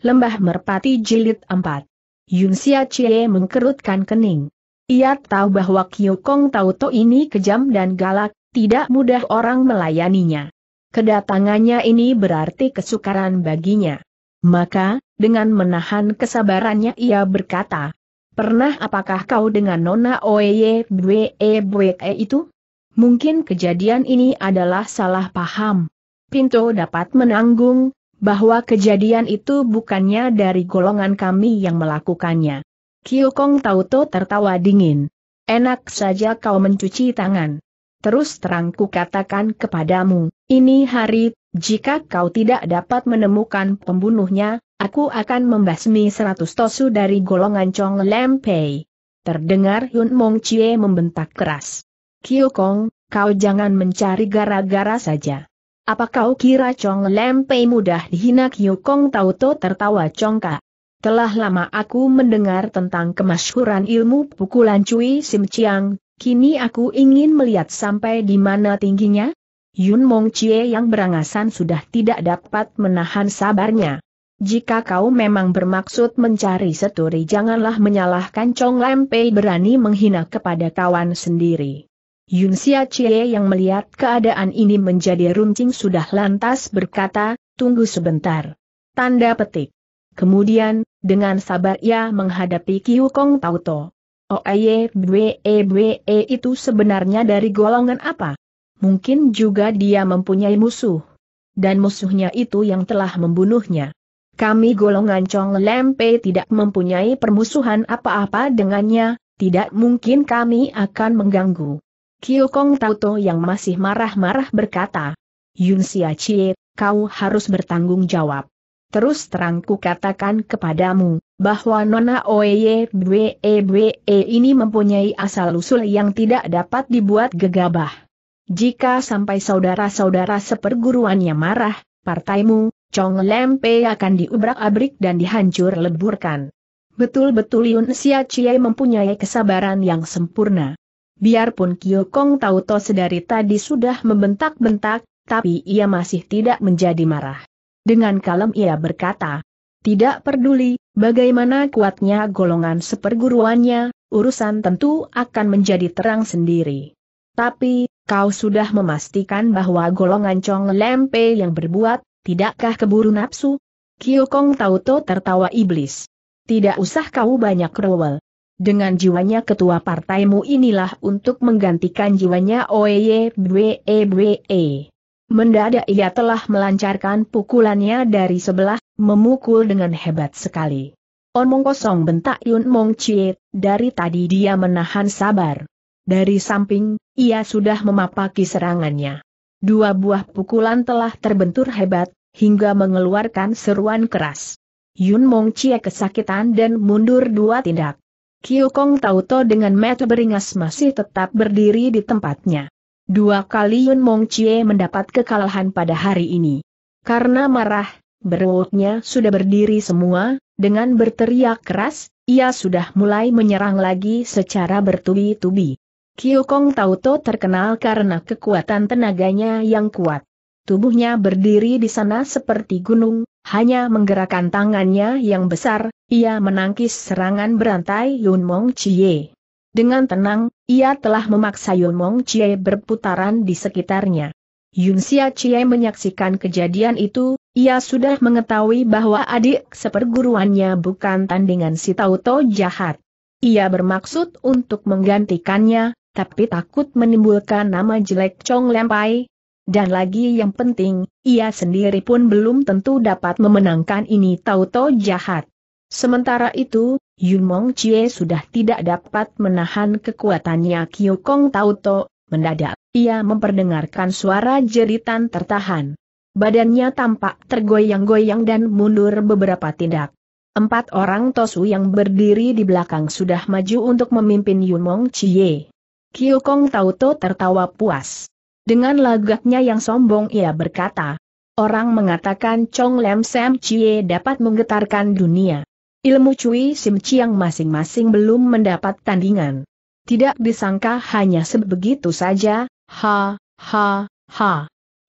Lembah Merpati Jilid 4 Yun Xia Chie mengkerutkan kening. Ia tahu bahwa Kong Tauto ini kejam dan galak, tidak mudah orang melayaninya. Kedatangannya ini berarti kesukaran baginya. Maka, dengan menahan kesabarannya ia berkata, Pernah apakah kau dengan Nona Oeye Bwe Bwe e itu? Mungkin kejadian ini adalah salah paham. Pinto dapat menanggung, bahwa kejadian itu bukannya dari golongan kami yang melakukannya. Kiu Kong Tauto tertawa dingin. Enak saja kau mencuci tangan. Terus terang ku katakan kepadamu, ini hari, jika kau tidak dapat menemukan pembunuhnya, aku akan membasmi seratus tosu dari golongan Chong Lempei. Terdengar Yun Mong Chie membentak keras. Kiu Kong, kau jangan mencari gara-gara saja. Apa kau kira Chong Lempei mudah dihina Kong Tauto tertawa congka. Telah lama aku mendengar tentang kemasyhuran ilmu pukulan Cui Sim Chiang, kini aku ingin melihat sampai di mana tingginya. Yun Mong Chie yang berangasan sudah tidak dapat menahan sabarnya. Jika kau memang bermaksud mencari seturi janganlah menyalahkan Chong Lempei berani menghina kepada kawan sendiri. Yun Xia Chie yang melihat keadaan ini menjadi runcing sudah lantas berkata, tunggu sebentar. Tanda petik. Kemudian, dengan sabar ia menghadapi Kiu Kong Tauto. Oeye oh, Bwe Bwe e, itu sebenarnya dari golongan apa? Mungkin juga dia mempunyai musuh. Dan musuhnya itu yang telah membunuhnya. Kami golongan Chong Lempe tidak mempunyai permusuhan apa-apa dengannya, tidak mungkin kami akan mengganggu. Kiu Kong Tauto yang masih marah-marah berkata, Yun Xia Chie, kau harus bertanggung jawab. Terus terang ku katakan kepadamu, bahwa Nona Oye Bwe e Bwe e ini mempunyai asal-usul yang tidak dapat dibuat gegabah. Jika sampai saudara-saudara seperguruannya marah, partaimu, Chong Lempe akan diubrak-abrik dan dihancur leburkan. Betul-betul Yun Xia Chie mempunyai kesabaran yang sempurna. Biarpun Kyo Kong Tautos dari tadi sudah membentak-bentak, tapi ia masih tidak menjadi marah. Dengan kalem ia berkata, tidak peduli, bagaimana kuatnya golongan seperguruannya, urusan tentu akan menjadi terang sendiri. Tapi, kau sudah memastikan bahwa golongan Chong Lempe yang berbuat, tidakkah keburu nafsu? Kyo Kong Tauto tertawa iblis. Tidak usah kau banyak rewel." Dengan jiwanya ketua partaimu inilah untuk menggantikan jiwanya oye Bwe e, Bwe. E. Mendadak ia telah melancarkan pukulannya dari sebelah, memukul dengan hebat sekali. Omong kosong bentak Yun Mong Chie, dari tadi dia menahan sabar. Dari samping, ia sudah memapaki serangannya. Dua buah pukulan telah terbentur hebat, hingga mengeluarkan seruan keras. Yun Mong Chie kesakitan dan mundur dua tindak. Kiu Kong Tauto dengan mata beringas masih tetap berdiri di tempatnya. Dua kali Yun Mong Chie mendapat kekalahan pada hari ini. Karena marah, berwoknya sudah berdiri semua, dengan berteriak keras, ia sudah mulai menyerang lagi secara bertubi-tubi. Kiu Kong Tauto terkenal karena kekuatan tenaganya yang kuat tubuhnya berdiri di sana seperti gunung, hanya menggerakkan tangannya yang besar, ia menangkis serangan berantai Yun Mong Chie. Dengan tenang, ia telah memaksa Yun Mong Chie berputaran di sekitarnya. Yun Xia Chie menyaksikan kejadian itu, ia sudah mengetahui bahwa adik seperguruannya bukan tandingan si Tauto jahat. Ia bermaksud untuk menggantikannya, tapi takut menimbulkan nama jelek Chong Lempai, dan lagi yang penting, ia sendiri pun belum tentu dapat memenangkan ini tauto jahat. Sementara itu, Yun Mong Chie sudah tidak dapat menahan kekuatannya Kyu Kong Tauto, mendadak, ia memperdengarkan suara jeritan tertahan. Badannya tampak tergoyang-goyang dan mundur beberapa tindak. Empat orang Tosu yang berdiri di belakang sudah maju untuk memimpin Yun Mong Chie. Kyu Kong Tauto tertawa puas. Dengan lagaknya yang sombong ia berkata, Orang mengatakan Chong Lem Sam Chie dapat menggetarkan dunia. Ilmu Cui Sim Chiang masing-masing belum mendapat tandingan. Tidak disangka hanya sebegitu saja, ha, ha, ha.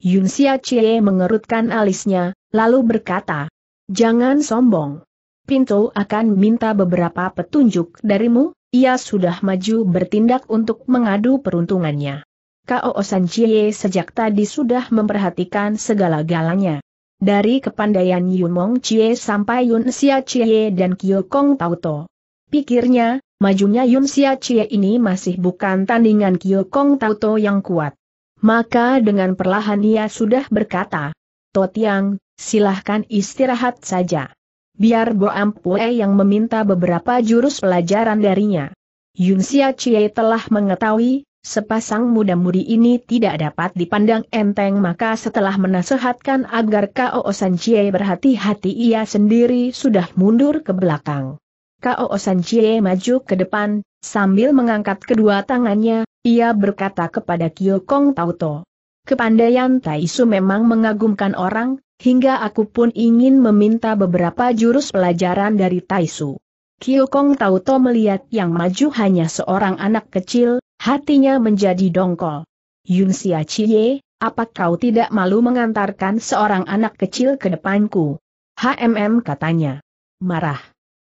Yun Xia Chie mengerutkan alisnya, lalu berkata, Jangan sombong. Pintu akan minta beberapa petunjuk darimu, ia sudah maju bertindak untuk mengadu peruntungannya. Kao Chie sejak tadi sudah memperhatikan segala galanya. Dari kepandaian Yun Mong Chie sampai Yun Xia Chie dan Kong Tauto. Pikirnya, majunya Yun Xia Chie ini masih bukan tandingan Kong Tauto yang kuat. Maka dengan perlahan ia sudah berkata, Totiang, silahkan istirahat saja. Biar Bo Ampue yang meminta beberapa jurus pelajaran darinya. Yun Xia Chie telah mengetahui Sepasang muda-mudi ini tidak dapat dipandang enteng maka setelah menasehatkan agar Kao Sanjie berhati-hati ia sendiri sudah mundur ke belakang. Kao Sanjie maju ke depan, sambil mengangkat kedua tangannya, ia berkata kepada Kyokong Tauto. Kepandaian Taisu memang mengagumkan orang, hingga aku pun ingin meminta beberapa jurus pelajaran dari Taisu. Kyokong Tauto melihat yang maju hanya seorang anak kecil, Hatinya menjadi dongkol. Yun Xia Chie, apa kau tidak malu mengantarkan seorang anak kecil ke depanku? HMM katanya. Marah.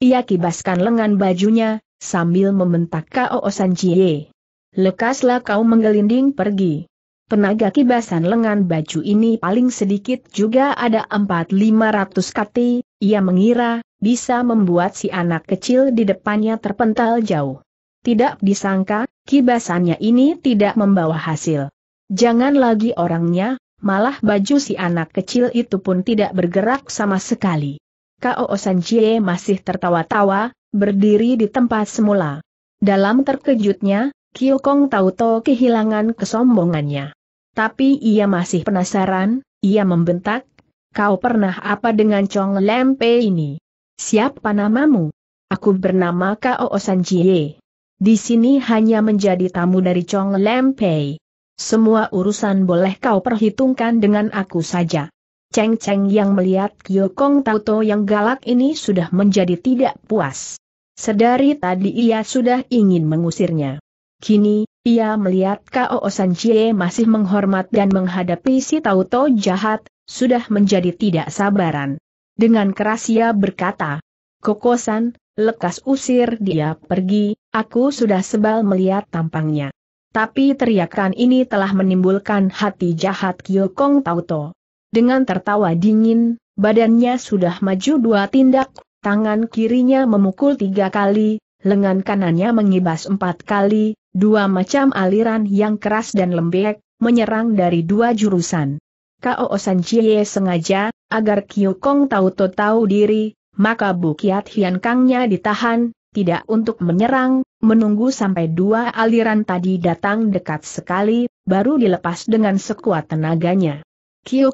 Ia kibaskan lengan bajunya, sambil membentak Kao San Chie. Lekaslah kau menggelinding pergi. Penaga kibasan lengan baju ini paling sedikit juga ada 4-500 kati, ia mengira, bisa membuat si anak kecil di depannya terpental jauh. Tidak disangka, kibasannya ini tidak membawa hasil. Jangan lagi orangnya, malah baju si anak kecil itu pun tidak bergerak sama sekali. Kao Sanjie masih tertawa-tawa, berdiri di tempat semula. Dalam terkejutnya, tahu-tahu kehilangan kesombongannya. Tapi ia masih penasaran, ia membentak, kau pernah apa dengan Chong Lempe ini? Siapa namamu? Aku bernama Kao Sanjie. Di sini hanya menjadi tamu dari Chong Lempei. Semua urusan boleh kau perhitungkan dengan aku saja. Cheng Cheng yang melihat Kong Tauto yang galak ini sudah menjadi tidak puas. Sedari tadi ia sudah ingin mengusirnya. Kini, ia melihat Kao San Chie masih menghormat dan menghadapi si Tauto jahat, sudah menjadi tidak sabaran. Dengan keras ia berkata, Kokosan, Lekas usir dia pergi, aku sudah sebal melihat tampangnya. Tapi teriakan ini telah menimbulkan hati jahat Kyokong Tauto. Dengan tertawa dingin, badannya sudah maju dua tindak, tangan kirinya memukul tiga kali, lengan kanannya mengibas empat kali, dua macam aliran yang keras dan lembek, menyerang dari dua jurusan. Kao San Chie sengaja, agar Kyokong Tauto tahu diri, maka Bukiat Hian Kangnya ditahan, tidak untuk menyerang, menunggu sampai dua aliran tadi datang dekat sekali, baru dilepas dengan sekuat tenaganya.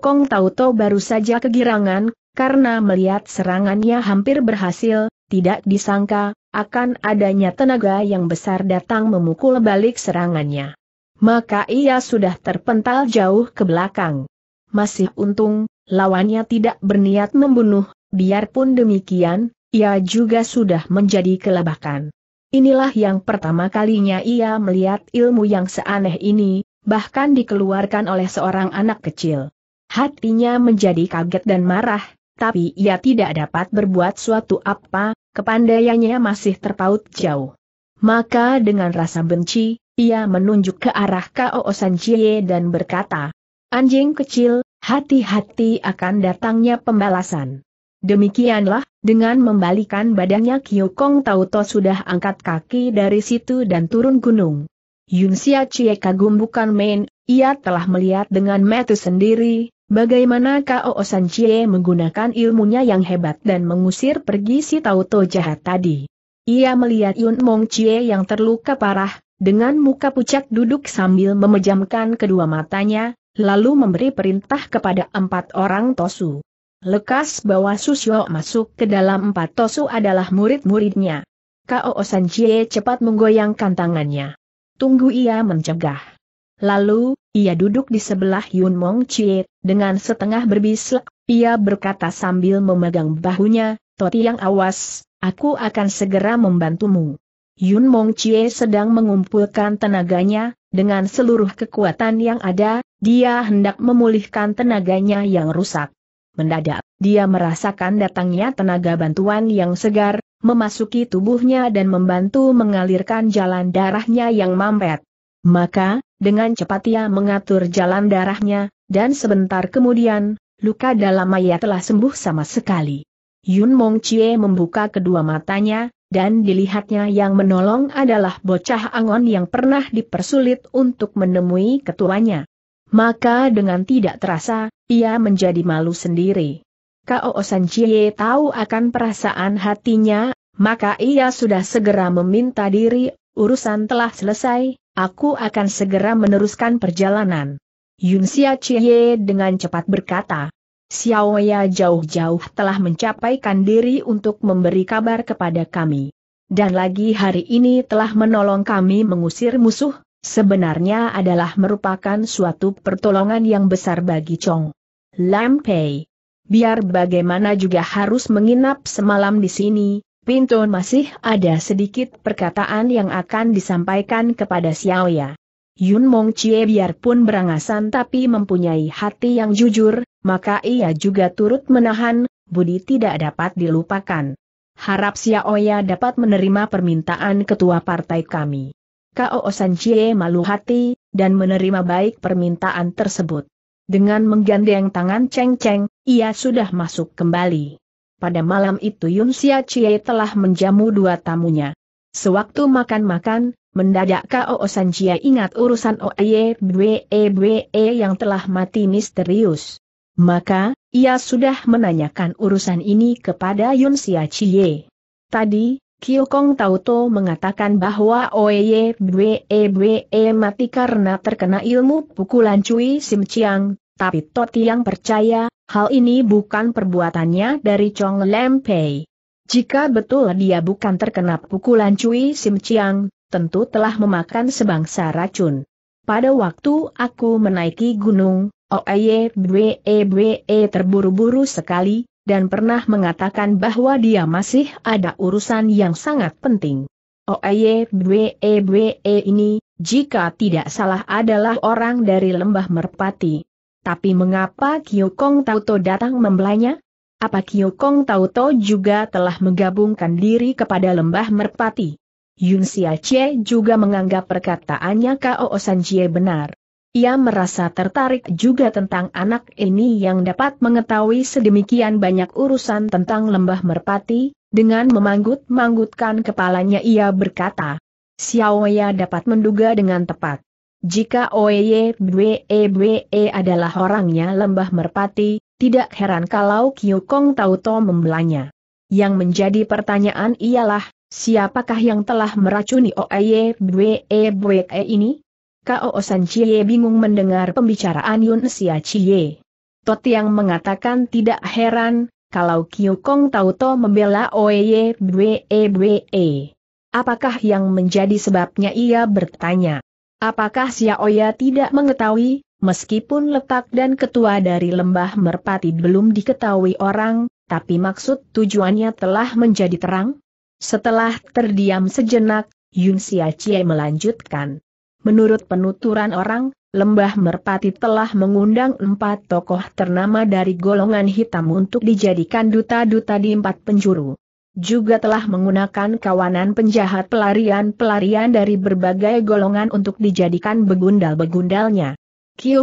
Kong Tauto baru saja kegirangan, karena melihat serangannya hampir berhasil, tidak disangka, akan adanya tenaga yang besar datang memukul balik serangannya. Maka ia sudah terpental jauh ke belakang. Masih untung, lawannya tidak berniat membunuh, biarpun demikian, ia juga sudah menjadi kelabakan. Inilah yang pertama kalinya ia melihat ilmu yang seaneh ini, bahkan dikeluarkan oleh seorang anak kecil. Hatinya menjadi kaget dan marah, tapi ia tidak dapat berbuat suatu apa, kepandaiannya masih terpaut jauh. Maka dengan rasa benci, ia menunjuk ke arah Kao Sanjie dan berkata, Anjing kecil, hati-hati akan datangnya pembalasan. Demikianlah, dengan membalikan badannya Kiu Kong Tauto sudah angkat kaki dari situ dan turun gunung. Yun Xia Chie kagum bukan main, ia telah melihat dengan mata sendiri, bagaimana Kao San Chie menggunakan ilmunya yang hebat dan mengusir pergi si Tauto jahat tadi. Ia melihat Yun Mong Chie yang terluka parah, dengan muka pucat duduk sambil memejamkan kedua matanya, lalu memberi perintah kepada empat orang Tosu. Lekas bawa Susyo masuk ke dalam empat tosu adalah murid-muridnya. Kao Sanjie cepat menggoyangkan tangannya. Tunggu ia mencegah. Lalu, ia duduk di sebelah Yun Mong Chie, dengan setengah berbislek, ia berkata sambil memegang bahunya, Toti yang awas, aku akan segera membantumu. Yun Mong Chie sedang mengumpulkan tenaganya, dengan seluruh kekuatan yang ada, dia hendak memulihkan tenaganya yang rusak. Mendadak, dia merasakan datangnya tenaga bantuan yang segar, memasuki tubuhnya dan membantu mengalirkan jalan darahnya yang mampet. Maka, dengan cepat ia mengatur jalan darahnya, dan sebentar kemudian, luka dalam Maya telah sembuh sama sekali. Yun Mong Chie membuka kedua matanya, dan dilihatnya yang menolong adalah bocah angon yang pernah dipersulit untuk menemui ketuanya. Maka dengan tidak terasa, ia menjadi malu sendiri. Kao San Chie tahu akan perasaan hatinya, maka ia sudah segera meminta diri, urusan telah selesai, aku akan segera meneruskan perjalanan. Yun Xia Chie dengan cepat berkata, Xiaoya jauh-jauh telah mencapaikan diri untuk memberi kabar kepada kami. Dan lagi hari ini telah menolong kami mengusir musuh, sebenarnya adalah merupakan suatu pertolongan yang besar bagi Chong Lam Pei. Biar bagaimana juga harus menginap semalam di sini, Pintu masih ada sedikit perkataan yang akan disampaikan kepada Xiao Ya. Yun Mong Chie biarpun berangasan tapi mempunyai hati yang jujur, maka ia juga turut menahan, budi tidak dapat dilupakan. Harap Xiaoya dapat menerima permintaan ketua partai kami. Kao Chie malu hati, dan menerima baik permintaan tersebut. Dengan menggandeng tangan Cheng Cheng, ia sudah masuk kembali. Pada malam itu Yun Xia Chie telah menjamu dua tamunya. Sewaktu makan-makan, mendadak Kao Chie ingat urusan Oye Bwe Bwe yang telah mati misterius. Maka, ia sudah menanyakan urusan ini kepada Yun Xia Chie. Tadi, Kiu Kong Tauto mengatakan bahwa Oye Bwe Bwe e mati karena terkena ilmu pukulan Cui Sim Chiang, tapi Toti yang percaya, hal ini bukan perbuatannya dari Chong Pei. Jika betul dia bukan terkena pukulan Cui Sim Chiang, tentu telah memakan sebangsa racun. Pada waktu aku menaiki gunung, Oye Bwe Bwe e terburu-buru sekali, dan pernah mengatakan bahwa dia masih ada urusan yang sangat penting. Oye oh, bwe e, e ini, jika tidak salah adalah orang dari lembah merpati. Tapi mengapa Kyokong Tauto datang membelanya? Apa Kyokong Tauto juga telah menggabungkan diri kepada lembah merpati? Yun Xia juga menganggap perkataannya Kao Sanjie benar. Ia merasa tertarik juga tentang anak ini yang dapat mengetahui sedemikian banyak urusan tentang lembah merpati, dengan memanggut-manggutkan kepalanya ia berkata, Xiaoya dapat menduga dengan tepat. Jika Oye Bwe Bwe adalah orangnya lembah merpati, tidak heran kalau Kong Tauto membelanya. Yang menjadi pertanyaan ialah, siapakah yang telah meracuni Oye Bwe Bwe ini? Kao San Chie bingung mendengar pembicaraan Yun Sia Chie. Tot yang mengatakan tidak heran, kalau Kiu Kong tahu Tauto membela Oye Bwe e Bwe. E. Apakah yang menjadi sebabnya ia bertanya? Apakah Sia Oya tidak mengetahui, meskipun letak dan ketua dari lembah merpati belum diketahui orang, tapi maksud tujuannya telah menjadi terang? Setelah terdiam sejenak, Yun Sia Chie melanjutkan. Menurut penuturan orang, Lembah Merpati telah mengundang empat tokoh ternama dari golongan hitam untuk dijadikan duta-duta di empat penjuru. Juga telah menggunakan kawanan penjahat pelarian-pelarian dari berbagai golongan untuk dijadikan begundal-begundalnya.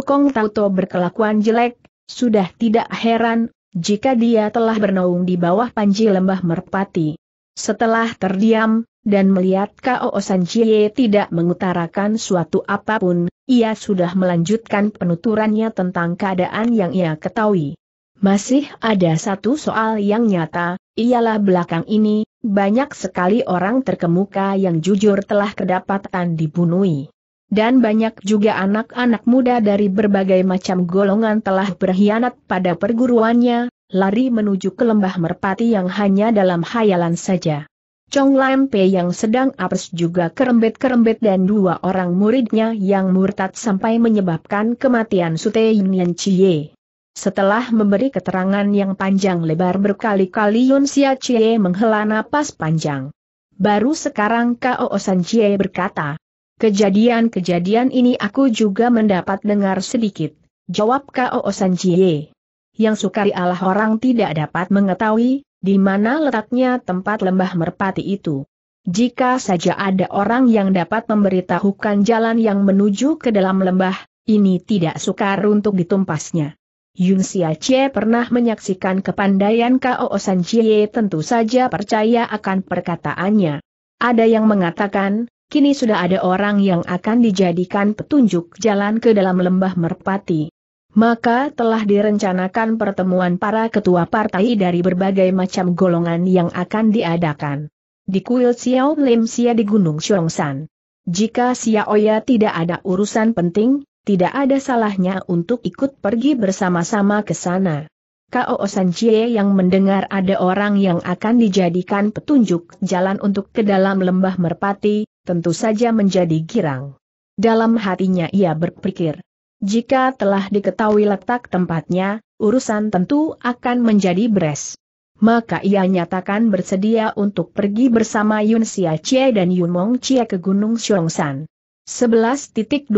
Kong Tauto berkelakuan jelek, sudah tidak heran, jika dia telah bernaung di bawah panji lembah merpati. Setelah terdiam, dan melihat Kao Jie tidak mengutarakan suatu apapun, ia sudah melanjutkan penuturannya tentang keadaan yang ia ketahui. Masih ada satu soal yang nyata, ialah belakang ini, banyak sekali orang terkemuka yang jujur telah kedapatan dibunuhi. Dan banyak juga anak-anak muda dari berbagai macam golongan telah berkhianat pada perguruannya, lari menuju ke lembah merpati yang hanya dalam hayalan saja. Chong Lam Pe yang sedang apes juga kerembet-kerembet dan dua orang muridnya yang murtad sampai menyebabkan kematian Sute Yunian Chie. Setelah memberi keterangan yang panjang lebar berkali-kali Yun Xia Chie menghela napas panjang. Baru sekarang Kao Osan Chie berkata, Kejadian-kejadian ini aku juga mendapat dengar sedikit, jawab Kao Osan Chie. Yang sukari Allah orang tidak dapat mengetahui, di mana letaknya tempat lembah merpati itu. Jika saja ada orang yang dapat memberitahukan jalan yang menuju ke dalam lembah, ini tidak sukar untuk ditumpasnya. Yun Xia Chie pernah menyaksikan kepandaian Kao San Chie tentu saja percaya akan perkataannya. Ada yang mengatakan, kini sudah ada orang yang akan dijadikan petunjuk jalan ke dalam lembah merpati. Maka telah direncanakan pertemuan para ketua partai dari berbagai macam golongan yang akan diadakan. Di kuil Xiao Lim Sia di Gunung Xiongshan. Jika Xiaoya tidak ada urusan penting, tidak ada salahnya untuk ikut pergi bersama-sama ke sana. Kao Sanjie yang mendengar ada orang yang akan dijadikan petunjuk jalan untuk ke dalam lembah merpati, tentu saja menjadi girang. Dalam hatinya ia berpikir, jika telah diketahui letak tempatnya, urusan tentu akan menjadi beres. Maka ia nyatakan bersedia untuk pergi bersama Yun Xia Chie dan Yun Mong Chie ke Gunung Xiongshan. 11.25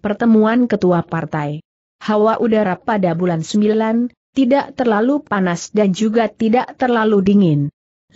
Pertemuan Ketua Partai Hawa udara pada bulan 9, tidak terlalu panas dan juga tidak terlalu dingin.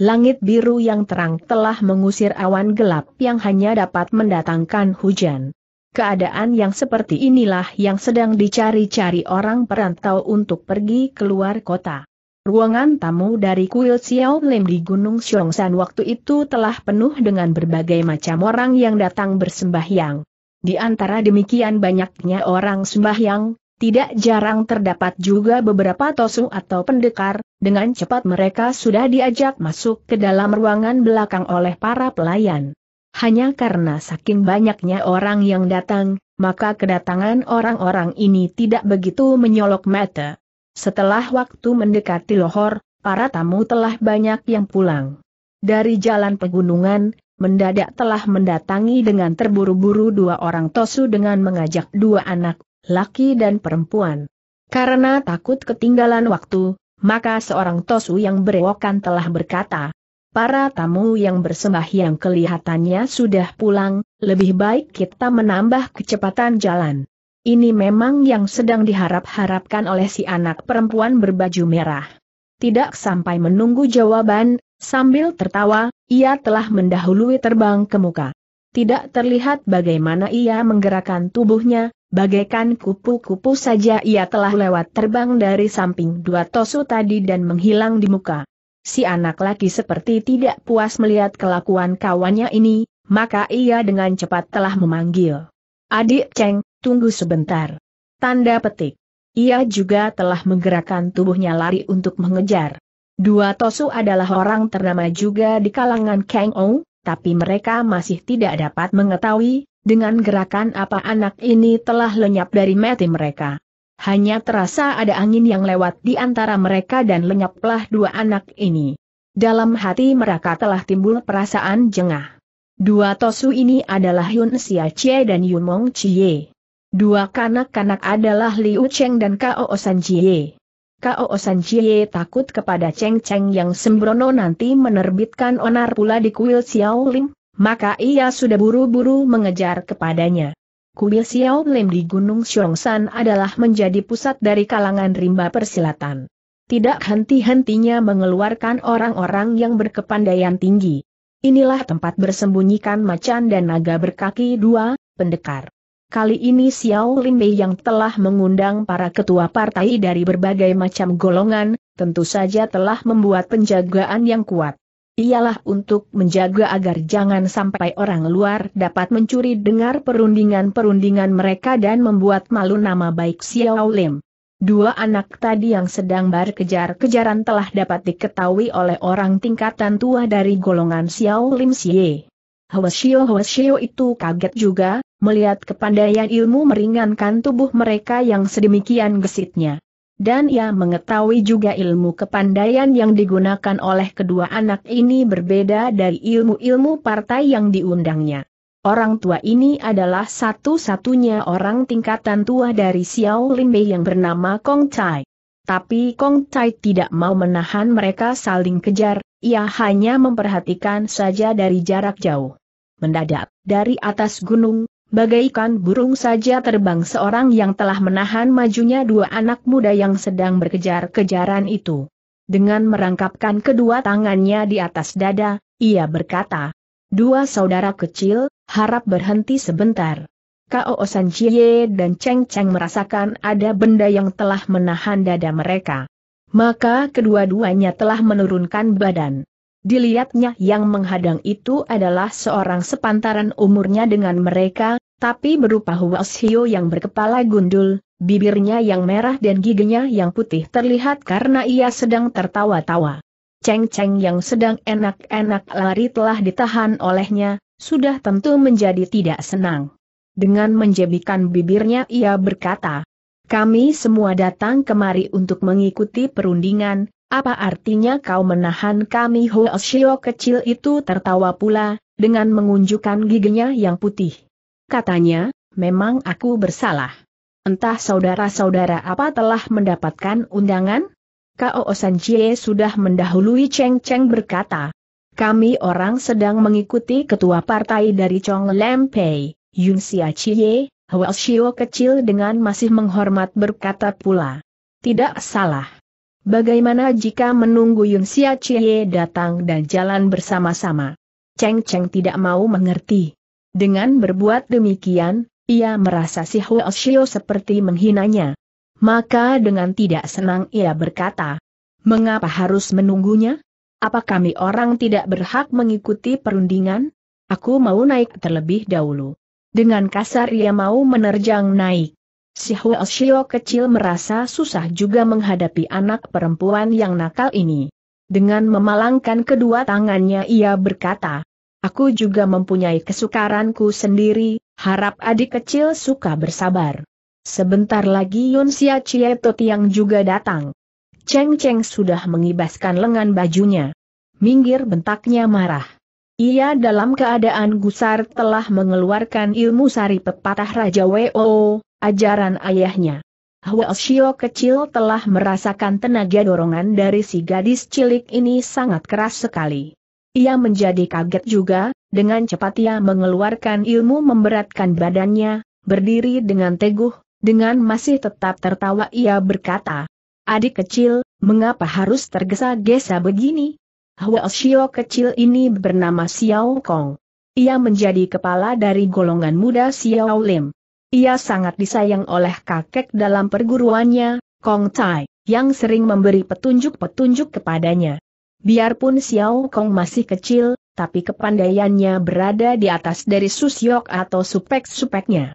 Langit biru yang terang telah mengusir awan gelap yang hanya dapat mendatangkan hujan. Keadaan yang seperti inilah yang sedang dicari-cari orang perantau untuk pergi keluar kota. Ruangan tamu dari kuil Xiao Lim di Gunung Xiongshan waktu itu telah penuh dengan berbagai macam orang yang datang bersembahyang. Di antara demikian banyaknya orang sembahyang, tidak jarang terdapat juga beberapa tosu atau pendekar, dengan cepat mereka sudah diajak masuk ke dalam ruangan belakang oleh para pelayan. Hanya karena saking banyaknya orang yang datang, maka kedatangan orang-orang ini tidak begitu menyolok mata. Setelah waktu mendekati Lohor, para tamu telah banyak yang pulang. Dari jalan pegunungan, mendadak telah mendatangi dengan terburu-buru dua orang Tosu dengan mengajak dua anak, laki dan perempuan. Karena takut ketinggalan waktu, maka seorang Tosu yang berewokan telah berkata, para tamu yang bersembah yang kelihatannya sudah pulang, lebih baik kita menambah kecepatan jalan. Ini memang yang sedang diharap-harapkan oleh si anak perempuan berbaju merah. Tidak sampai menunggu jawaban, sambil tertawa, ia telah mendahului terbang ke muka. Tidak terlihat bagaimana ia menggerakkan tubuhnya, bagaikan kupu-kupu saja ia telah lewat terbang dari samping dua tosu tadi dan menghilang di muka. Si anak laki seperti tidak puas melihat kelakuan kawannya ini, maka ia dengan cepat telah memanggil. Adik Cheng, tunggu sebentar. Tanda petik. Ia juga telah menggerakkan tubuhnya lari untuk mengejar. Dua Tosu adalah orang ternama juga di kalangan Kang Ou, tapi mereka masih tidak dapat mengetahui, dengan gerakan apa anak ini telah lenyap dari mati mereka hanya terasa ada angin yang lewat di antara mereka dan lenyaplah dua anak ini. Dalam hati mereka telah timbul perasaan jengah. Dua tosu ini adalah Yun Xia Chie dan Yun Mong Chie. Dua kanak-kanak adalah Liu Cheng dan Kao Osan Chie. Kao Osan Chie takut kepada Cheng Cheng yang sembrono nanti menerbitkan onar pula di kuil Xiao Lim, maka ia sudah buru-buru mengejar kepadanya kuil Xiao Lim di Gunung Xiongshan adalah menjadi pusat dari kalangan rimba persilatan. Tidak henti-hentinya mengeluarkan orang-orang yang berkepandaian tinggi. Inilah tempat bersembunyikan macan dan naga berkaki dua, pendekar. Kali ini Xiao Limbe yang telah mengundang para ketua partai dari berbagai macam golongan, tentu saja telah membuat penjagaan yang kuat ialah untuk menjaga agar jangan sampai orang luar dapat mencuri dengar perundingan-perundingan mereka dan membuat malu nama baik Xiao Lim. Dua anak tadi yang sedang berkejar-kejaran telah dapat diketahui oleh orang tingkatan tua dari golongan Xiao Lim Xie. Hwasio Hwasio itu kaget juga, melihat kepandaian ilmu meringankan tubuh mereka yang sedemikian gesitnya dan ia mengetahui juga ilmu kepandaian yang digunakan oleh kedua anak ini berbeda dari ilmu-ilmu partai yang diundangnya. Orang tua ini adalah satu-satunya orang tingkatan tua dari Xiao Limbei yang bernama Kong Chai. Tapi Kong Chai tidak mau menahan mereka saling kejar, ia hanya memperhatikan saja dari jarak jauh. Mendadak, dari atas gunung, bagaikan burung saja terbang seorang yang telah menahan majunya dua anak muda yang sedang berkejar-kejaran itu. Dengan merangkapkan kedua tangannya di atas dada, ia berkata, Dua saudara kecil, harap berhenti sebentar. Kao San Chie dan Cheng Cheng merasakan ada benda yang telah menahan dada mereka. Maka kedua-duanya telah menurunkan badan. Dilihatnya yang menghadang itu adalah seorang sepantaran umurnya dengan mereka, tapi berupa Huasio yang berkepala gundul, bibirnya yang merah dan giginya yang putih terlihat karena ia sedang tertawa-tawa. Ceng-ceng yang sedang enak-enak lari telah ditahan olehnya, sudah tentu menjadi tidak senang. Dengan menjebikan bibirnya ia berkata, kami semua datang kemari untuk mengikuti perundingan, apa artinya kau menahan kami Hoashio kecil itu tertawa pula, dengan mengunjukkan giginya yang putih. Katanya, memang aku bersalah. Entah saudara-saudara apa telah mendapatkan undangan? Kao Sanjie sudah mendahului Cheng Cheng berkata. Kami orang sedang mengikuti ketua partai dari Chong Lempei, Yun Xia Chie, Hoashio kecil dengan masih menghormat berkata pula. Tidak salah. Bagaimana jika menunggu Yun Xia Chie datang dan jalan bersama-sama? Cheng Cheng tidak mau mengerti. Dengan berbuat demikian, ia merasa si Huo seperti menghinanya. Maka dengan tidak senang ia berkata, Mengapa harus menunggunya? Apa kami orang tidak berhak mengikuti perundingan? Aku mau naik terlebih dahulu. Dengan kasar ia mau menerjang naik. Si Hua kecil merasa susah juga menghadapi anak perempuan yang nakal ini. Dengan memalangkan kedua tangannya ia berkata, Aku juga mempunyai kesukaranku sendiri, harap adik kecil suka bersabar. Sebentar lagi Yun Xia Chie Totiang juga datang. Cheng Cheng sudah mengibaskan lengan bajunya. Minggir bentaknya marah. Ia dalam keadaan gusar telah mengeluarkan ilmu sari pepatah Raja Wo, ajaran ayahnya. hua xiao kecil telah merasakan tenaga dorongan dari si gadis cilik ini sangat keras sekali. Ia menjadi kaget juga, dengan cepat ia mengeluarkan ilmu memberatkan badannya, berdiri dengan teguh, dengan masih tetap tertawa ia berkata, Adik kecil, mengapa harus tergesa-gesa begini? Hua xiao kecil ini bernama Xiao Kong. Ia menjadi kepala dari golongan muda Xiao Lim. Ia sangat disayang oleh kakek dalam perguruannya, Kong Tai, yang sering memberi petunjuk-petunjuk kepadanya. Biarpun Xiao Kong masih kecil, tapi kepandaiannya berada di atas dari Susyok atau supek-supeknya.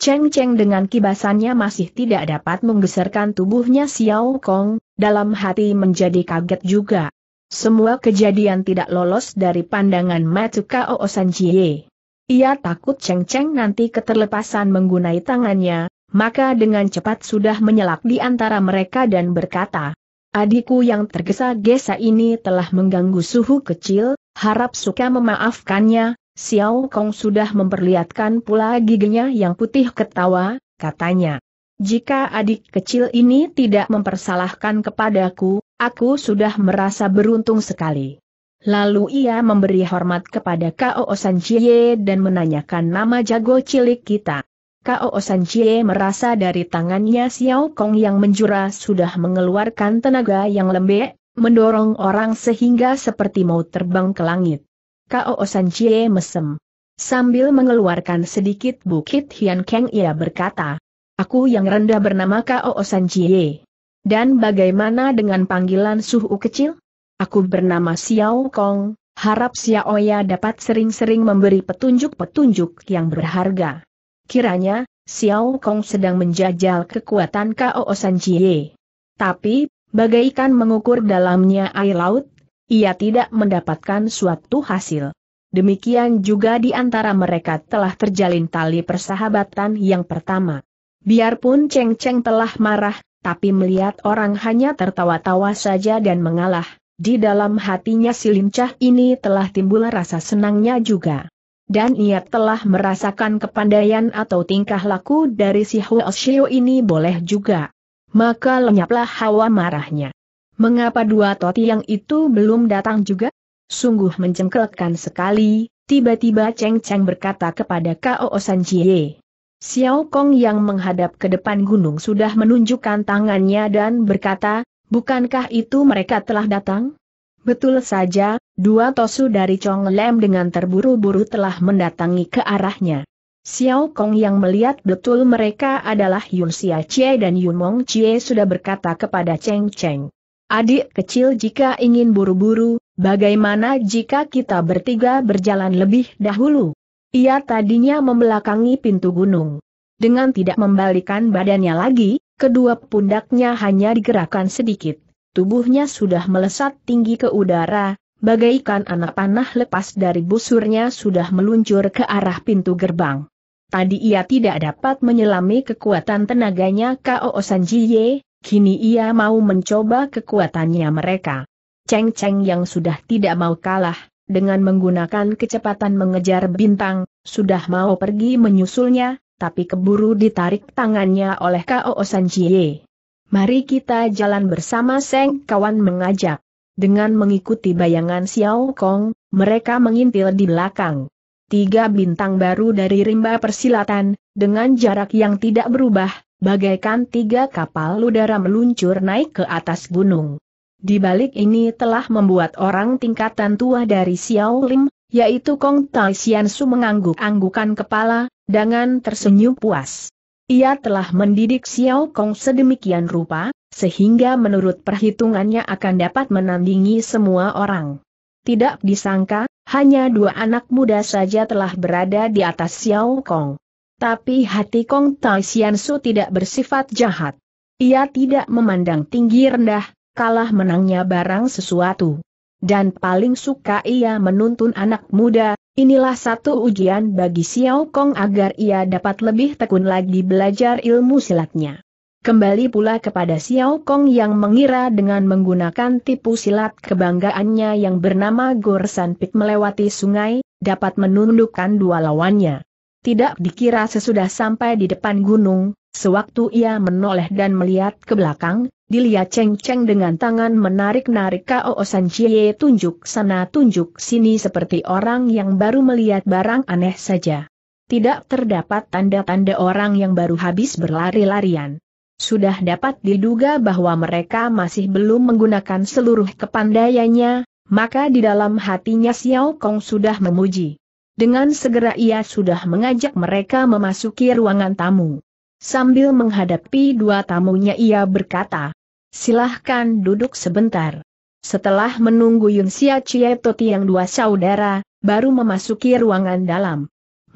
Cheng Cheng dengan kibasannya masih tidak dapat menggeserkan tubuhnya Xiao Kong, dalam hati menjadi kaget juga. Semua kejadian tidak lolos dari pandangan Matuka Oosan Jie. Ia takut ceng-ceng nanti keterlepasan menggunai tangannya, maka dengan cepat sudah menyelak di antara mereka dan berkata, Adikku yang tergesa-gesa ini telah mengganggu suhu kecil, harap suka memaafkannya, Xiao Kong sudah memperlihatkan pula giginya yang putih ketawa, katanya. Jika adik kecil ini tidak mempersalahkan kepadaku, aku sudah merasa beruntung sekali. Lalu ia memberi hormat kepada Kao Chie dan menanyakan nama jago cilik kita. Kao Chie merasa dari tangannya Xiao Kong yang menjura sudah mengeluarkan tenaga yang lembek, mendorong orang sehingga seperti mau terbang ke langit. Kao Chie mesem. Sambil mengeluarkan sedikit bukit Hian Kang ia berkata, Aku yang rendah bernama Kao Chie. Dan bagaimana dengan panggilan Suhu kecil? Aku bernama Xiao Kong, harap Xiao Xiaoya dapat sering-sering memberi petunjuk-petunjuk yang berharga. Kiranya, Xiao Kong sedang menjajal kekuatan Kao San Jie. Tapi, bagaikan mengukur dalamnya air laut, ia tidak mendapatkan suatu hasil. Demikian juga di antara mereka telah terjalin tali persahabatan yang pertama. Biarpun Cheng Cheng telah marah, tapi melihat orang hanya tertawa-tawa saja dan mengalah. Di dalam hatinya si lincah ini telah timbul rasa senangnya juga. Dan ia telah merasakan kepandaian atau tingkah laku dari si Xiu ini boleh juga. Maka lenyaplah hawa marahnya. Mengapa dua toti yang itu belum datang juga? Sungguh mencengkelkan sekali, tiba-tiba Cheng Cheng berkata kepada Kao San Jie. Xiao Kong yang menghadap ke depan gunung sudah menunjukkan tangannya dan berkata, Bukankah itu mereka telah datang? Betul saja, dua tosu dari Chong Lem dengan terburu-buru telah mendatangi ke arahnya. Xiao Kong yang melihat betul mereka adalah Yun Xia Chie dan Yun Mong Chie sudah berkata kepada Cheng Cheng. Adik kecil jika ingin buru-buru, bagaimana jika kita bertiga berjalan lebih dahulu? Ia tadinya membelakangi pintu gunung. Dengan tidak membalikan badannya lagi, Kedua pundaknya hanya digerakkan sedikit, tubuhnya sudah melesat tinggi ke udara, bagaikan anak panah lepas dari busurnya sudah meluncur ke arah pintu gerbang. Tadi ia tidak dapat menyelami kekuatan tenaganya Kao Sanjiye, kini ia mau mencoba kekuatannya mereka. Cheng Cheng yang sudah tidak mau kalah, dengan menggunakan kecepatan mengejar bintang, sudah mau pergi menyusulnya, tapi keburu ditarik tangannya oleh Kao Sanjie. Mari kita jalan bersama Seng kawan mengajak. Dengan mengikuti bayangan Xiao Kong, mereka mengintil di belakang. Tiga bintang baru dari rimba persilatan, dengan jarak yang tidak berubah, bagaikan tiga kapal udara meluncur naik ke atas gunung. Di balik ini telah membuat orang tingkatan tua dari Xiao Lim, yaitu Kong Tai Xian Su mengangguk-anggukan kepala, dengan tersenyum puas. Ia telah mendidik Xiao Kong sedemikian rupa, sehingga menurut perhitungannya akan dapat menandingi semua orang. Tidak disangka, hanya dua anak muda saja telah berada di atas Xiao Kong. Tapi hati Kong Tai Su tidak bersifat jahat. Ia tidak memandang tinggi rendah, kalah menangnya barang sesuatu dan paling suka ia menuntun anak muda, inilah satu ujian bagi Xiao Kong agar ia dapat lebih tekun lagi belajar ilmu silatnya. Kembali pula kepada Xiao Kong yang mengira dengan menggunakan tipu silat kebanggaannya yang bernama Gorsan Pik melewati sungai, dapat menundukkan dua lawannya. Tidak dikira sesudah sampai di depan gunung, Sewaktu ia menoleh dan melihat ke belakang, dilihat ceng-ceng dengan tangan menarik-narik Kao San Chie tunjuk sana tunjuk sini seperti orang yang baru melihat barang aneh saja. Tidak terdapat tanda-tanda orang yang baru habis berlari-larian. Sudah dapat diduga bahwa mereka masih belum menggunakan seluruh kepandaiannya, maka di dalam hatinya Xiao Kong sudah memuji. Dengan segera ia sudah mengajak mereka memasuki ruangan tamu. Sambil menghadapi dua tamunya ia berkata, silahkan duduk sebentar. Setelah menunggu Yun Xia Chie Toti yang dua saudara, baru memasuki ruangan dalam.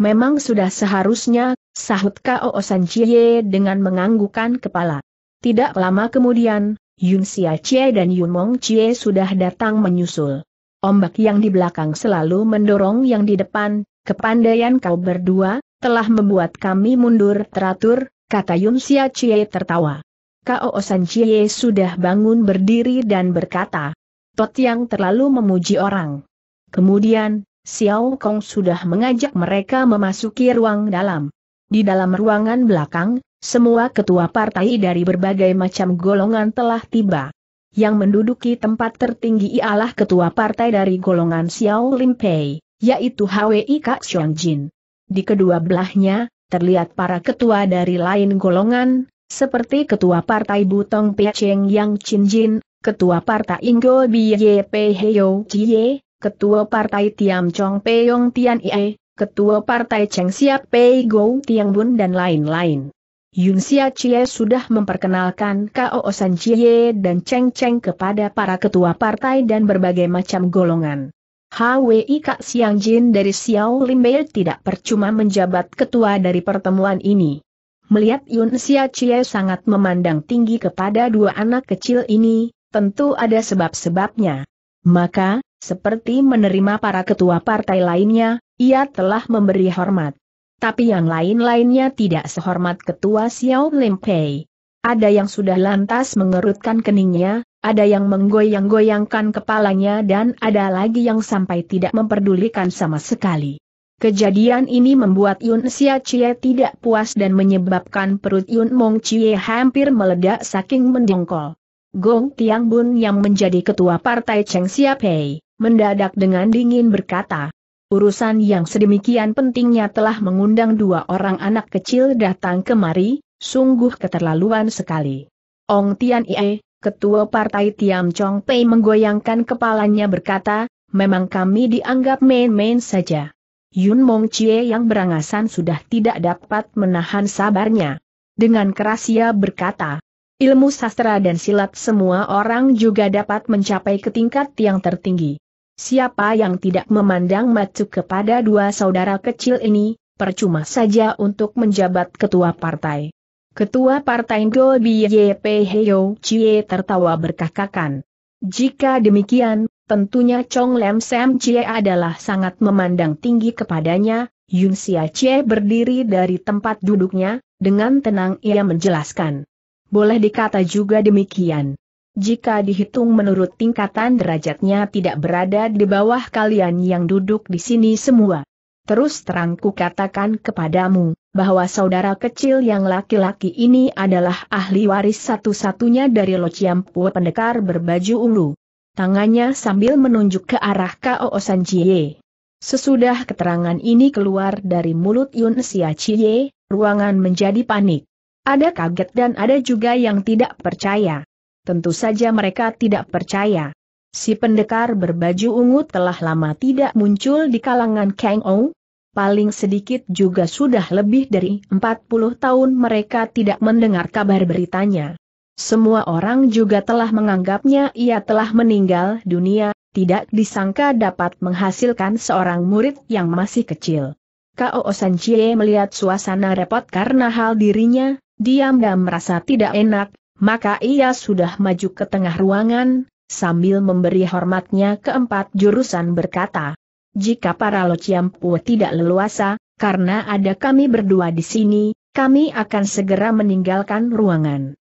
Memang sudah seharusnya, sahut Kao Osan Chie dengan menganggukan kepala. Tidak lama kemudian, Yun Xia Chie dan Yun Mong Chie sudah datang menyusul. Ombak yang di belakang selalu mendorong yang di depan, kepandaian kau berdua, telah membuat kami mundur teratur, kata Yun Xia Chie tertawa. Kao Osan Chie sudah bangun berdiri dan berkata, Tot yang terlalu memuji orang. Kemudian, Xiao Kong sudah mengajak mereka memasuki ruang dalam. Di dalam ruangan belakang, semua ketua partai dari berbagai macam golongan telah tiba. Yang menduduki tempat tertinggi ialah ketua partai dari golongan Xiao Limpei, yaitu Hwi Kak Xiong Jin. Di kedua belahnya, terlihat para ketua dari lain golongan, seperti Ketua Partai Butong Cheng Yang Chin Jin, Ketua Partai Inggo Biye Pe Heo Chie, Ketua Partai Tiam Chong Peong Tian Ie, Ketua Partai Cheng Siap Pei Go Tiang Bun dan lain-lain. Yun Xia Chie sudah memperkenalkan Kao San Chie dan Cheng Cheng kepada para ketua partai dan berbagai macam golongan. HWI Kak Siang Jin dari Xiao Limbei tidak percuma menjabat ketua dari pertemuan ini. Melihat Yun Xia Chie sangat memandang tinggi kepada dua anak kecil ini, tentu ada sebab-sebabnya. Maka, seperti menerima para ketua partai lainnya, ia telah memberi hormat. Tapi yang lain-lainnya tidak sehormat ketua Xiao Limbei. Ada yang sudah lantas mengerutkan keningnya, ada yang menggoyang-goyangkan kepalanya dan ada lagi yang sampai tidak memperdulikan sama sekali. Kejadian ini membuat Yun Xia Chie tidak puas dan menyebabkan perut Yun Mong Chie hampir meledak saking mendongkol. Gong Tiang Bun yang menjadi ketua partai Cheng Xia Pei, mendadak dengan dingin berkata, Urusan yang sedemikian pentingnya telah mengundang dua orang anak kecil datang kemari, sungguh keterlaluan sekali. Ong Tian Ie, Ketua Partai Tiam Chong Pei menggoyangkan kepalanya berkata, memang kami dianggap main-main saja. Yun Mong Chie yang berangasan sudah tidak dapat menahan sabarnya. Dengan keras ia berkata, ilmu sastra dan silat semua orang juga dapat mencapai ke tingkat yang tertinggi. Siapa yang tidak memandang matu kepada dua saudara kecil ini, percuma saja untuk menjabat ketua partai. Ketua Partai Ngo BYP Heo Chie tertawa berkakakan. Jika demikian, tentunya Chong Lem Sam Chie adalah sangat memandang tinggi kepadanya, Yun Xia Chie berdiri dari tempat duduknya, dengan tenang ia menjelaskan. Boleh dikata juga demikian. Jika dihitung menurut tingkatan derajatnya tidak berada di bawah kalian yang duduk di sini semua. Terus terang ku katakan kepadamu, bahwa saudara kecil yang laki-laki ini adalah ahli waris satu-satunya dari Lociampu pendekar berbaju Ungu. Tangannya sambil menunjuk ke arah K.O. Sanjie. Sesudah keterangan ini keluar dari mulut Yun Xia Chie, ruangan menjadi panik. Ada kaget dan ada juga yang tidak percaya. Tentu saja mereka tidak percaya. Si pendekar berbaju ungu telah lama tidak muncul di kalangan Kang Ong, paling sedikit juga sudah lebih dari 40 tahun mereka tidak mendengar kabar beritanya. Semua orang juga telah menganggapnya ia telah meninggal dunia, tidak disangka dapat menghasilkan seorang murid yang masih kecil. Kao San melihat suasana repot karena hal dirinya, diam dan merasa tidak enak, maka ia sudah maju ke tengah ruangan, sambil memberi hormatnya keempat jurusan berkata, jika para Lociampu tidak leluasa, karena ada kami berdua di sini, kami akan segera meninggalkan ruangan.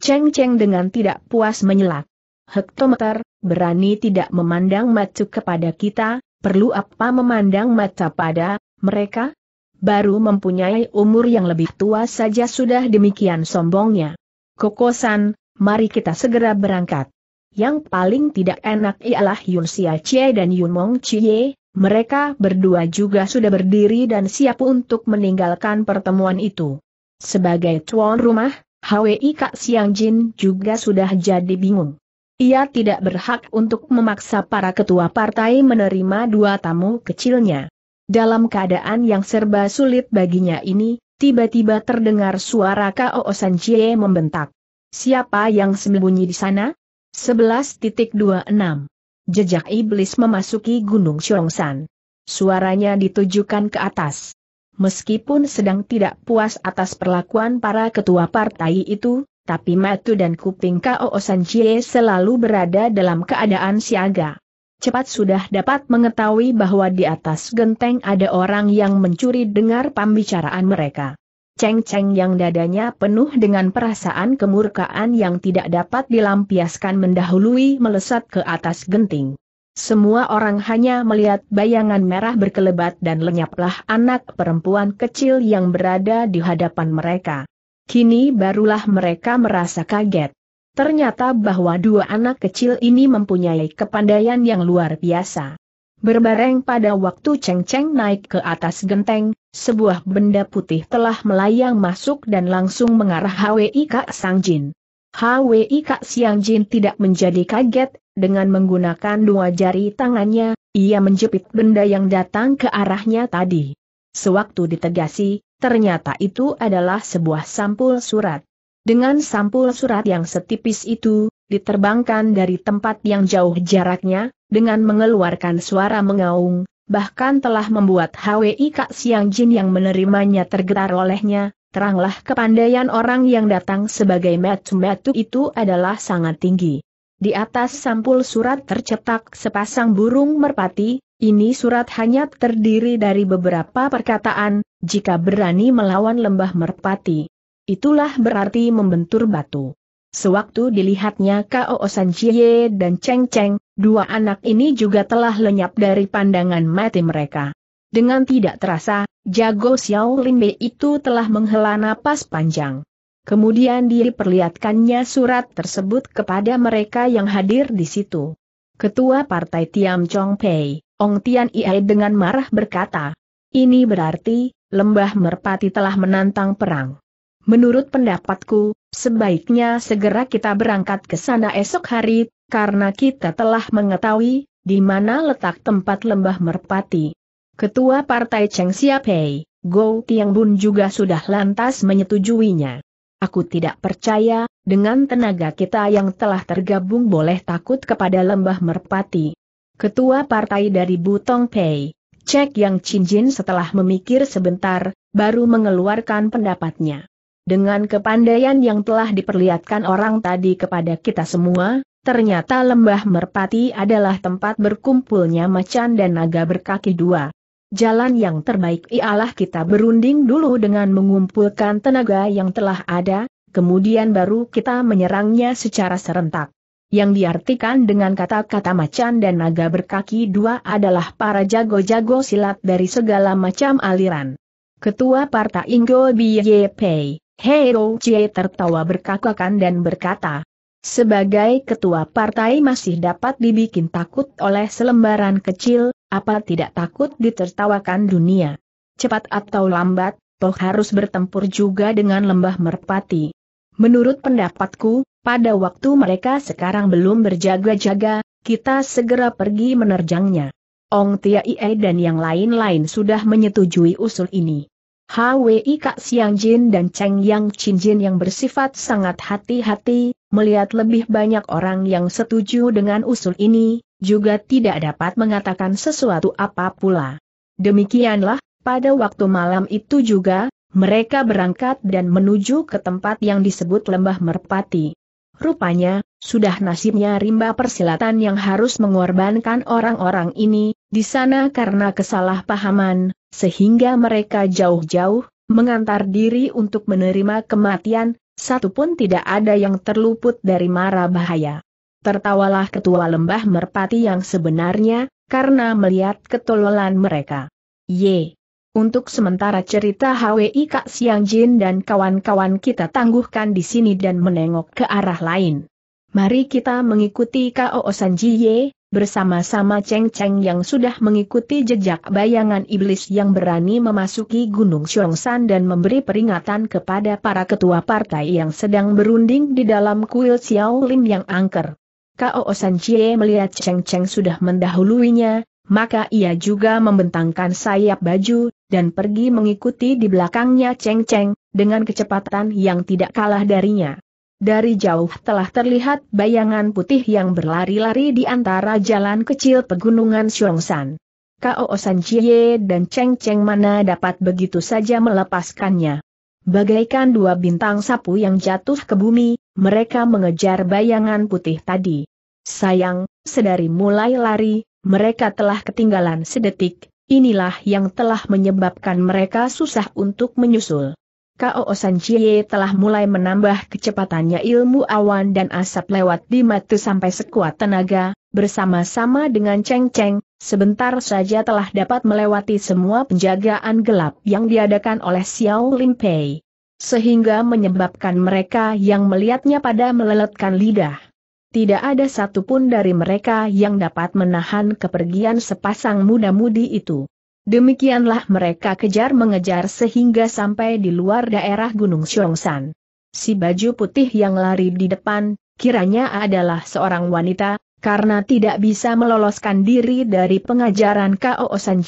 Cheng Cheng dengan tidak puas menyelak. Hektometer, berani tidak memandang mata kepada kita, perlu apa memandang mata pada mereka? Baru mempunyai umur yang lebih tua saja sudah demikian sombongnya. Kokosan, mari kita segera berangkat. Yang paling tidak enak ialah Yun Xia dan Yun Mong Chie, mereka berdua juga sudah berdiri dan siap untuk meninggalkan pertemuan itu. Sebagai tuan rumah, HWI Kak Siang Jin juga sudah jadi bingung. Ia tidak berhak untuk memaksa para ketua partai menerima dua tamu kecilnya. Dalam keadaan yang serba sulit baginya ini, tiba-tiba terdengar suara Kao Sanjie membentak. Siapa yang sembunyi di sana? 11.26 Jejak iblis memasuki Gunung Xiongshan. Suaranya ditujukan ke atas. Meskipun sedang tidak puas atas perlakuan para ketua partai itu, tapi matu dan kuping Kao San selalu berada dalam keadaan siaga. Cepat sudah dapat mengetahui bahwa di atas genteng ada orang yang mencuri dengar pembicaraan mereka. Ceng-ceng yang dadanya penuh dengan perasaan kemurkaan yang tidak dapat dilampiaskan mendahului melesat ke atas genting. Semua orang hanya melihat bayangan merah berkelebat dan lenyaplah anak perempuan kecil yang berada di hadapan mereka. Kini barulah mereka merasa kaget. Ternyata bahwa dua anak kecil ini mempunyai kepandaian yang luar biasa. Berbareng pada waktu Cheng Cheng naik ke atas genteng, sebuah benda putih telah melayang masuk dan langsung mengarah HWI Kak Sang Jin. HWI Kak Siang Jin tidak menjadi kaget, dengan menggunakan dua jari tangannya, ia menjepit benda yang datang ke arahnya tadi. Sewaktu ditegasi, ternyata itu adalah sebuah sampul surat. Dengan sampul surat yang setipis itu, diterbangkan dari tempat yang jauh jaraknya, dengan mengeluarkan suara mengaung, bahkan telah membuat HWI Kak Siang Jin yang menerimanya tergetar olehnya, teranglah kepandaian orang yang datang sebagai metu-metu itu adalah sangat tinggi. Di atas sampul surat tercetak sepasang burung merpati, ini surat hanya terdiri dari beberapa perkataan, jika berani melawan lembah merpati. Itulah berarti membentur batu. Sewaktu dilihatnya Kao San Chie dan Cheng Cheng, dua anak ini juga telah lenyap dari pandangan mati mereka. Dengan tidak terasa, jago Xiao Lin Mei itu telah menghela napas panjang. Kemudian diperlihatkannya surat tersebut kepada mereka yang hadir di situ. Ketua Partai Tiam Chong Pei, Ong Tian Iai dengan marah berkata, ini berarti, lembah merpati telah menantang perang. Menurut pendapatku, Sebaiknya segera kita berangkat ke sana esok hari, karena kita telah mengetahui di mana letak tempat lembah merpati. Ketua Partai Cheng Siapei, Go Tiang Bun juga sudah lantas menyetujuinya. Aku tidak percaya, dengan tenaga kita yang telah tergabung boleh takut kepada lembah merpati. Ketua Partai dari Butong Pei, Cek Yang Jin setelah memikir sebentar, baru mengeluarkan pendapatnya. Dengan kepandaian yang telah diperlihatkan orang tadi kepada kita semua, ternyata lembah merpati adalah tempat berkumpulnya macan dan naga berkaki dua. Jalan yang terbaik ialah kita berunding dulu dengan mengumpulkan tenaga yang telah ada, kemudian baru kita menyerangnya secara serentak. Yang diartikan dengan kata-kata macan dan naga berkaki dua adalah para jago-jago silat dari segala macam aliran. Ketua Partai Ingo BYP Hero Chie tertawa berkakakan dan berkata, sebagai ketua partai masih dapat dibikin takut oleh selembaran kecil, apa tidak takut ditertawakan dunia. Cepat atau lambat, toh harus bertempur juga dengan lembah merpati. Menurut pendapatku, pada waktu mereka sekarang belum berjaga-jaga, kita segera pergi menerjangnya. Ong Tia Ie dan yang lain-lain sudah menyetujui usul ini. HWI Kak Siang Jin dan Cheng Yang Chin Jin yang bersifat sangat hati-hati, melihat lebih banyak orang yang setuju dengan usul ini, juga tidak dapat mengatakan sesuatu apa pula. Demikianlah, pada waktu malam itu juga, mereka berangkat dan menuju ke tempat yang disebut Lembah Merpati. Rupanya, sudah nasibnya rimba persilatan yang harus mengorbankan orang-orang ini, di sana karena kesalahpahaman, sehingga mereka jauh-jauh, mengantar diri untuk menerima kematian, satu pun tidak ada yang terluput dari mara bahaya. Tertawalah ketua lembah merpati yang sebenarnya, karena melihat ketololan mereka. Ye, Untuk sementara cerita HWI Kak Siang Jin dan kawan-kawan kita tangguhkan di sini dan menengok ke arah lain. Mari kita mengikuti K.O. Sanji Ye, bersama-sama Cheng Cheng yang sudah mengikuti jejak bayangan iblis yang berani memasuki Gunung Syongsan dan memberi peringatan kepada para ketua partai yang sedang berunding di dalam kuil Xiao Lin yang angker. Kao San Chie melihat Cheng Cheng sudah mendahuluinya, maka ia juga membentangkan sayap baju, dan pergi mengikuti di belakangnya Cheng Cheng, dengan kecepatan yang tidak kalah darinya. Dari jauh telah terlihat bayangan putih yang berlari-lari di antara jalan kecil pegunungan Xiongshan. Kao San Chie dan Cheng Cheng mana dapat begitu saja melepaskannya. Bagaikan dua bintang sapu yang jatuh ke bumi, mereka mengejar bayangan putih tadi. Sayang, sedari mulai lari, mereka telah ketinggalan sedetik, inilah yang telah menyebabkan mereka susah untuk menyusul. Kao Chie telah mulai menambah kecepatannya ilmu awan dan asap lewat di mata sampai sekuat tenaga, bersama-sama dengan Cheng Cheng, sebentar saja telah dapat melewati semua penjagaan gelap yang diadakan oleh Xiao Lin Pei. Sehingga menyebabkan mereka yang melihatnya pada meleletkan lidah. Tidak ada satupun dari mereka yang dapat menahan kepergian sepasang muda-mudi itu. Demikianlah mereka kejar mengejar sehingga sampai di luar daerah Gunung Syongsan. Si baju putih yang lari di depan, kiranya adalah seorang wanita, karena tidak bisa meloloskan diri dari pengajaran Kao San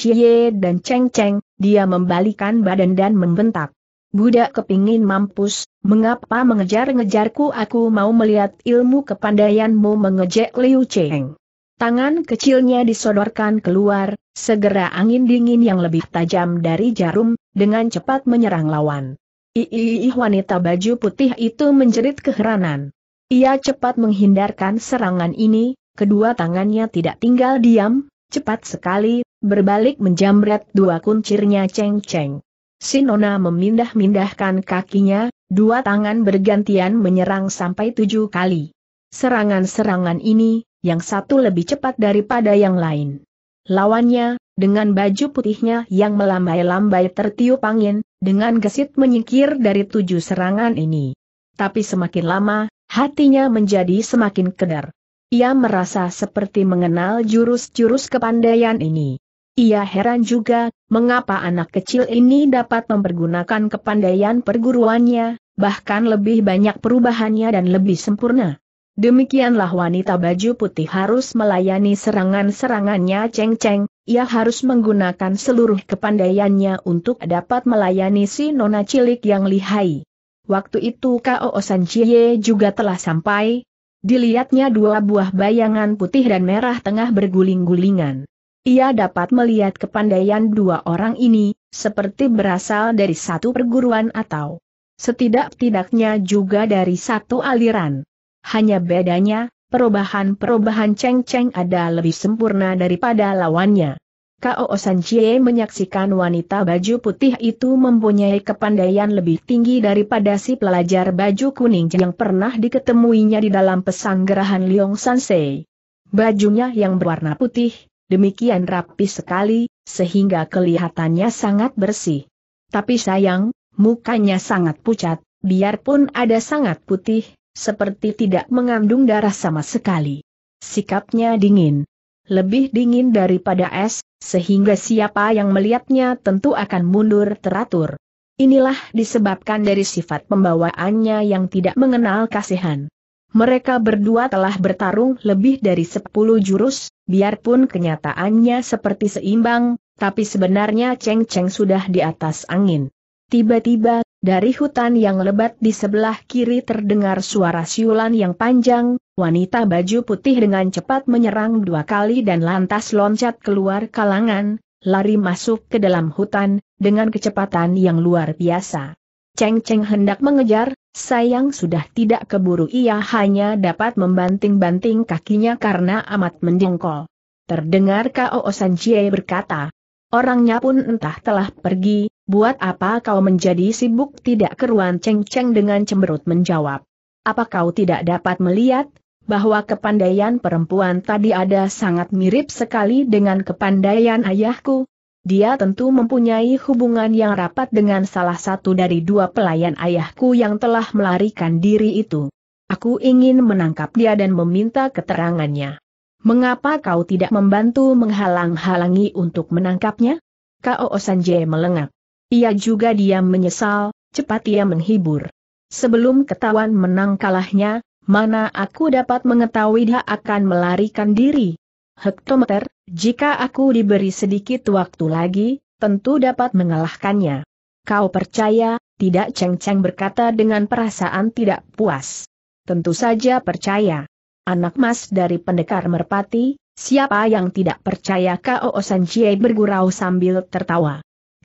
dan Cheng Cheng, dia membalikan badan dan membentak. Budak kepingin mampus, mengapa mengejar-ngejarku aku mau melihat ilmu kepandaianmu mengejek Liu Cheng. Tangan kecilnya disodorkan keluar, segera angin dingin yang lebih tajam dari jarum, dengan cepat menyerang lawan. Iih wanita baju putih itu menjerit keheranan. Ia cepat menghindarkan serangan ini, kedua tangannya tidak tinggal diam, cepat sekali, berbalik menjamret dua kuncirnya ceng-ceng. Sinona memindah-mindahkan kakinya, dua tangan bergantian menyerang sampai tujuh kali. Serangan-serangan ini, yang satu lebih cepat daripada yang lain. Lawannya, dengan baju putihnya yang melambai-lambai tertiup angin, dengan gesit menyingkir dari tujuh serangan ini. Tapi semakin lama, hatinya menjadi semakin kedar. Ia merasa seperti mengenal jurus-jurus kepandaian ini. Ia heran juga, mengapa anak kecil ini dapat mempergunakan kepandaian perguruannya, bahkan lebih banyak perubahannya dan lebih sempurna. Demikianlah wanita baju putih harus melayani serangan-serangannya Cheng Cheng, ia harus menggunakan seluruh kepandaiannya untuk dapat melayani si nona cilik yang lihai. Waktu itu Kao San Chie juga telah sampai, dilihatnya dua buah bayangan putih dan merah tengah berguling-gulingan. Ia dapat melihat kepandaian dua orang ini, seperti berasal dari satu perguruan atau setidak-tidaknya juga dari satu aliran. Hanya bedanya, perubahan-perubahan Cheng Cheng ada lebih sempurna daripada lawannya. Kao San Chie menyaksikan wanita baju putih itu mempunyai kepandaian lebih tinggi daripada si pelajar baju kuning yang pernah diketemuinya di dalam pesanggerahan Liong Sansei. Bajunya yang berwarna putih, demikian rapi sekali, sehingga kelihatannya sangat bersih. Tapi sayang, mukanya sangat pucat, biarpun ada sangat putih, seperti tidak mengandung darah sama sekali. Sikapnya dingin. Lebih dingin daripada es, sehingga siapa yang melihatnya tentu akan mundur teratur. Inilah disebabkan dari sifat pembawaannya yang tidak mengenal kasihan. Mereka berdua telah bertarung lebih dari sepuluh jurus, biarpun kenyataannya seperti seimbang, tapi sebenarnya Cheng Cheng sudah di atas angin. Tiba-tiba, dari hutan yang lebat di sebelah kiri terdengar suara siulan yang panjang, wanita baju putih dengan cepat menyerang dua kali dan lantas loncat keluar kalangan, lari masuk ke dalam hutan, dengan kecepatan yang luar biasa. Ceng Ceng hendak mengejar, sayang sudah tidak keburu ia hanya dapat membanting-banting kakinya karena amat mendengkol. Terdengar Kao Sanjie berkata, orangnya pun entah telah pergi, buat apa kau menjadi sibuk tidak keruan ceng-ceng dengan cemberut menjawab. Apa kau tidak dapat melihat, bahwa kepandaian perempuan tadi ada sangat mirip sekali dengan kepandaian ayahku? Dia tentu mempunyai hubungan yang rapat dengan salah satu dari dua pelayan ayahku yang telah melarikan diri itu. Aku ingin menangkap dia dan meminta keterangannya. Mengapa kau tidak membantu menghalang-halangi untuk menangkapnya? Kao Sanje melengak. Ia juga diam menyesal, cepat ia menghibur. Sebelum ketahuan menang kalahnya, mana aku dapat mengetahui dia akan melarikan diri. Hektometer, jika aku diberi sedikit waktu lagi, tentu dapat mengalahkannya. Kau percaya, tidak ceng-ceng berkata dengan perasaan tidak puas. Tentu saja percaya. Anak mas dari pendekar merpati, siapa yang tidak percaya Kao Sanjie bergurau sambil tertawa.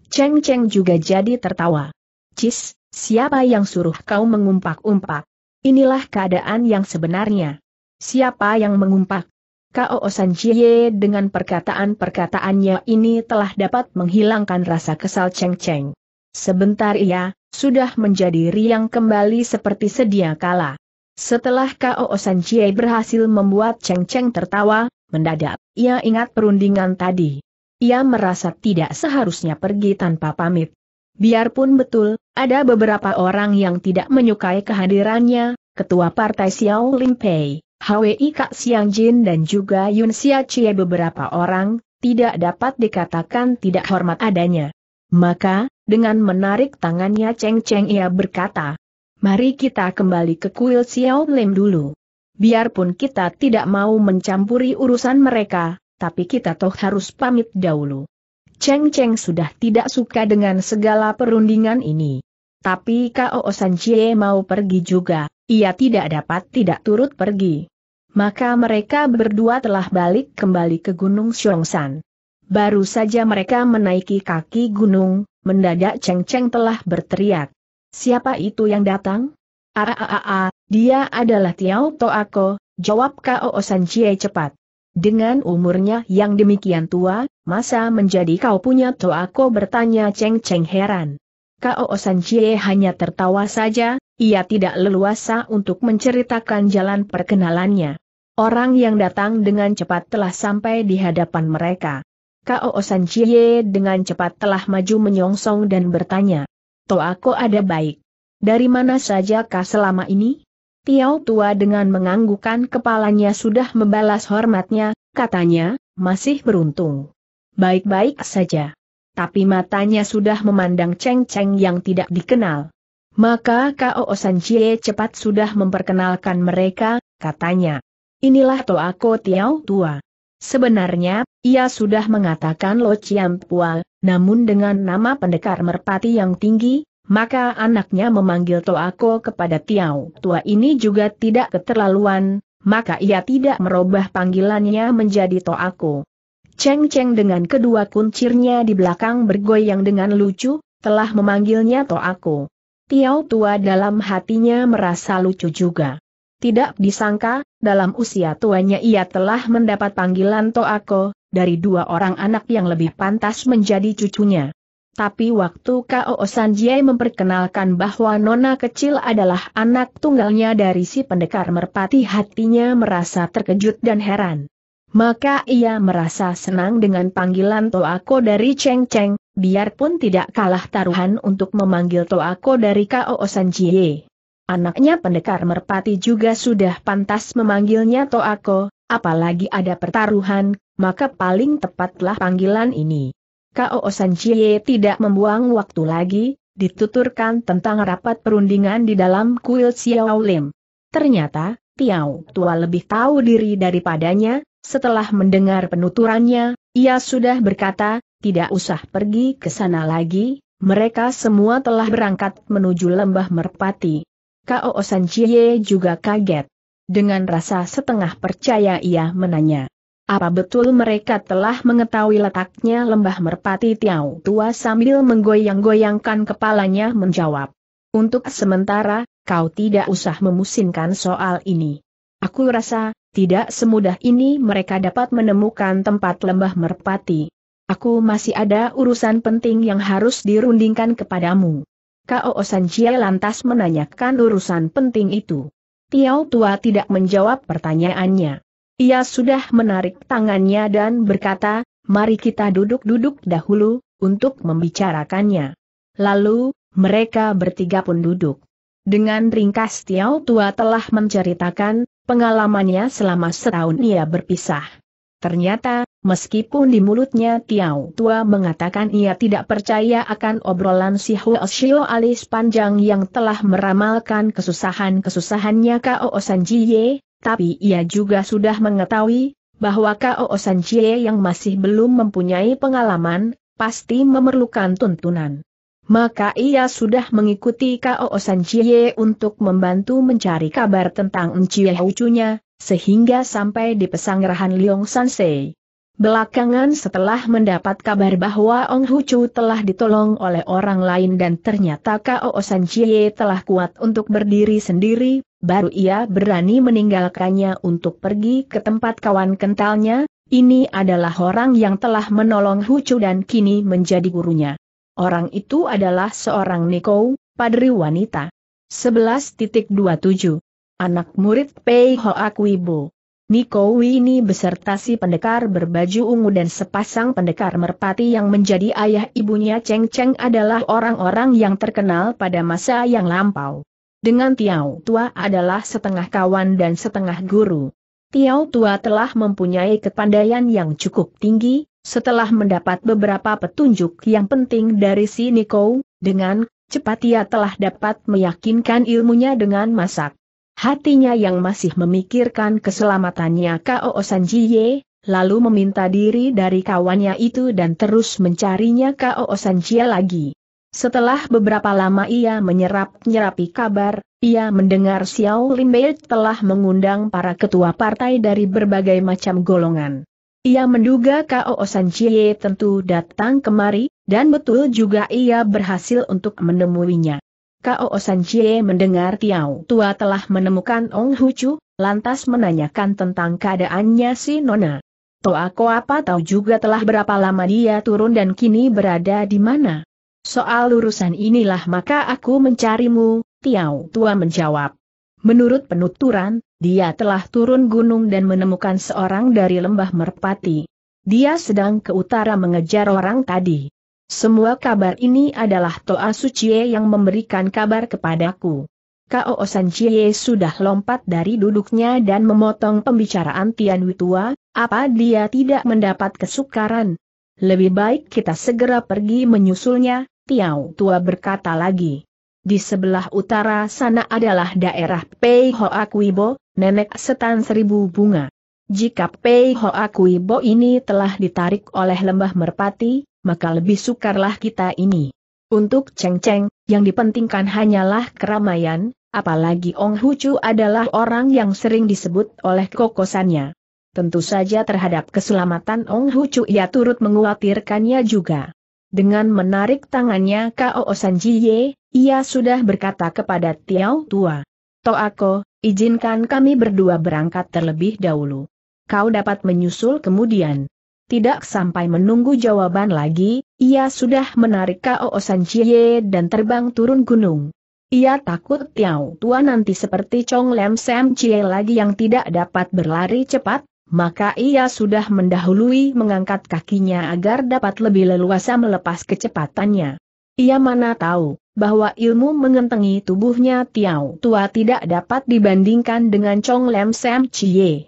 Cheng Cheng juga jadi tertawa. Cis, siapa yang suruh kau mengumpak-umpak? Inilah keadaan yang sebenarnya. Siapa yang mengumpak? Kao Osan Chie dengan perkataan-perkataannya ini telah dapat menghilangkan rasa kesal Cheng Cheng. Sebentar ia, sudah menjadi riang kembali seperti sedia kala. Setelah Kao Osan Chie berhasil membuat Cheng Cheng tertawa, mendadak, ia ingat perundingan tadi. Ia merasa tidak seharusnya pergi tanpa pamit. Biarpun betul, ada beberapa orang yang tidak menyukai kehadirannya, Ketua Partai Xiao Limpei, Pei, HWI Kak Siang Jin dan juga Yun Xia Chie beberapa orang, tidak dapat dikatakan tidak hormat adanya. Maka, dengan menarik tangannya Cheng Cheng ia berkata, Mari kita kembali ke kuil Xiao Lim dulu. Biarpun kita tidak mau mencampuri urusan mereka, tapi kita toh harus pamit dahulu. Cheng Cheng sudah tidak suka dengan segala perundingan ini. Tapi Kao San Chie mau pergi juga, ia tidak dapat tidak turut pergi. Maka mereka berdua telah balik kembali ke Gunung Xiongsan. Baru saja mereka menaiki kaki gunung, mendadak Cheng Cheng telah berteriak. Siapa itu yang datang? Aaaa, ah, ah, ah, dia adalah Tiao Toako, jawab Kao San Chie cepat. Dengan umurnya yang demikian tua, masa menjadi kau punya toako bertanya Cheng Cheng heran. Kao Osan Jie hanya tertawa saja, ia tidak leluasa untuk menceritakan jalan perkenalannya. Orang yang datang dengan cepat telah sampai di hadapan mereka. Kao Osan Jie dengan cepat telah maju menyongsong dan bertanya. Toako ada baik. Dari mana saja kah selama ini? Tiao tua dengan menganggukan kepalanya sudah membalas hormatnya, katanya, masih beruntung. Baik-baik saja. Tapi matanya sudah memandang ceng-ceng yang tidak dikenal. Maka Kao Sanjie cepat sudah memperkenalkan mereka, katanya. Inilah aku Tiao tua. Sebenarnya, ia sudah mengatakan Lo Chiam Pual, namun dengan nama pendekar merpati yang tinggi, maka anaknya memanggil Toako kepada Tiau Tua ini juga tidak keterlaluan, maka ia tidak merubah panggilannya menjadi Toako. Cheng Cheng dengan kedua kuncirnya di belakang bergoyang dengan lucu, telah memanggilnya Toako. Tiau Tua dalam hatinya merasa lucu juga. Tidak disangka, dalam usia tuanya ia telah mendapat panggilan Toako, dari dua orang anak yang lebih pantas menjadi cucunya. Tapi waktu Kao Sanjie memperkenalkan bahwa Nona kecil adalah anak tunggalnya dari si pendekar merpati hatinya merasa terkejut dan heran. Maka ia merasa senang dengan panggilan Toako dari Cheng Cheng, biarpun tidak kalah taruhan untuk memanggil Toako dari Kao Sanjie. Anaknya pendekar merpati juga sudah pantas memanggilnya Toako, apalagi ada pertaruhan, maka paling tepatlah panggilan ini. Kao Osan Chie tidak membuang waktu lagi, dituturkan tentang rapat perundingan di dalam kuil Xiao Lim. Ternyata, Tiao Tua lebih tahu diri daripadanya, setelah mendengar penuturannya, ia sudah berkata, tidak usah pergi ke sana lagi, mereka semua telah berangkat menuju lembah merpati. Kao Chie juga kaget. Dengan rasa setengah percaya ia menanya. Apa betul mereka telah mengetahui letaknya lembah merpati Tiau tua sambil menggoyang-goyangkan kepalanya menjawab. Untuk sementara, kau tidak usah memusingkan soal ini. Aku rasa, tidak semudah ini mereka dapat menemukan tempat lembah merpati. Aku masih ada urusan penting yang harus dirundingkan kepadamu. Kao Sanjie lantas menanyakan urusan penting itu. Tiau Tua tidak menjawab pertanyaannya. Ia sudah menarik tangannya dan berkata, mari kita duduk-duduk dahulu, untuk membicarakannya. Lalu, mereka bertiga pun duduk. Dengan ringkas Tiau Tua telah menceritakan, pengalamannya selama setahun ia berpisah. Ternyata, meskipun di mulutnya Tiau Tua mengatakan ia tidak percaya akan obrolan si Huo Shio alis panjang yang telah meramalkan kesusahan-kesusahannya Kao jie tapi ia juga sudah mengetahui, bahwa K.O. Sanjie yang masih belum mempunyai pengalaman, pasti memerlukan tuntunan. Maka ia sudah mengikuti K.O. Sanjie untuk membantu mencari kabar tentang Encie Hucunya, sehingga sampai di pesanggerahan Liong Sansei. Belakangan setelah mendapat kabar bahwa Ong Hucu telah ditolong oleh orang lain dan ternyata Kao San Chie telah kuat untuk berdiri sendiri, baru ia berani meninggalkannya untuk pergi ke tempat kawan kentalnya, ini adalah orang yang telah menolong Hucu dan kini menjadi gurunya. Orang itu adalah seorang Niko, padri wanita. 11.27 Anak murid Pei Hoa Kuibo Niko ini beserta si pendekar berbaju ungu dan sepasang pendekar merpati yang menjadi ayah ibunya Cheng Cheng adalah orang-orang yang terkenal pada masa yang lampau. Dengan Tiao Tua adalah setengah kawan dan setengah guru. Tiao Tua telah mempunyai kepandaian yang cukup tinggi, setelah mendapat beberapa petunjuk yang penting dari si Niko, dengan cepat ia telah dapat meyakinkan ilmunya dengan masak. Hatinya yang masih memikirkan keselamatannya Kao Sanjiye, lalu meminta diri dari kawannya itu dan terus mencarinya Kao Sanjiye lagi. Setelah beberapa lama ia menyerap-nyerapi kabar, ia mendengar Xiao Limbei telah mengundang para ketua partai dari berbagai macam golongan. Ia menduga Kao Sanjiye tentu datang kemari, dan betul juga ia berhasil untuk menemuinya. Kao Sanjie mendengar Tiao Tua telah menemukan Ong Hucu, lantas menanyakan tentang keadaannya si Nona. Toa, Ko apa tahu juga telah berapa lama dia turun dan kini berada di mana. Soal urusan inilah maka aku mencarimu, Tiao Tua menjawab. Menurut penuturan, dia telah turun gunung dan menemukan seorang dari lembah merpati. Dia sedang ke utara mengejar orang tadi. Semua kabar ini adalah Toa Sucie yang memberikan kabar kepadaku. Kao Chie sudah lompat dari duduknya dan memotong pembicaraan Tian Witua, apa dia tidak mendapat kesukaran? Lebih baik kita segera pergi menyusulnya, Tiao Tua berkata lagi. Di sebelah utara sana adalah daerah Pei Ho Hoakuibo, nenek setan seribu bunga. Jika Pei Ho Hoakuibo ini telah ditarik oleh lembah merpati, maka lebih sukarlah kita ini. Untuk Cheng Cheng, yang dipentingkan hanyalah keramaian, apalagi Ong Hucu adalah orang yang sering disebut oleh kokosannya. Tentu saja terhadap keselamatan Ong Hucu ia turut menguatirkannya juga. Dengan menarik tangannya Kao San Jiye, ia sudah berkata kepada Tiao Tua. Toako, izinkan kami berdua berangkat terlebih dahulu. Kau dapat menyusul kemudian. Tidak sampai menunggu jawaban lagi, ia sudah menarik Kao San Chie dan terbang turun gunung. Ia takut Tiao Tua nanti seperti Chong Lem Sam Chie lagi yang tidak dapat berlari cepat, maka ia sudah mendahului mengangkat kakinya agar dapat lebih leluasa melepas kecepatannya. Ia mana tahu, bahwa ilmu mengentengi tubuhnya Tiao Tua tidak dapat dibandingkan dengan Chong Lem Sam Chie.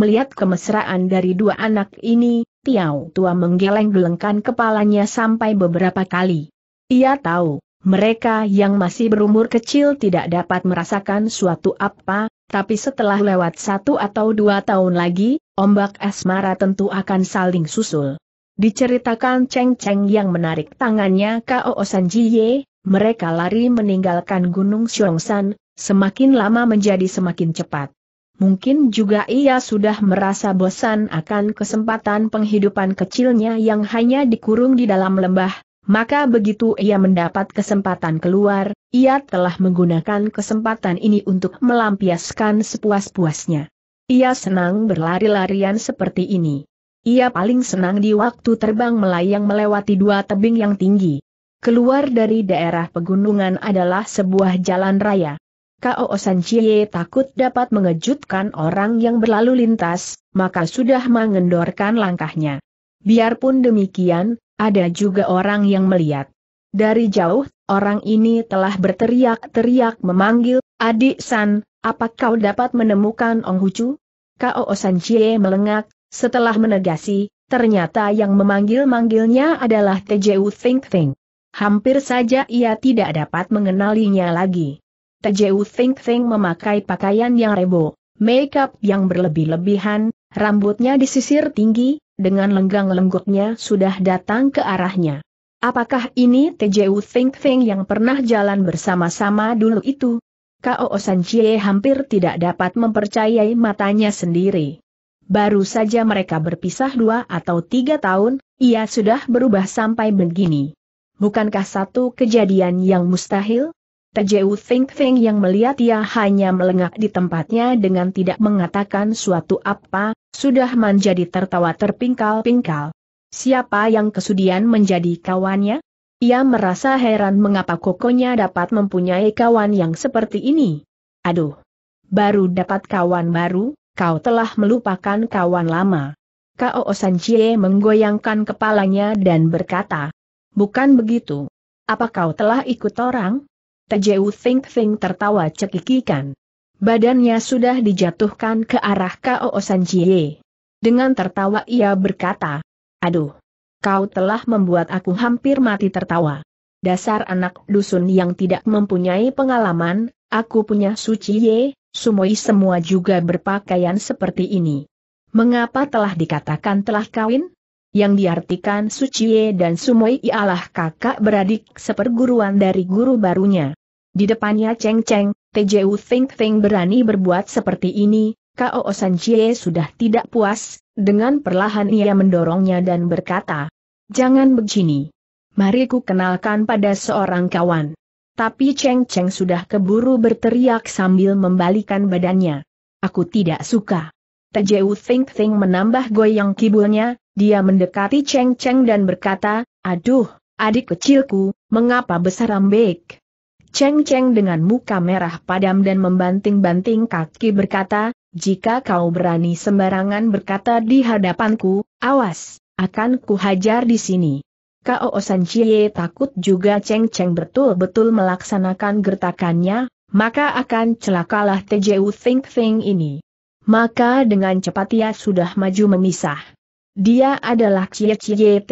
Melihat kemesraan dari dua anak ini, Tiau tua menggeleng-gelengkan kepalanya sampai beberapa kali. Ia tahu, mereka yang masih berumur kecil tidak dapat merasakan suatu apa, tapi setelah lewat satu atau dua tahun lagi, ombak asmara tentu akan saling susul. Diceritakan Cheng Cheng yang menarik tangannya Kao San mereka lari meninggalkan Gunung Xiongsan, semakin lama menjadi semakin cepat. Mungkin juga ia sudah merasa bosan akan kesempatan penghidupan kecilnya yang hanya dikurung di dalam lembah, maka begitu ia mendapat kesempatan keluar, ia telah menggunakan kesempatan ini untuk melampiaskan sepuas-puasnya. Ia senang berlari-larian seperti ini. Ia paling senang di waktu terbang melayang melewati dua tebing yang tinggi. Keluar dari daerah pegunungan adalah sebuah jalan raya. Kao Sanchie takut dapat mengejutkan orang yang berlalu lintas, maka sudah mengendorkan langkahnya. Biarpun demikian, ada juga orang yang melihat. Dari jauh, orang ini telah berteriak-teriak memanggil, Adik San, apa kau dapat menemukan Ong Hucu? Kao Sanchie melengak, setelah menegasi, ternyata yang memanggil-manggilnya adalah Teju Think Think. Hampir saja ia tidak dapat mengenalinya lagi. Tejeu Think Think memakai pakaian yang rebo, makeup yang berlebih-lebihan, rambutnya disisir tinggi, dengan lenggang-lengguknya sudah datang ke arahnya. Apakah ini Tejeu Think Think yang pernah jalan bersama-sama dulu itu? Kao Sanjie hampir tidak dapat mempercayai matanya sendiri. Baru saja mereka berpisah dua atau tiga tahun, ia sudah berubah sampai begini. Bukankah satu kejadian yang mustahil? Tejeu Think Feng yang melihat ia hanya melengak di tempatnya dengan tidak mengatakan suatu apa, sudah menjadi tertawa terpingkal-pingkal. Siapa yang kesudian menjadi kawannya? Ia merasa heran mengapa kokonya dapat mempunyai kawan yang seperti ini. Aduh! Baru dapat kawan baru, kau telah melupakan kawan lama. Kao Sanjie menggoyangkan kepalanya dan berkata, Bukan begitu. Apa kau telah ikut orang? Tejeu Think Think tertawa cekikikan. Badannya sudah dijatuhkan ke arah Kao Sanjie. Dengan tertawa ia berkata, Aduh, kau telah membuat aku hampir mati tertawa. Dasar anak dusun yang tidak mempunyai pengalaman, aku punya suci ye, sumoi semua juga berpakaian seperti ini. Mengapa telah dikatakan telah kawin? yang diartikan Suciye dan Sumoi ialah kakak beradik seperguruan dari guru barunya. Di depannya Cheng Cheng, TJU Think Think berani berbuat seperti ini, Kao San sudah tidak puas, dengan perlahan ia mendorongnya dan berkata, Jangan begini. Mari ku kenalkan pada seorang kawan. Tapi Cheng Cheng sudah keburu berteriak sambil membalikan badannya. Aku tidak suka. Tejeu Think Think menambah goyang kibulnya, dia mendekati Cheng Cheng dan berkata, Aduh, adik kecilku, mengapa besar ambek? Cheng Cheng dengan muka merah padam dan membanting-banting kaki berkata, jika kau berani sembarangan berkata di hadapanku, awas, akan kuhajar di sini. Kau Osan Chie takut juga Cheng Cheng betul-betul melaksanakan gertakannya, maka akan celakalah TJU Think Think ini. Maka dengan cepat ia sudah maju memisah. Dia adalah Cie Cie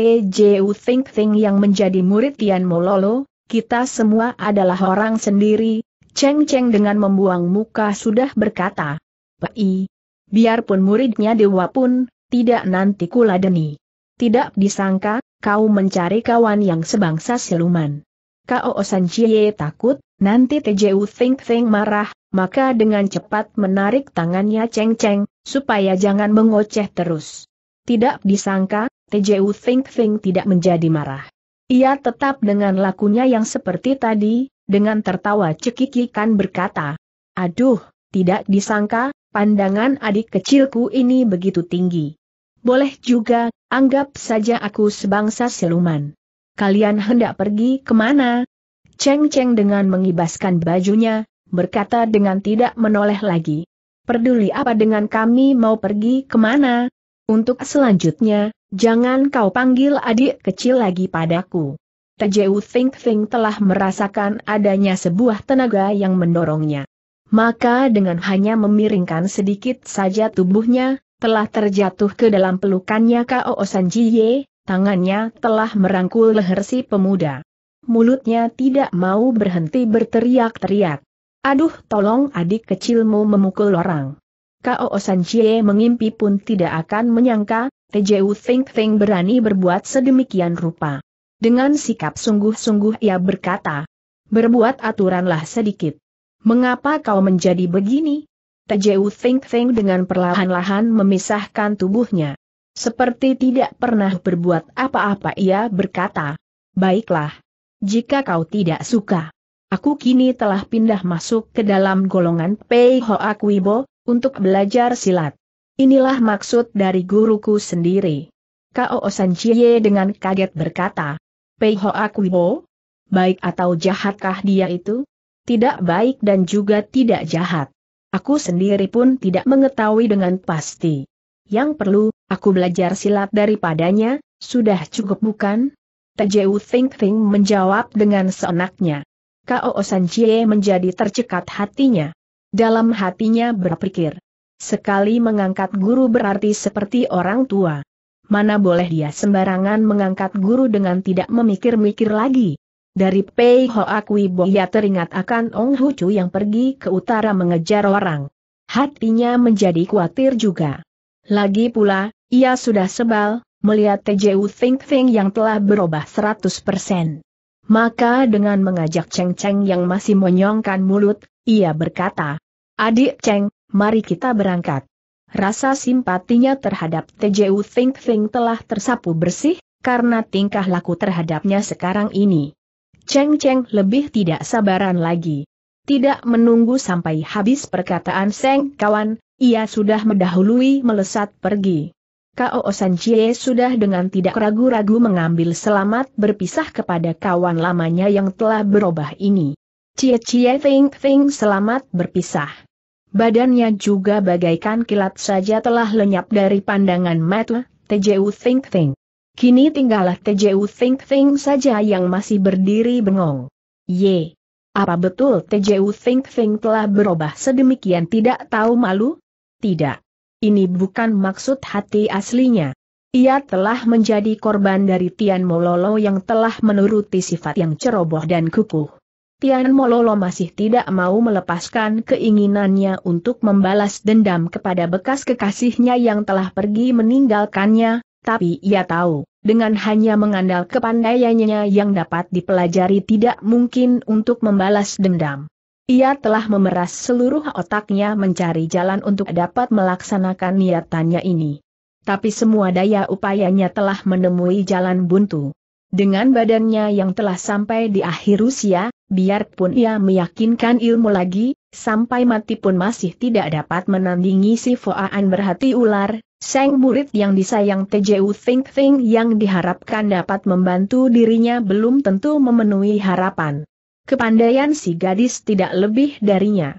U Think Think yang menjadi murid Tian Mololo, kita semua adalah orang sendiri, Cheng Cheng dengan membuang muka sudah berkata. Pai, biarpun muridnya dewa pun, tidak nanti kuladeni. Tidak disangka, kau mencari kawan yang sebangsa siluman. Kao San Cie takut, nanti U Think Think marah, maka dengan cepat menarik tangannya Cheng Cheng, supaya jangan mengoceh terus. Tidak disangka, TJU Think Think tidak menjadi marah. Ia tetap dengan lakunya yang seperti tadi, dengan tertawa cekikikan berkata, Aduh, tidak disangka, pandangan adik kecilku ini begitu tinggi. Boleh juga, anggap saja aku sebangsa siluman. Kalian hendak pergi kemana? Cheng Cheng dengan mengibaskan bajunya, berkata dengan tidak menoleh lagi. Peduli apa dengan kami mau pergi kemana, untuk selanjutnya, jangan kau panggil adik kecil lagi padaku. Tejeu Think Think telah merasakan adanya sebuah tenaga yang mendorongnya. Maka dengan hanya memiringkan sedikit saja tubuhnya, telah terjatuh ke dalam pelukannya Kao Sanjiye, tangannya telah merangkul leher si pemuda. Mulutnya tidak mau berhenti berteriak-teriak. Aduh tolong adik kecilmu memukul orang. Kao San Chie mengimpi pun tidak akan menyangka, TJU Think Think berani berbuat sedemikian rupa. Dengan sikap sungguh-sungguh ia berkata, berbuat aturanlah sedikit. Mengapa kau menjadi begini? TJU Think Think dengan perlahan-lahan memisahkan tubuhnya. Seperti tidak pernah berbuat apa-apa ia berkata, Baiklah. Jika kau tidak suka. Aku kini telah pindah masuk ke dalam golongan Pei Hoa Kuibo, untuk belajar silat. Inilah maksud dari guruku sendiri. Kao San Chie dengan kaget berkata, Pei Hoa Kuibo? Baik atau jahatkah dia itu? Tidak baik dan juga tidak jahat. Aku sendiri pun tidak mengetahui dengan pasti. Yang perlu, aku belajar silat daripadanya, sudah cukup bukan? Tejeu Think Think menjawab dengan seenaknya. Kao San Chie menjadi tercekat hatinya. Dalam hatinya berpikir. Sekali mengangkat guru berarti seperti orang tua. Mana boleh dia sembarangan mengangkat guru dengan tidak memikir-mikir lagi. Dari Pei Ho Akui Bo ia teringat akan Ong Hu Chu yang pergi ke utara mengejar orang. Hatinya menjadi khawatir juga. Lagi pula, ia sudah sebal, melihat TJU Think Think yang telah berubah 100%. Maka dengan mengajak Cheng Cheng yang masih menyongkan mulut, ia berkata, Adik Cheng, mari kita berangkat. Rasa simpatinya terhadap TJU Think Think telah tersapu bersih, karena tingkah laku terhadapnya sekarang ini. Cheng Cheng lebih tidak sabaran lagi. Tidak menunggu sampai habis perkataan Seng kawan, ia sudah mendahului melesat pergi. Kao San Jie sudah dengan tidak ragu-ragu mengambil selamat berpisah kepada kawan lamanya yang telah berubah ini. Cie Cie Ting Ting selamat berpisah. Badannya juga bagaikan kilat saja telah lenyap dari pandangan mata, TJU Ting Ting. Kini tinggallah TJU Ting Ting saja yang masih berdiri bengong. Ye. Apa betul TJU Think Think telah berubah sedemikian tidak tahu malu? Tidak. Ini bukan maksud hati aslinya. Ia telah menjadi korban dari Tian Mololo yang telah menuruti sifat yang ceroboh dan kukuh. Tian Mololo masih tidak mau melepaskan keinginannya untuk membalas dendam kepada bekas kekasihnya yang telah pergi meninggalkannya, tapi ia tahu, dengan hanya mengandal kepandaiannya yang dapat dipelajari tidak mungkin untuk membalas dendam. Ia telah memeras seluruh otaknya mencari jalan untuk dapat melaksanakan niatannya ini. Tapi semua daya upayanya telah menemui jalan buntu. Dengan badannya yang telah sampai di akhir usia, biarpun ia meyakinkan ilmu lagi, sampai mati pun masih tidak dapat menandingi si Foaan berhati ular, sang murid yang disayang TJU Think Think yang diharapkan dapat membantu dirinya belum tentu memenuhi harapan. Kepandaian si gadis tidak lebih darinya.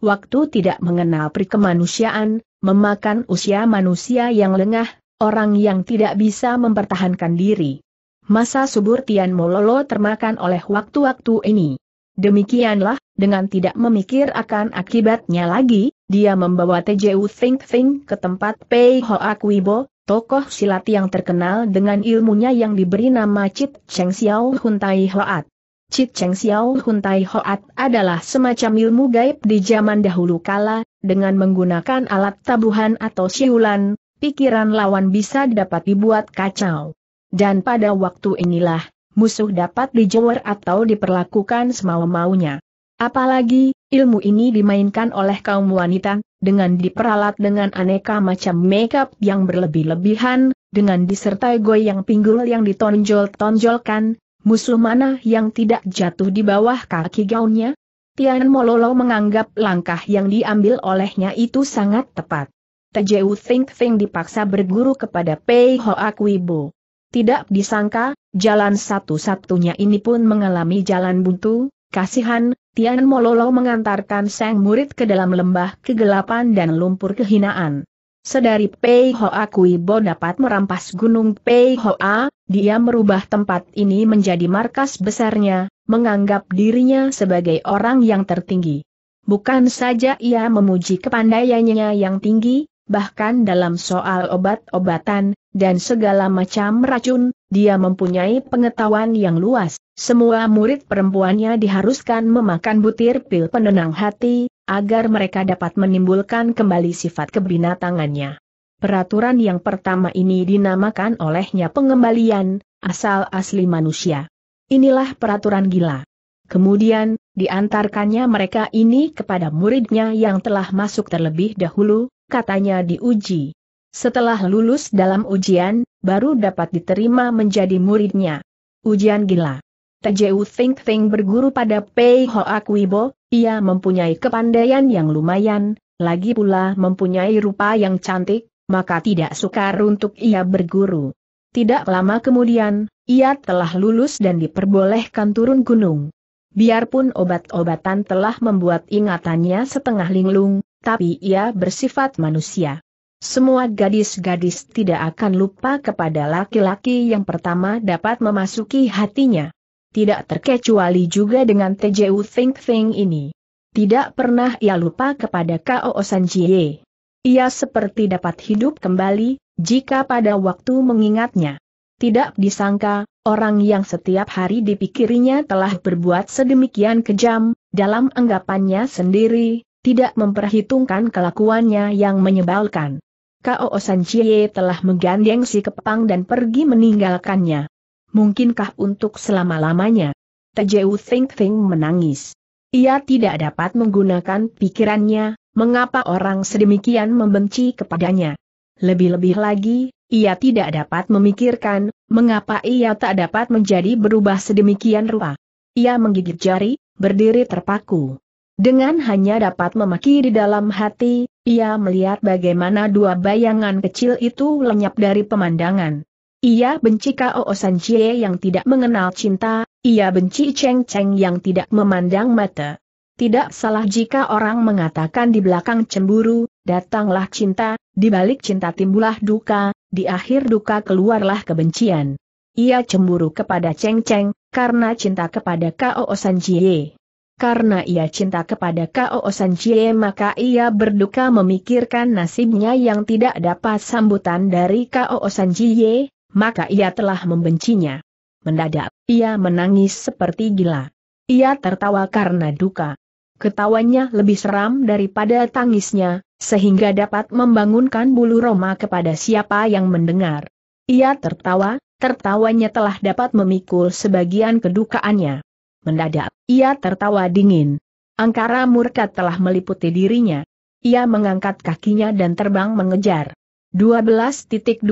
Waktu tidak mengenal prikemanusiaan, memakan usia manusia yang lengah, orang yang tidak bisa mempertahankan diri masa subur Tian Mololo termakan oleh waktu-waktu ini. Demikianlah, dengan tidak memikir akan akibatnya lagi, dia membawa Tejeu Think Think ke tempat Pei Ho Akuibo, tokoh silat yang terkenal dengan ilmunya yang diberi nama Chit Cheng Xiao Hun Tai Hoat. Chit Cheng Xiao Hun Tai Hoat adalah semacam ilmu gaib di zaman dahulu kala, dengan menggunakan alat tabuhan atau siulan, pikiran lawan bisa dapat dibuat kacau. Dan pada waktu inilah, musuh dapat dijewer atau diperlakukan semau-maunya. Apalagi, ilmu ini dimainkan oleh kaum wanita, dengan diperalat dengan aneka macam makeup yang berlebih-lebihan, dengan disertai goyang pinggul yang ditonjol-tonjolkan, musuh mana yang tidak jatuh di bawah kaki gaunnya? Tian Mololo menganggap langkah yang diambil olehnya itu sangat tepat. Tejeu Think Think dipaksa berguru kepada Pei Hoa Kwibo. Tidak disangka, jalan satu-satunya ini pun mengalami jalan buntu, kasihan, Tian Mololo mengantarkan sang murid ke dalam lembah kegelapan dan lumpur kehinaan. Sedari Pei Hoa Kui Bo dapat merampas gunung Pei Hoa, dia merubah tempat ini menjadi markas besarnya, menganggap dirinya sebagai orang yang tertinggi. Bukan saja ia memuji kepandaiannya yang tinggi, bahkan dalam soal obat-obatan, dan segala macam racun, dia mempunyai pengetahuan yang luas. Semua murid perempuannya diharuskan memakan butir pil penenang hati, agar mereka dapat menimbulkan kembali sifat kebinatangannya. Peraturan yang pertama ini dinamakan olehnya pengembalian, asal asli manusia. Inilah peraturan gila. Kemudian, diantarkannya mereka ini kepada muridnya yang telah masuk terlebih dahulu, katanya diuji. Setelah lulus dalam ujian, baru dapat diterima menjadi muridnya. Ujian gila. TJU Think Think berguru pada Pei Ho Wibo, ia mempunyai kepandaian yang lumayan, lagi pula mempunyai rupa yang cantik, maka tidak sukar untuk ia berguru. Tidak lama kemudian, ia telah lulus dan diperbolehkan turun gunung. Biarpun obat-obatan telah membuat ingatannya setengah linglung, tapi ia bersifat manusia. Semua gadis-gadis tidak akan lupa kepada laki-laki yang pertama dapat memasuki hatinya. Tidak terkecuali juga dengan TJU Think Think ini. Tidak pernah ia lupa kepada K.O. Sanjie. Ia seperti dapat hidup kembali, jika pada waktu mengingatnya. Tidak disangka, orang yang setiap hari dipikirinya telah berbuat sedemikian kejam, dalam anggapannya sendiri, tidak memperhitungkan kelakuannya yang menyebalkan. Kao Chie telah menggandeng si kepang dan pergi meninggalkannya. Mungkinkah untuk selama-lamanya? Tejeu Think Think menangis. Ia tidak dapat menggunakan pikirannya, mengapa orang sedemikian membenci kepadanya. Lebih-lebih lagi, ia tidak dapat memikirkan, mengapa ia tak dapat menjadi berubah sedemikian rupa. Ia menggigit jari, berdiri terpaku. Dengan hanya dapat memaki di dalam hati, ia melihat bagaimana dua bayangan kecil itu lenyap dari pemandangan. Ia benci Kao San Chie yang tidak mengenal cinta, ia benci Cheng Cheng yang tidak memandang mata. Tidak salah jika orang mengatakan di belakang cemburu, datanglah cinta, di balik cinta timbulah duka, di akhir duka keluarlah kebencian. Ia cemburu kepada Cheng Cheng, karena cinta kepada Kao San Chie. Karena ia cinta kepada Kao San Chie maka ia berduka memikirkan nasibnya yang tidak dapat sambutan dari Kao San Chie, maka ia telah membencinya. Mendadak, ia menangis seperti gila. Ia tertawa karena duka. Ketawanya lebih seram daripada tangisnya, sehingga dapat membangunkan bulu roma kepada siapa yang mendengar. Ia tertawa, tertawanya telah dapat memikul sebagian kedukaannya mendadak, ia tertawa dingin. Angkara murka telah meliputi dirinya. Ia mengangkat kakinya dan terbang mengejar. 12.28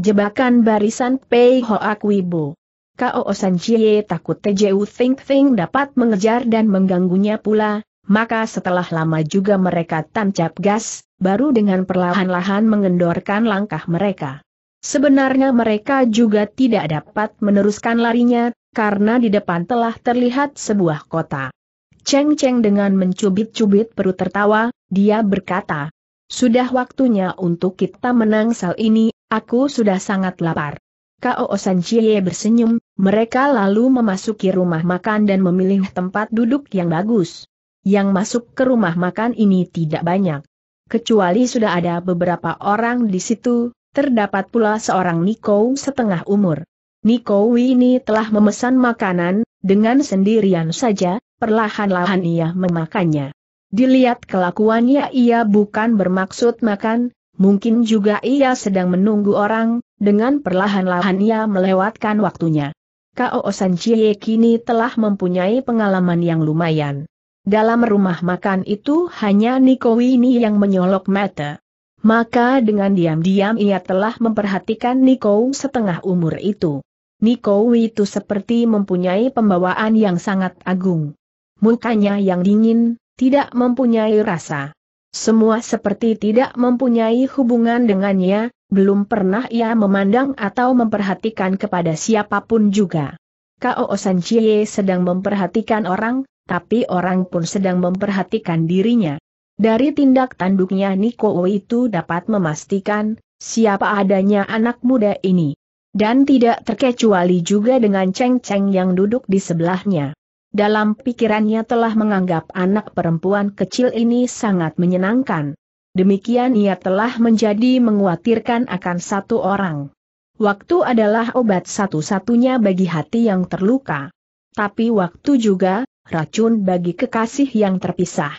Jebakan barisan Pei Ho Wibo Kao San Chie takut TJU Think Think dapat mengejar dan mengganggunya pula, maka setelah lama juga mereka tancap gas, baru dengan perlahan-lahan mengendorkan langkah mereka. Sebenarnya mereka juga tidak dapat meneruskan larinya, karena di depan telah terlihat sebuah kota. Cheng Cheng dengan mencubit-cubit perut tertawa, dia berkata, Sudah waktunya untuk kita menang sal ini, aku sudah sangat lapar. Kao San Chie bersenyum, mereka lalu memasuki rumah makan dan memilih tempat duduk yang bagus. Yang masuk ke rumah makan ini tidak banyak. Kecuali sudah ada beberapa orang di situ, terdapat pula seorang Niko setengah umur. Niko ini telah memesan makanan, dengan sendirian saja, perlahan-lahan ia memakannya. Dilihat kelakuannya ia bukan bermaksud makan, mungkin juga ia sedang menunggu orang, dengan perlahan-lahan ia melewatkan waktunya. Kao Chie kini telah mempunyai pengalaman yang lumayan. Dalam rumah makan itu hanya Niko Wini yang menyolok mata. Maka dengan diam-diam ia telah memperhatikan Niko setengah umur itu. Niko itu seperti mempunyai pembawaan yang sangat agung. Mukanya yang dingin, tidak mempunyai rasa. Semua seperti tidak mempunyai hubungan dengannya, belum pernah ia memandang atau memperhatikan kepada siapapun juga. Kao Sanjie sedang memperhatikan orang, tapi orang pun sedang memperhatikan dirinya. Dari tindak tanduknya Niko itu dapat memastikan, siapa adanya anak muda ini. Dan tidak terkecuali juga dengan Cheng Cheng yang duduk di sebelahnya. Dalam pikirannya telah menganggap anak perempuan kecil ini sangat menyenangkan. Demikian ia telah menjadi menguatirkan akan satu orang. Waktu adalah obat satu-satunya bagi hati yang terluka. Tapi waktu juga, racun bagi kekasih yang terpisah.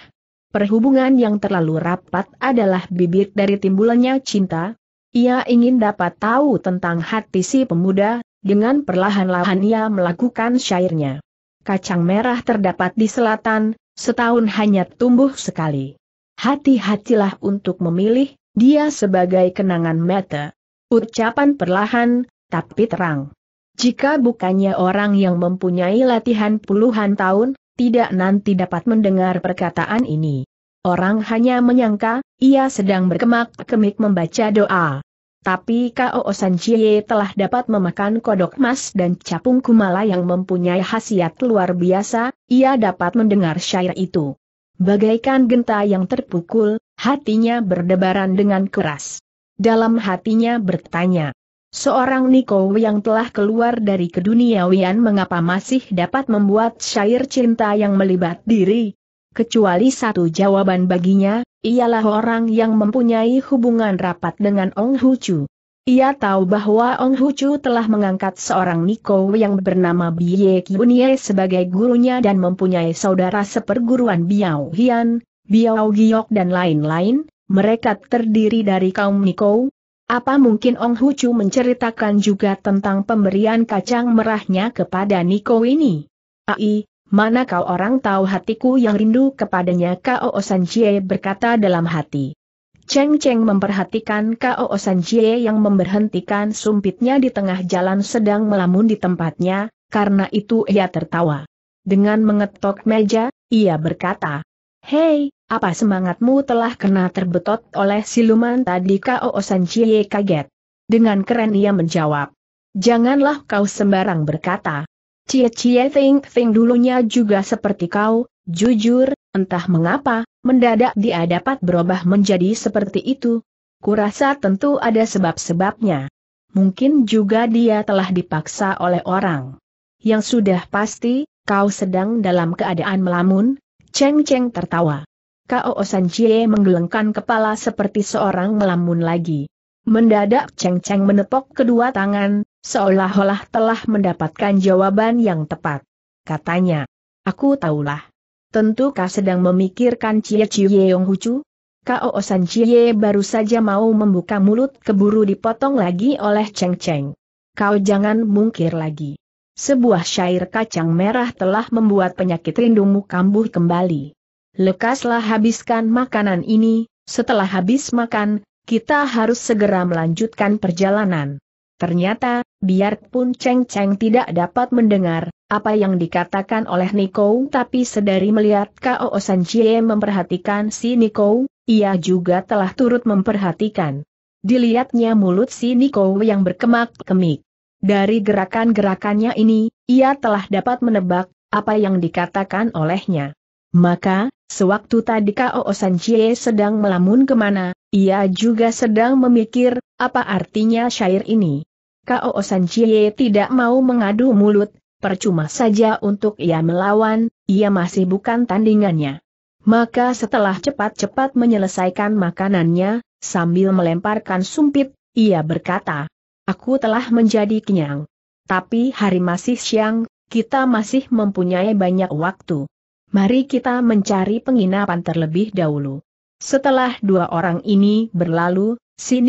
Perhubungan yang terlalu rapat adalah bibit dari timbulannya cinta, ia ingin dapat tahu tentang hati si pemuda, dengan perlahan-lahan ia melakukan syairnya. Kacang merah terdapat di selatan, setahun hanya tumbuh sekali. Hati-hatilah untuk memilih, dia sebagai kenangan mata. Ucapan perlahan, tapi terang. Jika bukannya orang yang mempunyai latihan puluhan tahun, tidak nanti dapat mendengar perkataan ini. Orang hanya menyangka, ia sedang berkemak-kemik membaca doa. Tapi Kao Sanjie telah dapat memakan kodok emas dan capung kumala yang mempunyai khasiat luar biasa, ia dapat mendengar syair itu. Bagaikan genta yang terpukul, hatinya berdebaran dengan keras. Dalam hatinya bertanya, seorang Niko yang telah keluar dari keduniawian mengapa masih dapat membuat syair cinta yang melibat diri, kecuali satu jawaban baginya, ialah orang yang mempunyai hubungan rapat dengan Ong Hu Chu. Ia tahu bahwa Ong Hu Chu telah mengangkat seorang Niko yang bernama Biye Kibunye sebagai gurunya dan mempunyai saudara seperguruan Biao Hian, Biao Giok dan lain-lain, mereka terdiri dari kaum Niko. Apa mungkin Ong Hu Chu menceritakan juga tentang pemberian kacang merahnya kepada Niko ini? Ai, Mana kau orang tahu hatiku yang rindu kepadanya Kao Jie berkata dalam hati. Cheng Cheng memperhatikan Kao Jie yang memberhentikan sumpitnya di tengah jalan sedang melamun di tempatnya, karena itu ia tertawa. Dengan mengetok meja, ia berkata, Hei, apa semangatmu telah kena terbetot oleh siluman tadi Kao Jie kaget. Dengan keren ia menjawab, Janganlah kau sembarang berkata. Cie Cie Ting Ting dulunya juga seperti kau, jujur, entah mengapa, mendadak dia dapat berubah menjadi seperti itu. Kurasa tentu ada sebab-sebabnya. Mungkin juga dia telah dipaksa oleh orang. Yang sudah pasti, kau sedang dalam keadaan melamun, Cheng Cheng tertawa. Kao San Cie menggelengkan kepala seperti seorang melamun lagi. Mendadak Cheng Cheng menepok kedua tangan, Seolah-olah telah mendapatkan jawaban yang tepat. Katanya, aku tahulah. Tentu kau sedang memikirkan Cie Cie Yong Hucu? Kau Osan Cie baru saja mau membuka mulut keburu dipotong lagi oleh Cheng Cheng. Kau jangan mungkir lagi. Sebuah syair kacang merah telah membuat penyakit rindumu kambuh kembali. Lekaslah habiskan makanan ini, setelah habis makan, kita harus segera melanjutkan perjalanan. Ternyata, biarpun Cheng Cheng tidak dapat mendengar apa yang dikatakan oleh Niko, tapi sedari melihat Kao San Chie memperhatikan si Niko, ia juga telah turut memperhatikan. Dilihatnya mulut si Niko yang berkemak-kemik. Dari gerakan-gerakannya ini, ia telah dapat menebak apa yang dikatakan olehnya. Maka, sewaktu tadi Kao San Chie sedang melamun kemana, ia juga sedang memikir, apa artinya syair ini. Kao Chie tidak mau mengadu mulut, percuma saja untuk ia melawan, ia masih bukan tandingannya. Maka setelah cepat-cepat menyelesaikan makanannya, sambil melemparkan sumpit, ia berkata, Aku telah menjadi kenyang. Tapi hari masih siang, kita masih mempunyai banyak waktu. Mari kita mencari penginapan terlebih dahulu. Setelah dua orang ini berlalu, si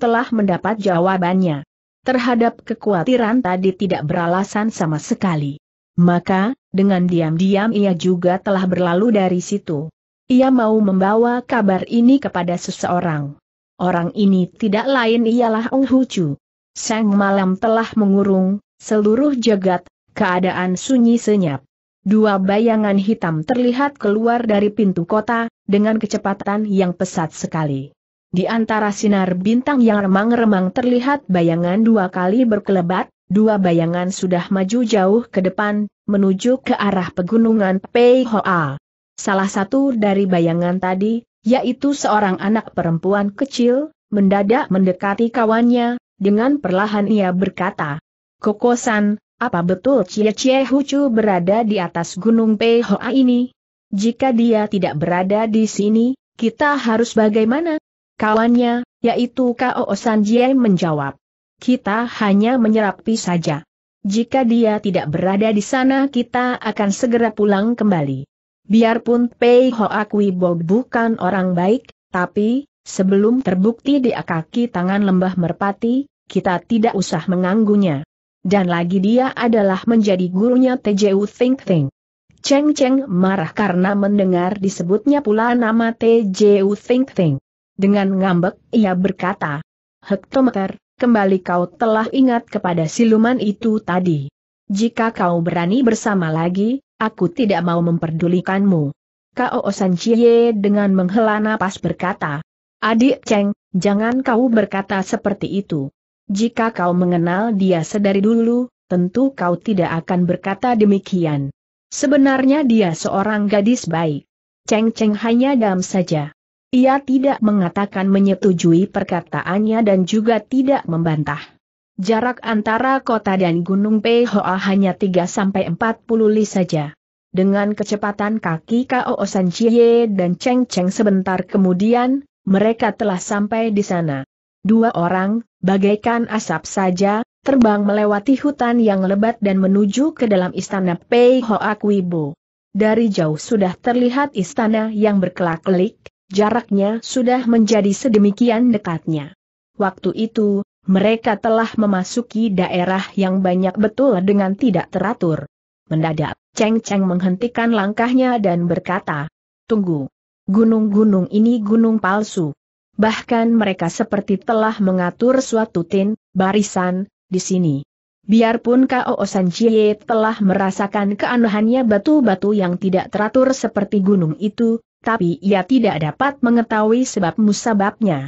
telah mendapat jawabannya terhadap kekhawatiran tadi tidak beralasan sama sekali. Maka, dengan diam-diam ia juga telah berlalu dari situ. Ia mau membawa kabar ini kepada seseorang. Orang ini tidak lain ialah Ong Hucu. Sang malam telah mengurung, seluruh jagat, keadaan sunyi senyap. Dua bayangan hitam terlihat keluar dari pintu kota, dengan kecepatan yang pesat sekali. Di antara sinar bintang yang remang-remang terlihat bayangan dua kali berkelebat, dua bayangan sudah maju jauh ke depan, menuju ke arah pegunungan Pei Hoa. Salah satu dari bayangan tadi, yaitu seorang anak perempuan kecil, mendadak mendekati kawannya, dengan perlahan ia berkata, Kokosan, apa betul Cie Cie Hucu berada di atas gunung Pei Hoa ini? Jika dia tidak berada di sini, kita harus bagaimana? Kawannya, yaitu Kao Sanjie menjawab. Kita hanya menyerapi saja. Jika dia tidak berada di sana kita akan segera pulang kembali. Biarpun Pei Ho Akui Bo bukan orang baik, tapi, sebelum terbukti di kaki tangan lembah merpati, kita tidak usah menganggunya. Dan lagi dia adalah menjadi gurunya TJU Think Think. Cheng Cheng marah karena mendengar disebutnya pula nama TJU Think Think. Dengan ngambek, ia berkata, Hektometer, kembali kau telah ingat kepada siluman itu tadi. Jika kau berani bersama lagi, aku tidak mau memperdulikanmu. Kao Chie dengan menghela napas berkata, Adik Cheng, jangan kau berkata seperti itu. Jika kau mengenal dia sedari dulu, tentu kau tidak akan berkata demikian. Sebenarnya dia seorang gadis baik. Cheng Cheng hanya dam saja. Ia tidak mengatakan menyetujui perkataannya dan juga tidak membantah. Jarak antara kota dan Gunung Pehoa hanya 3-40 li saja. Dengan kecepatan kaki Kao San Chie dan Cheng Cheng sebentar kemudian, mereka telah sampai di sana. Dua orang, bagaikan asap saja, terbang melewati hutan yang lebat dan menuju ke dalam istana Pei Hoa Kuibo. Dari jauh sudah terlihat istana yang berkelak-kelik, jaraknya sudah menjadi sedemikian dekatnya. Waktu itu, mereka telah memasuki daerah yang banyak betul dengan tidak teratur. Mendadak, Cheng Cheng menghentikan langkahnya dan berkata, Tunggu. Gunung-gunung ini gunung palsu. Bahkan mereka seperti telah mengatur suatu tin, barisan, di sini. Biarpun Kao San telah merasakan keanehannya batu-batu yang tidak teratur seperti gunung itu, tapi ia tidak dapat mengetahui sebab musababnya.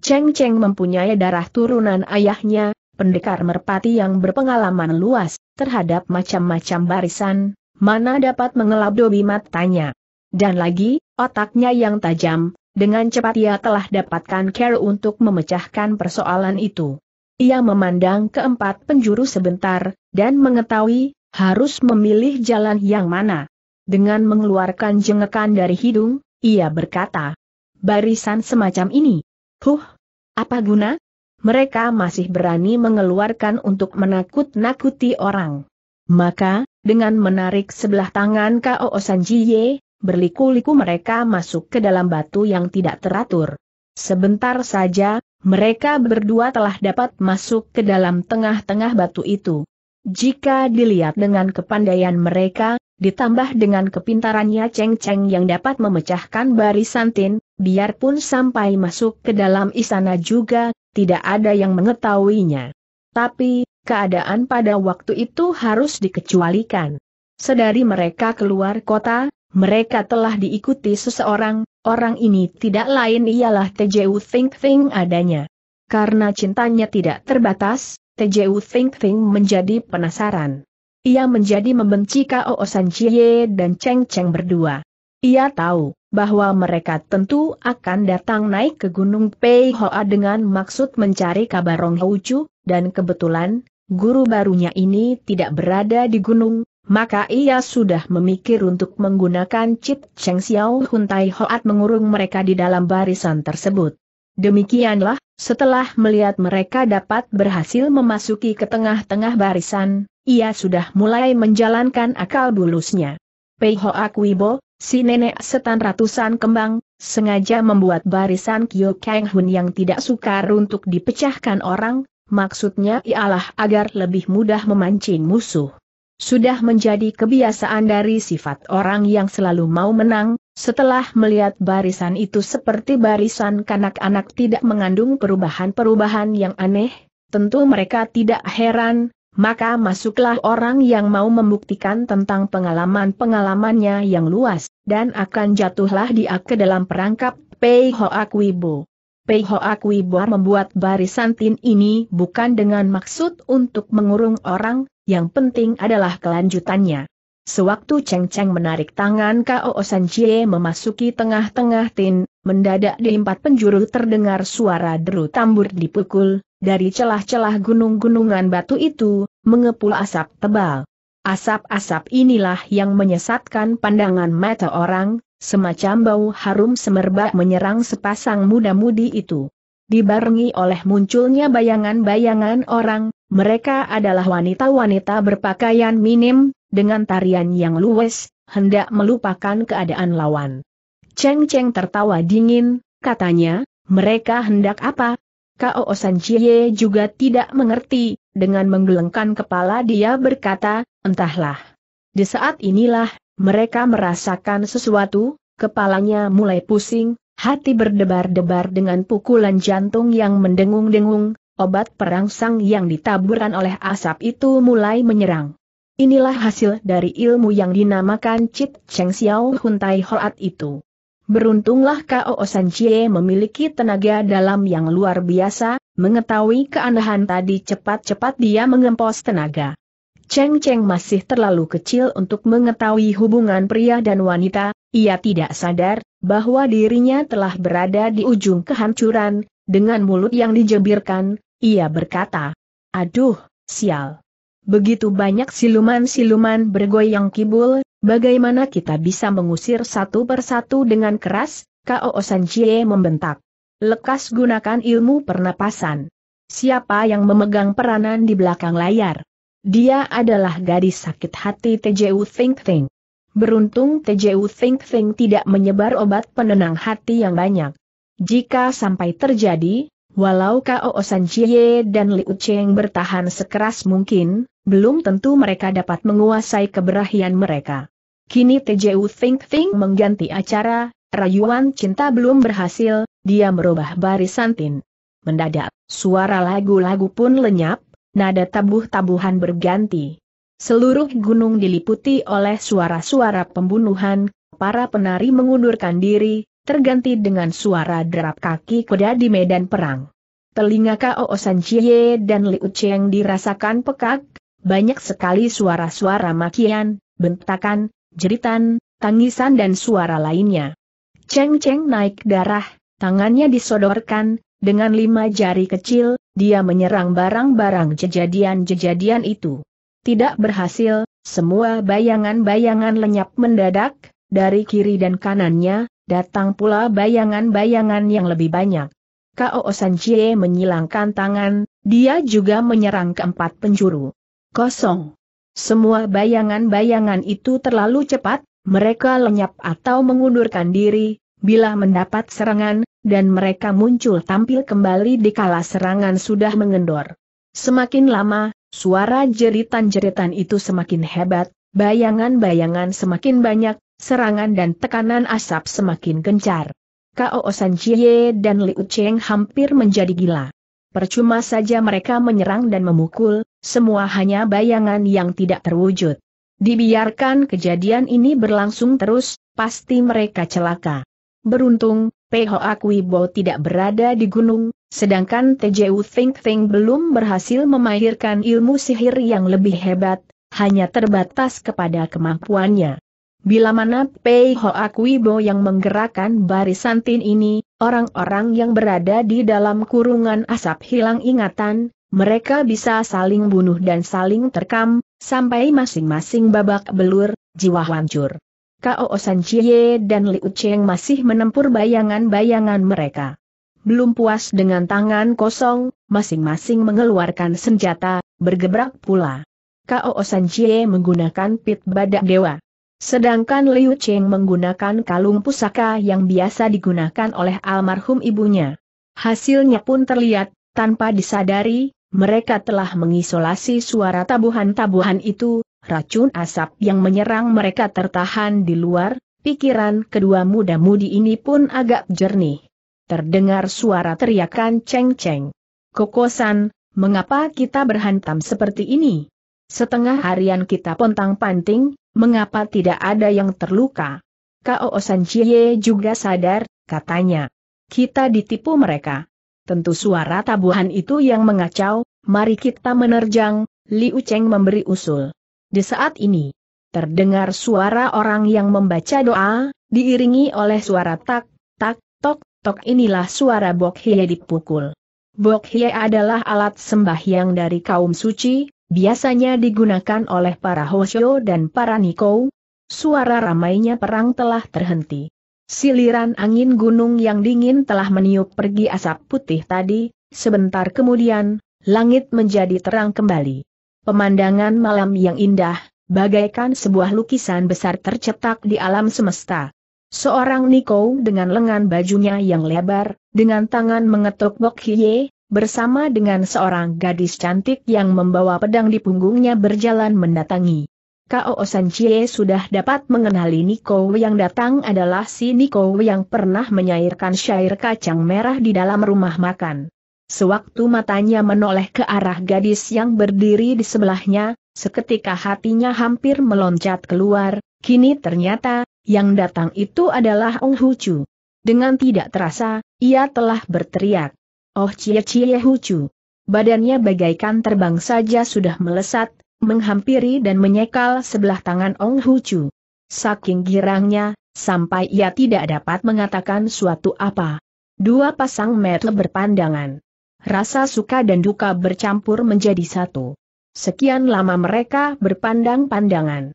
Cheng Cheng mempunyai darah turunan ayahnya, pendekar merpati yang berpengalaman luas, terhadap macam-macam barisan, mana dapat dobi matanya. Dan lagi, otaknya yang tajam, dengan cepat ia telah dapatkan care untuk memecahkan persoalan itu. Ia memandang keempat penjuru sebentar, dan mengetahui, harus memilih jalan yang mana. Dengan mengeluarkan jengekan dari hidung, ia berkata, barisan semacam ini. Huh, apa guna? Mereka masih berani mengeluarkan untuk menakut-nakuti orang. Maka, dengan menarik sebelah tangan Kao Sanjiye, berliku-liku mereka masuk ke dalam batu yang tidak teratur. Sebentar saja, mereka berdua telah dapat masuk ke dalam tengah-tengah batu itu. Jika dilihat dengan kepandaian mereka, Ditambah dengan kepintarannya Cheng Cheng yang dapat memecahkan barisan tin, biarpun sampai masuk ke dalam istana juga, tidak ada yang mengetahuinya. Tapi, keadaan pada waktu itu harus dikecualikan. Sedari mereka keluar kota, mereka telah diikuti seseorang, orang ini tidak lain ialah TJU Think Think adanya. Karena cintanya tidak terbatas, TJU Think Think menjadi penasaran. Ia menjadi membenci Kao San Chie dan Cheng Cheng berdua. Ia tahu bahwa mereka tentu akan datang naik ke Gunung Pei Hoa dengan maksud mencari kabar Rong Houchu, dan kebetulan, guru barunya ini tidak berada di gunung, maka ia sudah memikir untuk menggunakan chip Cheng Xiao Hun Tai Hoat mengurung mereka di dalam barisan tersebut. Demikianlah, setelah melihat mereka dapat berhasil memasuki ke tengah-tengah barisan, ia sudah mulai menjalankan akal bulusnya. Pei Hoak Wibo, si nenek setan ratusan kembang, sengaja membuat barisan Kyo Kang Hun yang tidak sukar untuk dipecahkan orang, maksudnya ialah agar lebih mudah memancing musuh. Sudah menjadi kebiasaan dari sifat orang yang selalu mau menang, setelah melihat barisan itu seperti barisan kanak-anak tidak mengandung perubahan-perubahan yang aneh, tentu mereka tidak heran, maka masuklah orang yang mau membuktikan tentang pengalaman-pengalamannya yang luas, dan akan jatuhlah dia ke dalam perangkap Pei Ho Wibo. Pei Ho Wibo membuat barisan tin ini bukan dengan maksud untuk mengurung orang, yang penting adalah kelanjutannya. Sewaktu Cheng Cheng menarik tangan Kao San Chie memasuki tengah-tengah tin, mendadak di empat penjuru terdengar suara deru tambur dipukul, dari celah-celah gunung-gunungan batu itu, mengepul asap tebal. Asap-asap inilah yang menyesatkan pandangan mata orang, semacam bau harum semerbak menyerang sepasang muda-mudi itu. Dibarengi oleh munculnya bayangan-bayangan orang, mereka adalah wanita-wanita berpakaian minim, dengan tarian yang luwes, hendak melupakan keadaan lawan. Cheng Cheng tertawa dingin, katanya, mereka hendak apa, Kao Chie juga tidak mengerti, dengan menggelengkan kepala dia berkata, entahlah. Di saat inilah, mereka merasakan sesuatu, kepalanya mulai pusing, hati berdebar-debar dengan pukulan jantung yang mendengung-dengung, obat perangsang yang ditaburkan oleh asap itu mulai menyerang. Inilah hasil dari ilmu yang dinamakan Chit Cheng Xiao Huntai Hoat itu. Beruntunglah Kao Chie memiliki tenaga dalam yang luar biasa, mengetahui keanehan tadi cepat-cepat dia mengempos tenaga. Cheng Cheng masih terlalu kecil untuk mengetahui hubungan pria dan wanita, ia tidak sadar bahwa dirinya telah berada di ujung kehancuran, dengan mulut yang dijebirkan, ia berkata, Aduh, sial. Begitu banyak siluman-siluman bergoyang kibul, Bagaimana kita bisa mengusir satu persatu dengan keras? Kao Sanjie membentak. Lekas gunakan ilmu pernapasan. Siapa yang memegang peranan di belakang layar? Dia adalah gadis sakit hati TJU Think Think. Beruntung TJU Think Think tidak menyebar obat penenang hati yang banyak. Jika sampai terjadi, walau Kao Sanjie dan Liu Cheng bertahan sekeras mungkin, belum tentu mereka dapat menguasai keberahian mereka. Kini TJU Think Think mengganti acara, rayuan cinta belum berhasil, dia merubah baris tin. Mendadak, suara lagu-lagu pun lenyap, nada tabuh-tabuhan berganti. Seluruh gunung diliputi oleh suara-suara pembunuhan, para penari mengundurkan diri, terganti dengan suara derap kaki kuda di medan perang. Telinga K.O. Sanjie dan Liu Cheng dirasakan pekak, banyak sekali suara-suara makian, bentakan, jeritan, tangisan dan suara lainnya. Cheng Cheng naik darah, tangannya disodorkan, dengan lima jari kecil, dia menyerang barang-barang jejadian-jejadian itu. Tidak berhasil, semua bayangan-bayangan lenyap mendadak, dari kiri dan kanannya, datang pula bayangan-bayangan yang lebih banyak. Kao Sanjie menyilangkan tangan, dia juga menyerang keempat penjuru. Kosong. Semua bayangan-bayangan itu terlalu cepat, mereka lenyap atau mengundurkan diri, bila mendapat serangan, dan mereka muncul tampil kembali di kala serangan sudah mengendor. Semakin lama, suara jeritan-jeritan itu semakin hebat, bayangan-bayangan semakin banyak, serangan dan tekanan asap semakin gencar. Kao San Chie dan Liu Cheng hampir menjadi gila. Percuma saja mereka menyerang dan memukul, semua hanya bayangan yang tidak terwujud. Dibiarkan kejadian ini berlangsung terus, pasti mereka celaka. Beruntung, Pehoak Akwibo tidak berada di gunung, sedangkan TJU Think Think belum berhasil memahirkan ilmu sihir yang lebih hebat, hanya terbatas kepada kemampuannya. Bila mana Pei Akwibo yang menggerakkan barisan tin ini, orang-orang yang berada di dalam kurungan asap hilang ingatan, mereka bisa saling bunuh dan saling terkam, sampai masing-masing babak belur, jiwa hancur. Kao San Chie dan Liu Cheng masih menempur bayangan-bayangan mereka. Belum puas dengan tangan kosong, masing-masing mengeluarkan senjata, bergebrak pula. Kao San Chie menggunakan pit badak dewa. Sedangkan Liu Cheng menggunakan kalung pusaka yang biasa digunakan oleh almarhum ibunya. Hasilnya pun terlihat, tanpa disadari, mereka telah mengisolasi suara tabuhan-tabuhan itu, racun asap yang menyerang mereka tertahan di luar, pikiran kedua muda-mudi ini pun agak jernih. Terdengar suara teriakan ceng-ceng. Kokosan, mengapa kita berhantam seperti ini? Setengah harian kita pontang-panting, mengapa tidak ada yang terluka? Kao Sanchie juga sadar, katanya. Kita ditipu mereka. Tentu suara tabuhan itu yang mengacau, mari kita menerjang, Liu Cheng memberi usul. Di saat ini, terdengar suara orang yang membaca doa, diiringi oleh suara tak, tak, tok, tok inilah suara Bok Hie dipukul. Bok Hie adalah alat sembahyang dari kaum suci, biasanya digunakan oleh para Hoshio dan para Niko. Suara ramainya perang telah terhenti. Siliran angin gunung yang dingin telah meniup pergi asap putih tadi, sebentar kemudian, langit menjadi terang kembali. Pemandangan malam yang indah, bagaikan sebuah lukisan besar tercetak di alam semesta. Seorang Niko dengan lengan bajunya yang lebar, dengan tangan mengetuk Bok Hiye, bersama dengan seorang gadis cantik yang membawa pedang di punggungnya berjalan mendatangi. Kao Sanchie sudah dapat mengenali Niko yang datang adalah si Niko yang pernah menyairkan syair kacang merah di dalam rumah makan. Sewaktu matanya menoleh ke arah gadis yang berdiri di sebelahnya, seketika hatinya hampir meloncat keluar, kini ternyata, yang datang itu adalah Ong Hucu. Dengan tidak terasa, ia telah berteriak. Oh cie cie Hucu. Badannya bagaikan terbang saja sudah melesat, menghampiri dan menyekal sebelah tangan Ong Hu Chu. Saking girangnya, sampai ia tidak dapat mengatakan suatu apa. Dua pasang mata berpandangan. Rasa suka dan duka bercampur menjadi satu. Sekian lama mereka berpandang-pandangan.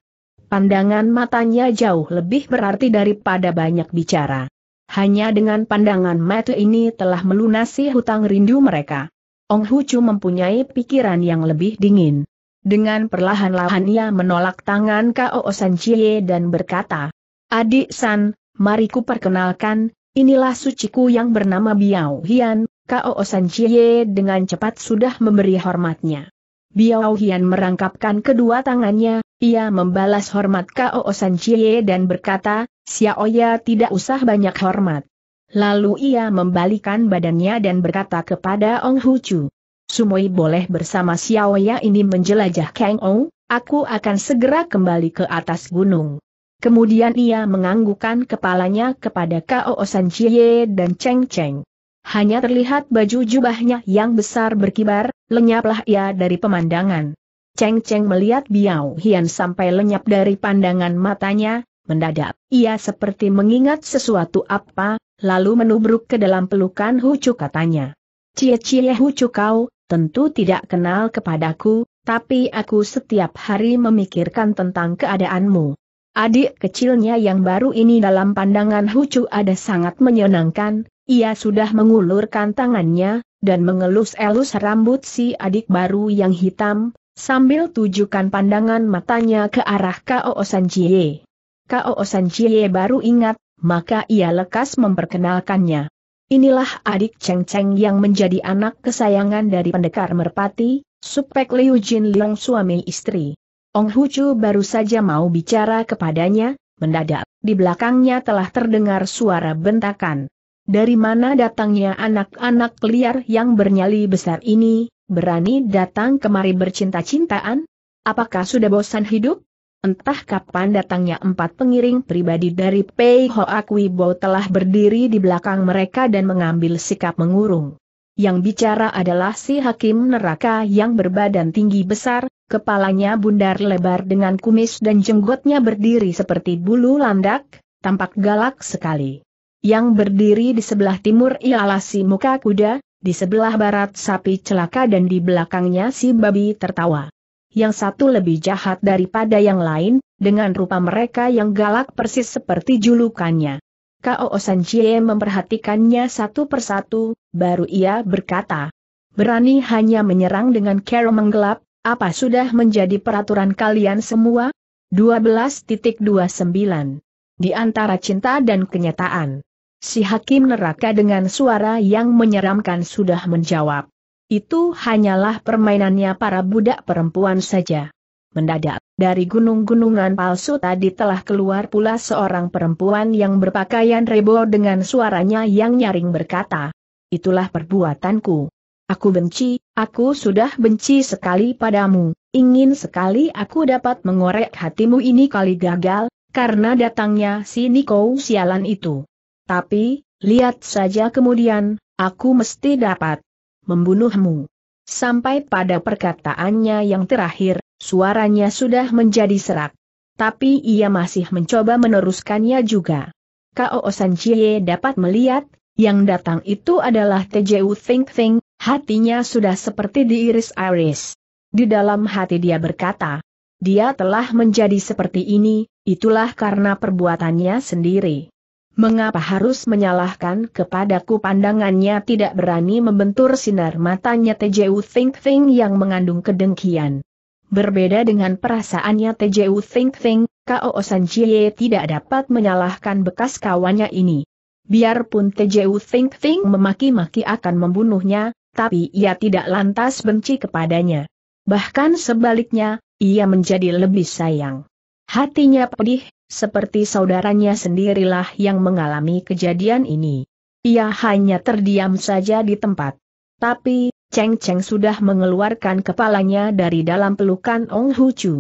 Pandangan matanya jauh lebih berarti daripada banyak bicara. Hanya dengan pandangan mata ini telah melunasi hutang rindu mereka. Ong Hu Chu mempunyai pikiran yang lebih dingin. Dengan perlahan-lahan ia menolak tangan Kao San Chie dan berkata, Adik San, mari ku perkenalkan, inilah suciku yang bernama Biao Hian, Kao San Chie dengan cepat sudah memberi hormatnya. Biao Hian merangkapkan kedua tangannya, ia membalas hormat Kao San Chie dan berkata, Xiaoya tidak usah banyak hormat. Lalu ia membalikan badannya dan berkata kepada Ong Hu Chu, Sumoi boleh bersama Xiaoya ini menjelajah Kang Ou, aku akan segera kembali ke atas gunung. Kemudian ia menganggukkan kepalanya kepada Kao San Chie dan Cheng Cheng. Hanya terlihat baju jubahnya yang besar berkibar, lenyaplah ia dari pemandangan. Cheng Cheng melihat Biao Hian sampai lenyap dari pandangan matanya, mendadak, ia seperti mengingat sesuatu apa, lalu menubruk ke dalam pelukan Hucu katanya. Cie-cie Hucu kau, tentu tidak kenal kepadaku, tapi aku setiap hari memikirkan tentang keadaanmu. Adik kecilnya yang baru ini dalam pandangan Hucu ada sangat menyenangkan, ia sudah mengulurkan tangannya, dan mengelus-elus rambut si adik baru yang hitam, sambil tujukan pandangan matanya ke arah Kao Sanjie. Kao Sanjie baru ingat, maka ia lekas memperkenalkannya. Inilah adik Cheng Cheng yang menjadi anak kesayangan dari pendekar merpati, Supek Liu Jin Liang suami istri. Ong Chu baru saja mau bicara kepadanya, mendadak, di belakangnya telah terdengar suara bentakan. Dari mana datangnya anak-anak liar yang bernyali besar ini, berani datang kemari bercinta-cintaan? Apakah sudah bosan hidup? Entah kapan datangnya empat pengiring pribadi dari Pei akui Bo telah berdiri di belakang mereka dan mengambil sikap mengurung. Yang bicara adalah si hakim neraka yang berbadan tinggi besar, kepalanya bundar lebar dengan kumis dan jenggotnya berdiri seperti bulu landak, tampak galak sekali. Yang berdiri di sebelah timur ialah si muka kuda, di sebelah barat sapi celaka dan di belakangnya si babi tertawa yang satu lebih jahat daripada yang lain, dengan rupa mereka yang galak persis seperti julukannya. Kao Chie memperhatikannya satu persatu, baru ia berkata, Berani hanya menyerang dengan kero menggelap, apa sudah menjadi peraturan kalian semua? 12.29 Di antara cinta dan kenyataan Si Hakim neraka dengan suara yang menyeramkan sudah menjawab. Itu hanyalah permainannya para budak perempuan saja. Mendadak, dari gunung-gunungan palsu tadi telah keluar pula seorang perempuan yang berpakaian rebo dengan suaranya yang nyaring berkata, Itulah perbuatanku. Aku benci, aku sudah benci sekali padamu, ingin sekali aku dapat mengorek hatimu ini kali gagal, karena datangnya si Niko sialan itu. Tapi, lihat saja kemudian, aku mesti dapat membunuhmu. Sampai pada perkataannya yang terakhir, suaranya sudah menjadi serak. Tapi ia masih mencoba meneruskannya juga. Kao Osan Chie dapat melihat, yang datang itu adalah Tju Think Think, hatinya sudah seperti diiris-iris. Di dalam hati dia berkata, dia telah menjadi seperti ini, itulah karena perbuatannya sendiri. Mengapa harus menyalahkan kepadaku pandangannya tidak berani membentur sinar matanya TJU Think Think yang mengandung kedengkian. Berbeda dengan perasaannya TJU Think Think, K.O. Sanjie tidak dapat menyalahkan bekas kawannya ini. Biarpun TJU Think Think memaki-maki akan membunuhnya, tapi ia tidak lantas benci kepadanya. Bahkan sebaliknya, ia menjadi lebih sayang. Hatinya pedih, seperti saudaranya sendirilah yang mengalami kejadian ini. Ia hanya terdiam saja di tempat. Tapi, Cheng Cheng sudah mengeluarkan kepalanya dari dalam pelukan Ong Hu Chu.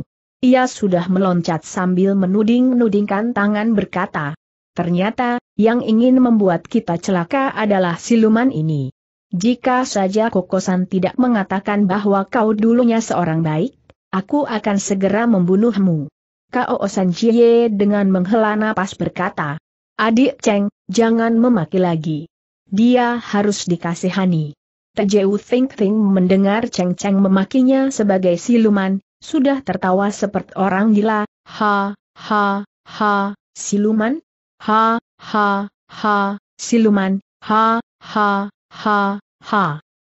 Ia sudah meloncat sambil menuding-nudingkan tangan berkata, Ternyata, yang ingin membuat kita celaka adalah siluman ini. Jika saja Kokosan tidak mengatakan bahwa kau dulunya seorang baik, aku akan segera membunuhmu. Kao Sanjie dengan menghela napas berkata, Adik Cheng, jangan memaki lagi. Dia harus dikasihani. Tejeu Ting Ting mendengar Cheng Cheng memakinya sebagai siluman, sudah tertawa seperti orang gila, ha, ha, ha, siluman, ha, ha, ha, siluman, ha, ha, ha, ha.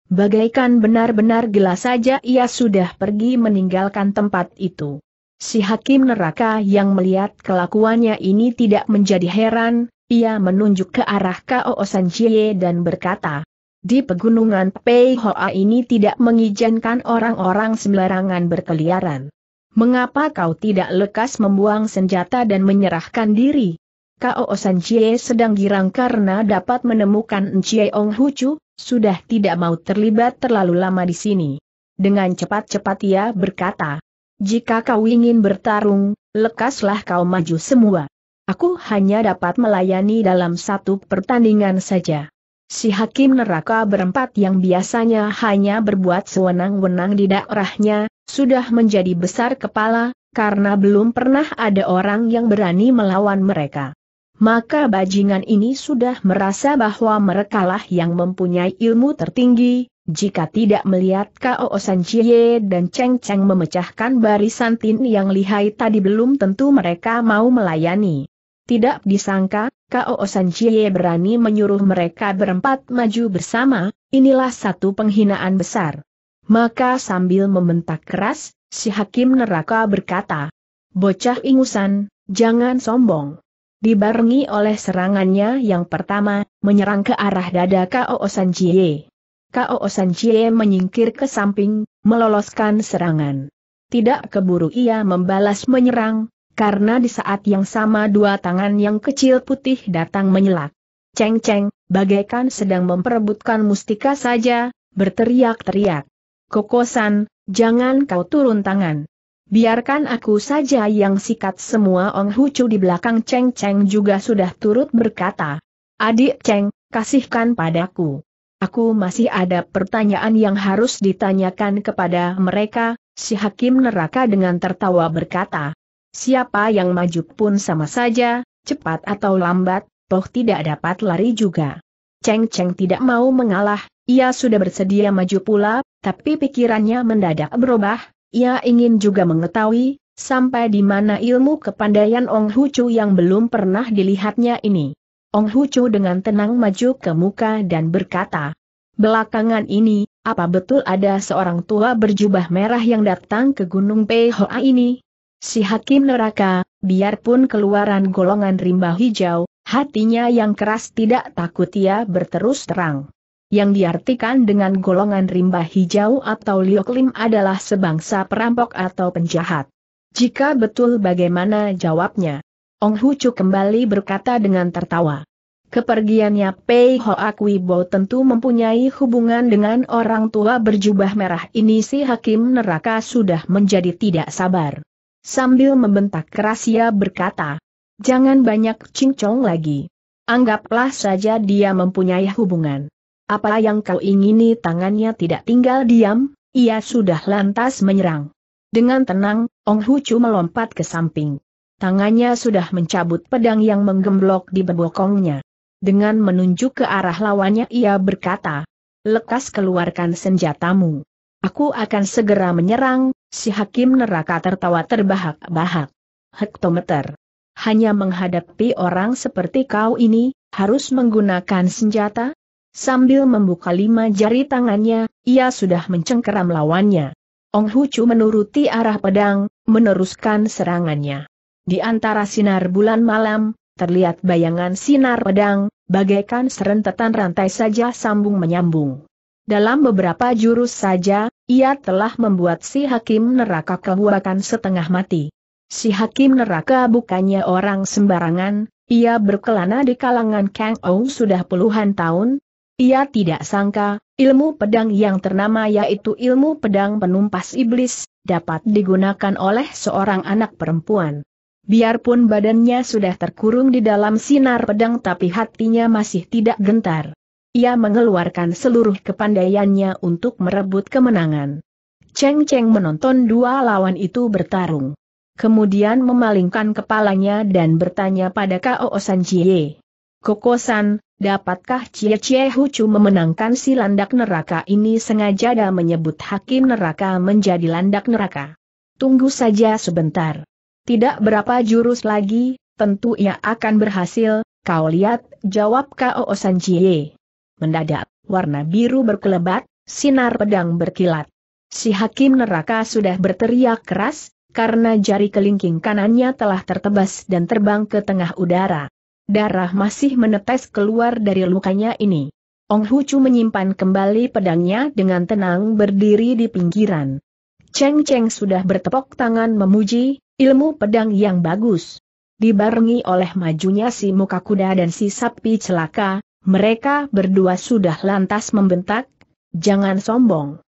Bagaikan benar-benar gila saja ia sudah pergi meninggalkan tempat itu. Si hakim neraka yang melihat kelakuannya ini tidak menjadi heran, ia menunjuk ke arah Kao Sanjie dan berkata, di pegunungan Pei Hoa ini tidak mengizinkan orang-orang sembarangan berkeliaran. Mengapa kau tidak lekas membuang senjata dan menyerahkan diri? Kao Jie sedang girang karena dapat menemukan Encie Ong Hucu, sudah tidak mau terlibat terlalu lama di sini. Dengan cepat-cepat ia berkata, jika kau ingin bertarung, lekaslah kau maju semua. Aku hanya dapat melayani dalam satu pertandingan saja. Si hakim neraka berempat yang biasanya hanya berbuat sewenang-wenang di daerahnya, sudah menjadi besar kepala, karena belum pernah ada orang yang berani melawan mereka maka bajingan ini sudah merasa bahwa merekalah yang mempunyai ilmu tertinggi, jika tidak melihat Kao San dan Cheng Cheng memecahkan barisan tin yang lihai tadi belum tentu mereka mau melayani. Tidak disangka, Kao San berani menyuruh mereka berempat maju bersama, inilah satu penghinaan besar. Maka sambil membentak keras, si hakim neraka berkata, Bocah ingusan, jangan sombong dibarengi oleh serangannya yang pertama, menyerang ke arah dada Kao San Jie. Kao Jie menyingkir ke samping, meloloskan serangan. Tidak keburu ia membalas menyerang, karena di saat yang sama dua tangan yang kecil putih datang menyelak. Ceng-ceng, bagaikan sedang memperebutkan mustika saja, berteriak-teriak. Kokosan, jangan kau turun tangan. Biarkan aku saja yang sikat semua Ong Hucu di belakang Cheng Cheng juga sudah turut berkata. Adik Cheng, kasihkan padaku. Aku masih ada pertanyaan yang harus ditanyakan kepada mereka, si hakim neraka dengan tertawa berkata. Siapa yang maju pun sama saja, cepat atau lambat, toh tidak dapat lari juga. Cheng Cheng tidak mau mengalah, ia sudah bersedia maju pula, tapi pikirannya mendadak berubah, ia ingin juga mengetahui, sampai di mana ilmu kepandaian Ong Hucu yang belum pernah dilihatnya ini. Ong Hucu dengan tenang maju ke muka dan berkata, Belakangan ini, apa betul ada seorang tua berjubah merah yang datang ke Gunung Pehoa ini? Si Hakim Neraka, biarpun keluaran golongan rimba hijau, hatinya yang keras tidak takut ia berterus terang yang diartikan dengan golongan rimba hijau atau lioklim adalah sebangsa perampok atau penjahat. Jika betul bagaimana jawabnya? Ong Hucu kembali berkata dengan tertawa. Kepergiannya Pei Ho Kui Bo tentu mempunyai hubungan dengan orang tua berjubah merah ini si Hakim Neraka sudah menjadi tidak sabar. Sambil membentak keras ia berkata, Jangan banyak cincong lagi. Anggaplah saja dia mempunyai hubungan. Apa yang kau ingini tangannya tidak tinggal diam, ia sudah lantas menyerang. Dengan tenang, Ong Hucu melompat ke samping. Tangannya sudah mencabut pedang yang menggemblok di bebokongnya. Dengan menunjuk ke arah lawannya ia berkata, Lekas keluarkan senjatamu. Aku akan segera menyerang, si hakim neraka tertawa terbahak-bahak. Hektometer. Hanya menghadapi orang seperti kau ini, harus menggunakan senjata? Sambil membuka lima jari tangannya, ia sudah mencengkeram lawannya. Ong Hucu menuruti arah pedang, meneruskan serangannya. Di antara sinar bulan malam, terlihat bayangan sinar pedang, bagaikan serentetan rantai saja sambung menyambung. Dalam beberapa jurus saja, ia telah membuat si hakim neraka kebuakan setengah mati. Si hakim neraka bukannya orang sembarangan, ia berkelana di kalangan Kang Ou sudah puluhan tahun, ia tidak sangka, ilmu pedang yang ternama yaitu ilmu pedang penumpas iblis, dapat digunakan oleh seorang anak perempuan. Biarpun badannya sudah terkurung di dalam sinar pedang tapi hatinya masih tidak gentar. Ia mengeluarkan seluruh kepandaiannya untuk merebut kemenangan. Cheng Cheng menonton dua lawan itu bertarung. Kemudian memalingkan kepalanya dan bertanya pada Kao San Jie. Kokosan, Dapatkah Cie Cie Hucu memenangkan si landak neraka ini sengaja dan menyebut hakim neraka menjadi landak neraka? Tunggu saja sebentar. Tidak berapa jurus lagi, tentu ia akan berhasil, kau lihat, jawab K.O. Cie. Mendadak, warna biru berkelebat, sinar pedang berkilat. Si hakim neraka sudah berteriak keras, karena jari kelingking kanannya telah tertebas dan terbang ke tengah udara. Darah masih menetes keluar dari lukanya ini. Ong Chu menyimpan kembali pedangnya dengan tenang berdiri di pinggiran. Cheng Cheng sudah bertepuk tangan memuji, ilmu pedang yang bagus. Dibarengi oleh majunya si muka kuda dan si sapi celaka, mereka berdua sudah lantas membentak, jangan sombong.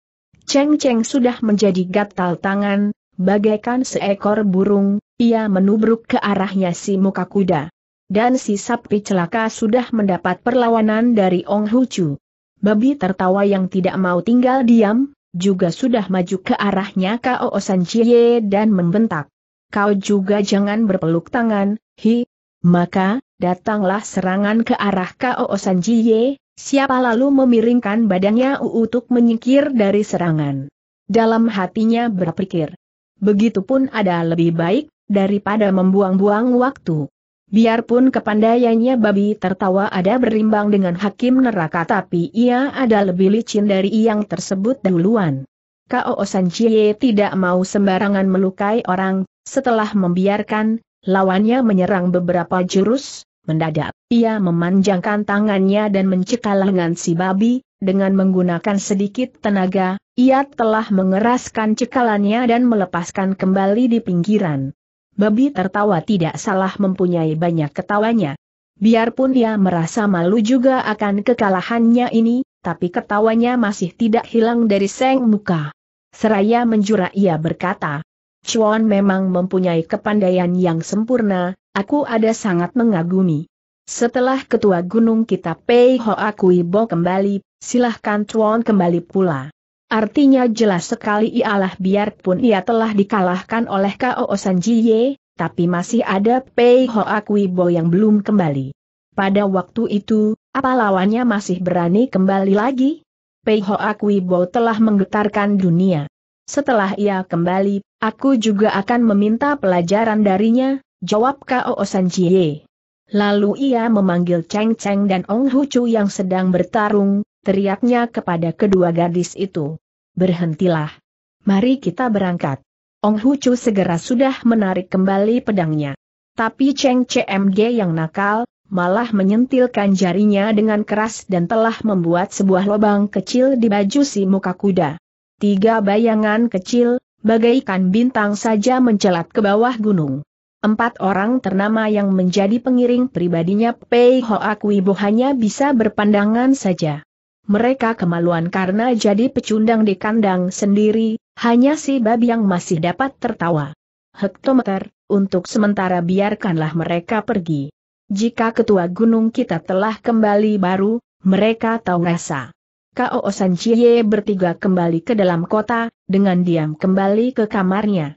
Cheng Cheng sudah menjadi gatal tangan, bagaikan seekor burung, ia menubruk ke arahnya si muka kuda dan si sapi celaka sudah mendapat perlawanan dari Ong Hucu. Babi tertawa yang tidak mau tinggal diam, juga sudah maju ke arahnya Kao Osan Chie dan membentak. Kau juga jangan berpeluk tangan, hi. Maka, datanglah serangan ke arah Kao Osan Chie, siapa lalu memiringkan badannya untuk menyingkir dari serangan. Dalam hatinya berpikir, begitupun ada lebih baik, daripada membuang-buang waktu. Biarpun kepandaiannya babi tertawa ada berimbang dengan hakim neraka tapi ia ada lebih licin dari yang tersebut dahuluan. Kao Sanjie tidak mau sembarangan melukai orang, setelah membiarkan, lawannya menyerang beberapa jurus, mendadak, ia memanjangkan tangannya dan mencekal lengan si babi, dengan menggunakan sedikit tenaga, ia telah mengeraskan cekalannya dan melepaskan kembali di pinggiran babi tertawa tidak salah mempunyai banyak ketawanya. Biarpun dia merasa malu juga akan kekalahannya ini, tapi ketawanya masih tidak hilang dari seng muka. Seraya menjura ia berkata, Chuan memang mempunyai kepandaian yang sempurna, aku ada sangat mengagumi. Setelah ketua gunung kita Pei Ho Akui Bo kembali, silahkan Chuan kembali pula. Artinya jelas sekali ialah biarpun ia telah dikalahkan oleh K.O. Sanjiye, tapi masih ada Pei Ho Akuibo yang belum kembali. Pada waktu itu, apa lawannya masih berani kembali lagi? Pei Ho Akuibo telah menggetarkan dunia. Setelah ia kembali, aku juga akan meminta pelajaran darinya, jawab K.O. Sanjiye. Lalu ia memanggil Cheng Cheng dan Ong Hu Chu yang sedang bertarung, teriaknya kepada kedua gadis itu. Berhentilah. Mari kita berangkat. Ong Hucu segera sudah menarik kembali pedangnya. Tapi Cheng CMG yang nakal, malah menyentilkan jarinya dengan keras dan telah membuat sebuah lubang kecil di baju si muka kuda. Tiga bayangan kecil, bagaikan bintang saja mencelat ke bawah gunung. Empat orang ternama yang menjadi pengiring pribadinya Pei Hoa Bo hanya bisa berpandangan saja mereka kemaluan karena jadi pecundang di kandang sendiri, hanya si babi yang masih dapat tertawa. Hektometer, untuk sementara biarkanlah mereka pergi. Jika ketua gunung kita telah kembali baru, mereka tahu rasa. Kao Chie bertiga kembali ke dalam kota, dengan diam kembali ke kamarnya.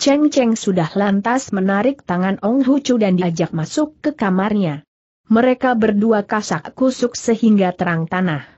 Cheng Cheng sudah lantas menarik tangan Ong Hucu dan diajak masuk ke kamarnya. Mereka berdua kasak kusuk sehingga terang tanah.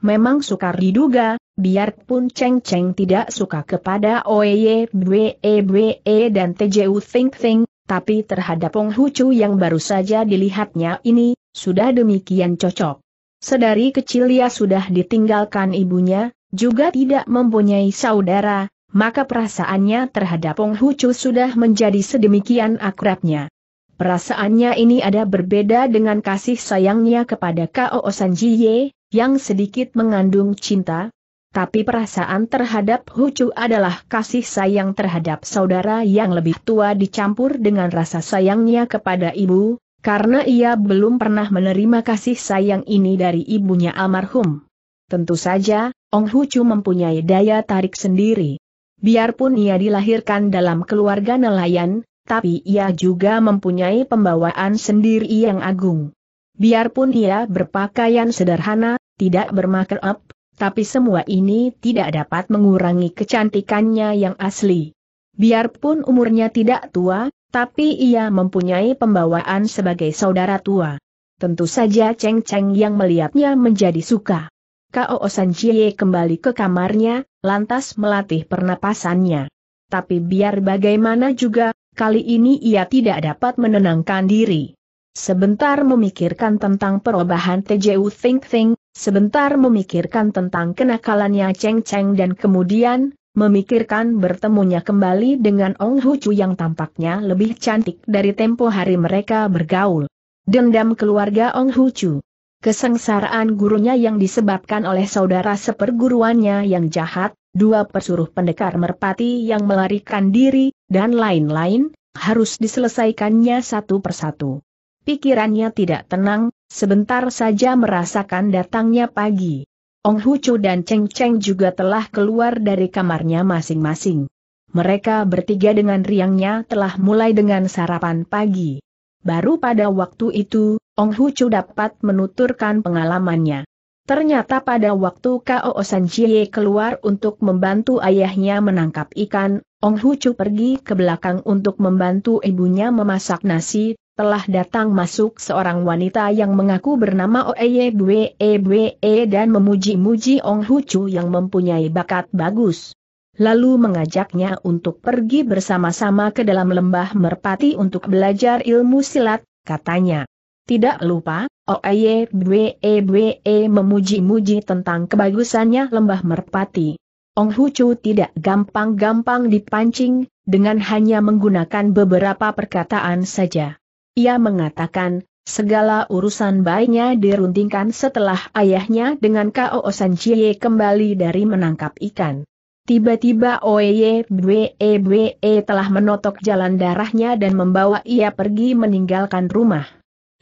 Memang sukar diduga, biarpun Cheng Cheng tidak suka kepada Oye Bwe e, Bwe e dan TJU Think Think, tapi terhadap Ong Hucu yang baru saja dilihatnya ini, sudah demikian cocok. Sedari kecil ia sudah ditinggalkan ibunya, juga tidak mempunyai saudara, maka perasaannya terhadap Ong Hucu sudah menjadi sedemikian akrabnya. Perasaannya ini ada berbeda dengan kasih sayangnya kepada Kao Sanjie yang sedikit mengandung cinta, tapi perasaan terhadap Hucu adalah kasih sayang terhadap saudara yang lebih tua dicampur dengan rasa sayangnya kepada ibu, karena ia belum pernah menerima kasih sayang ini dari ibunya almarhum. Tentu saja, Ong Hucu mempunyai daya tarik sendiri. Biarpun ia dilahirkan dalam keluarga nelayan, tapi ia juga mempunyai pembawaan sendiri yang agung. Biarpun ia berpakaian sederhana, tidak bermaker up, tapi semua ini tidak dapat mengurangi kecantikannya yang asli. Biarpun umurnya tidak tua, tapi ia mempunyai pembawaan sebagai saudara tua. Tentu saja Cheng Cheng yang melihatnya menjadi suka. Kao San Chie kembali ke kamarnya, lantas melatih pernapasannya. Tapi biar bagaimana juga, kali ini ia tidak dapat menenangkan diri. Sebentar memikirkan tentang perubahan TJU Think Think, sebentar memikirkan tentang kenakalannya Cheng Cheng dan kemudian, memikirkan bertemunya kembali dengan Ong Hucu yang tampaknya lebih cantik dari tempo hari mereka bergaul. Dendam keluarga Ong Hucu. Kesengsaraan gurunya yang disebabkan oleh saudara seperguruannya yang jahat, dua pesuruh pendekar merpati yang melarikan diri, dan lain-lain, harus diselesaikannya satu persatu. Pikirannya tidak tenang, sebentar saja merasakan datangnya pagi. Ong Hucu dan Cheng Cheng juga telah keluar dari kamarnya masing-masing. Mereka bertiga dengan riangnya telah mulai dengan sarapan pagi. Baru pada waktu itu, Ong Hucu dapat menuturkan pengalamannya. Ternyata pada waktu Kao San Chie keluar untuk membantu ayahnya menangkap ikan, Ong Hucu pergi ke belakang untuk membantu ibunya memasak nasi, telah datang masuk seorang wanita yang mengaku bernama Oeye Bwe Bwe e dan memuji-muji Ong Hucu yang mempunyai bakat bagus. Lalu mengajaknya untuk pergi bersama-sama ke dalam lembah merpati untuk belajar ilmu silat, katanya. Tidak lupa, Oeye Bwe Bwe e memuji-muji tentang kebagusannya lembah merpati. Ong Hucu tidak gampang-gampang dipancing, dengan hanya menggunakan beberapa perkataan saja. Ia mengatakan, segala urusan baiknya diruntingkan setelah ayahnya dengan K.O. Chie kembali dari menangkap ikan. Tiba-tiba Oye Bwe Bwe telah menotok jalan darahnya dan membawa ia pergi meninggalkan rumah.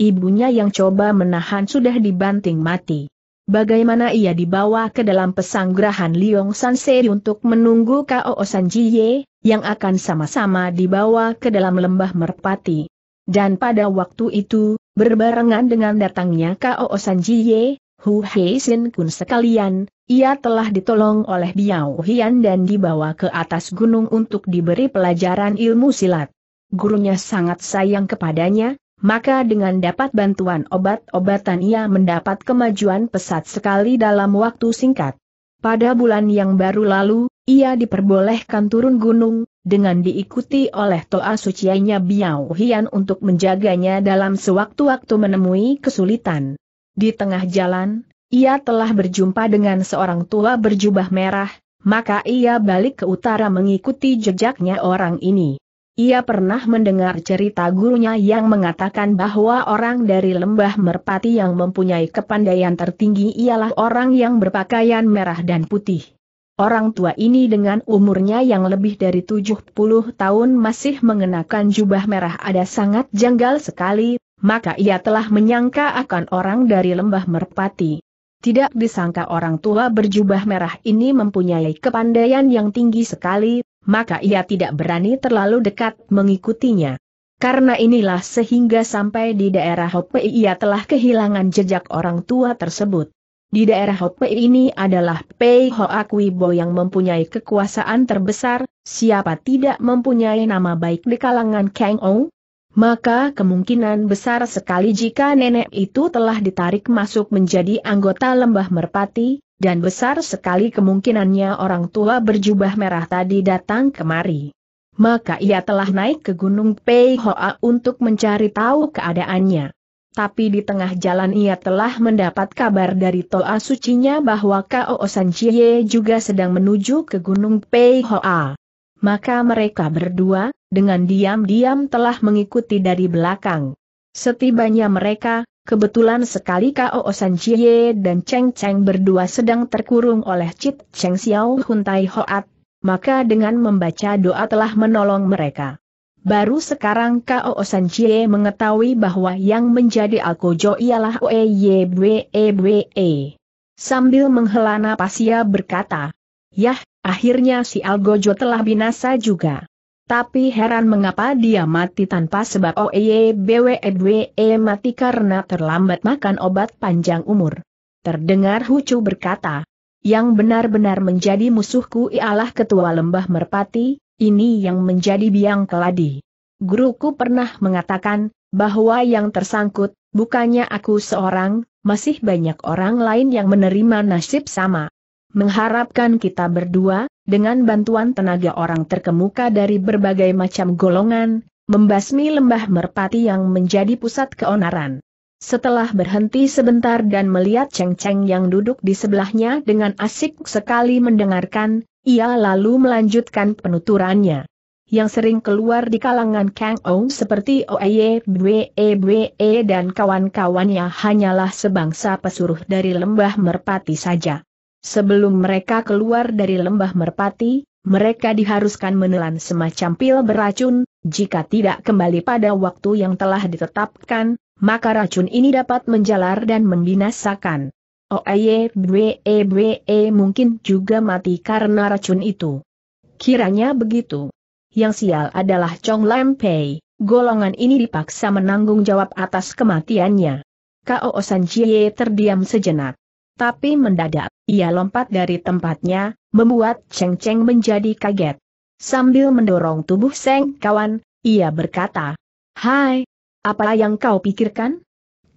Ibunya yang coba menahan sudah dibanting mati. Bagaimana ia dibawa ke dalam pesanggrahan Liong Sansei untuk menunggu K.O. Sanjiye, yang akan sama-sama dibawa ke dalam lembah merpati. Dan pada waktu itu, berbarengan dengan datangnya K.O. Sanjiye, Hu Hei Sin Kun sekalian, ia telah ditolong oleh Biao Hian dan dibawa ke atas gunung untuk diberi pelajaran ilmu silat. Gurunya sangat sayang kepadanya, maka dengan dapat bantuan obat-obatan ia mendapat kemajuan pesat sekali dalam waktu singkat. Pada bulan yang baru lalu, ia diperbolehkan turun gunung, dengan diikuti oleh Toa Suciainya Biao Hian untuk menjaganya dalam sewaktu-waktu menemui kesulitan. Di tengah jalan, ia telah berjumpa dengan seorang tua berjubah merah, maka ia balik ke utara mengikuti jejaknya orang ini. Ia pernah mendengar cerita gurunya yang mengatakan bahwa orang dari lembah merpati yang mempunyai kepandaian tertinggi ialah orang yang berpakaian merah dan putih. Orang tua ini dengan umurnya yang lebih dari 70 tahun masih mengenakan jubah merah ada sangat janggal sekali, maka ia telah menyangka akan orang dari lembah merpati. Tidak disangka orang tua berjubah merah ini mempunyai kepandaian yang tinggi sekali, maka ia tidak berani terlalu dekat mengikutinya. Karena inilah sehingga sampai di daerah Hopi ia telah kehilangan jejak orang tua tersebut. Di daerah Hopi ini adalah Pei Bo yang mempunyai kekuasaan terbesar, siapa tidak mempunyai nama baik di kalangan Kang Ong? Maka kemungkinan besar sekali jika nenek itu telah ditarik masuk menjadi anggota lembah merpati, dan besar sekali kemungkinannya orang tua berjubah merah tadi datang kemari. Maka ia telah naik ke Gunung Pei Hoa untuk mencari tahu keadaannya. Tapi di tengah jalan ia telah mendapat kabar dari Toa sucinya bahwa Kao San Chie juga sedang menuju ke Gunung Pei Hoa. Maka mereka berdua, dengan diam-diam telah mengikuti dari belakang. Setibanya mereka, Kebetulan sekali Kao San Chie dan Cheng Cheng berdua sedang terkurung oleh Cit Cheng Xiao Hun Tai Hoat, maka dengan membaca doa telah menolong mereka. Baru sekarang Kao San Chie mengetahui bahwa yang menjadi Alkojo ialah Oe Ye Bwe Bwe e. Sambil menghela napas ia berkata, Yah, akhirnya si Algojo telah binasa juga. Tapi heran mengapa dia mati tanpa sebab oh, iya, eh, e mati karena terlambat makan obat panjang umur. Terdengar Hucu berkata, yang benar-benar menjadi musuhku ialah ketua lembah merpati, ini yang menjadi biang keladi. Guruku pernah mengatakan, bahwa yang tersangkut, bukannya aku seorang, masih banyak orang lain yang menerima nasib sama. Mengharapkan kita berdua, dengan bantuan tenaga orang terkemuka dari berbagai macam golongan, membasmi lembah merpati yang menjadi pusat keonaran. Setelah berhenti sebentar dan melihat Cheng Cheng yang duduk di sebelahnya dengan asik sekali mendengarkan, ia lalu melanjutkan penuturannya. Yang sering keluar di kalangan Kang Ou seperti oye Bwe, e, Bwe e dan kawan-kawannya hanyalah sebangsa pesuruh dari lembah merpati saja. Sebelum mereka keluar dari lembah merpati, mereka diharuskan menelan semacam pil beracun, jika tidak kembali pada waktu yang telah ditetapkan, maka racun ini dapat menjalar dan membinasakan. Oye, oh, bwe e, bwe e, mungkin juga mati karena racun itu. Kiranya begitu. Yang sial adalah Chong Lam Pei, golongan ini dipaksa menanggung jawab atas kematiannya. Kao San Jie terdiam sejenak. Tapi mendadak, ia lompat dari tempatnya, membuat Cheng Cheng menjadi kaget. Sambil mendorong tubuh Seng kawan, ia berkata, Hai, apa yang kau pikirkan?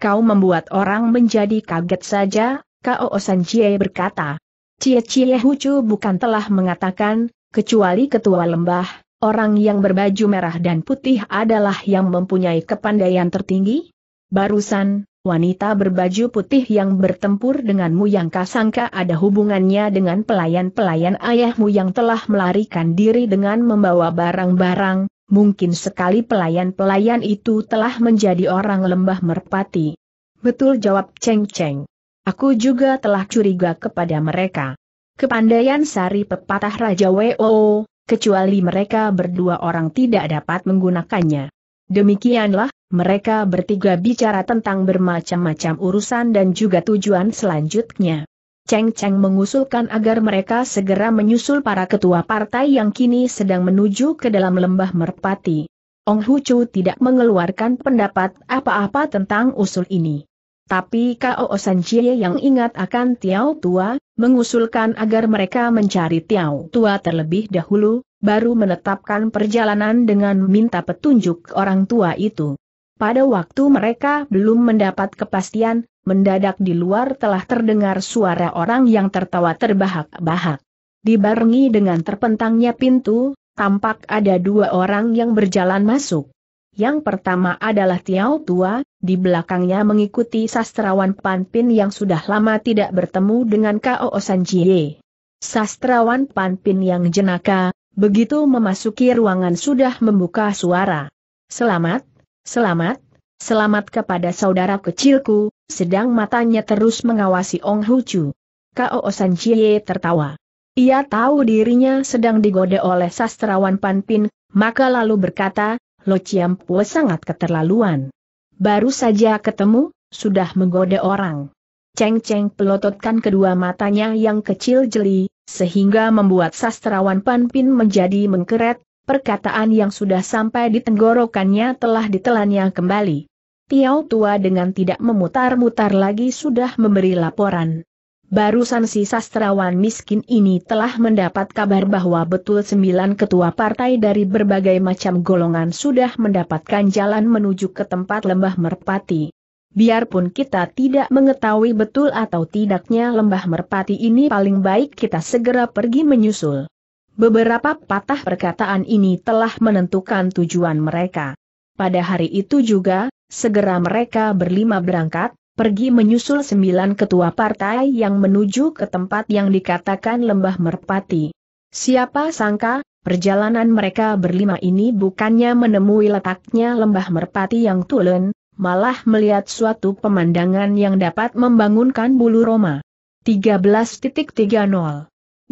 Kau membuat orang menjadi kaget saja, Kao San Jie berkata. Cie Cie Hucu bukan telah mengatakan, kecuali ketua lembah, orang yang berbaju merah dan putih adalah yang mempunyai kepandaian tertinggi? Barusan, wanita berbaju putih yang bertempur denganmu yang kasangka ada hubungannya dengan pelayan-pelayan ayahmu yang telah melarikan diri dengan membawa barang-barang, mungkin sekali pelayan-pelayan itu telah menjadi orang lembah merpati. Betul jawab Cheng Cheng. Aku juga telah curiga kepada mereka. Kepandaian sari pepatah Raja Wo, kecuali mereka berdua orang tidak dapat menggunakannya. Demikianlah, mereka bertiga bicara tentang bermacam-macam urusan dan juga tujuan selanjutnya. Cheng Cheng mengusulkan agar mereka segera menyusul para ketua partai yang kini sedang menuju ke dalam lembah merpati. Ong Hu Chu tidak mengeluarkan pendapat apa-apa tentang usul ini. Tapi Kao Jie yang ingat akan Tiao Tua, mengusulkan agar mereka mencari Tiao Tua terlebih dahulu, baru menetapkan perjalanan dengan minta petunjuk orang tua itu. Pada waktu mereka belum mendapat kepastian, mendadak di luar telah terdengar suara orang yang tertawa terbahak-bahak. Dibarengi dengan terpentangnya pintu, tampak ada dua orang yang berjalan masuk. Yang pertama adalah Tiao Tua, di belakangnya mengikuti sastrawan Panpin yang sudah lama tidak bertemu dengan Kao Sanjie. Sastrawan Panpin yang jenaka, begitu memasuki ruangan sudah membuka suara. Selamat, selamat, selamat kepada saudara kecilku, sedang matanya terus mengawasi Ong Hucu. Kao Sanjie tertawa. Ia tahu dirinya sedang digoda oleh sastrawan Panpin, maka lalu berkata, Lo Chiampo sangat keterlaluan. Baru saja ketemu, sudah menggoda orang. Cheng Cheng pelototkan kedua matanya yang kecil jeli, sehingga membuat sastrawan Panpin menjadi mengkeret, perkataan yang sudah sampai di tenggorokannya telah ditelannya kembali. Tiao tua dengan tidak memutar-mutar lagi sudah memberi laporan barusan si sastrawan miskin ini telah mendapat kabar bahwa betul sembilan ketua partai dari berbagai macam golongan sudah mendapatkan jalan menuju ke tempat lembah merpati. Biarpun kita tidak mengetahui betul atau tidaknya lembah merpati ini paling baik kita segera pergi menyusul. Beberapa patah perkataan ini telah menentukan tujuan mereka. Pada hari itu juga, segera mereka berlima berangkat, pergi menyusul sembilan ketua partai yang menuju ke tempat yang dikatakan Lembah Merpati. Siapa sangka, perjalanan mereka berlima ini bukannya menemui letaknya Lembah Merpati yang tulen, malah melihat suatu pemandangan yang dapat membangunkan bulu Roma. 13.30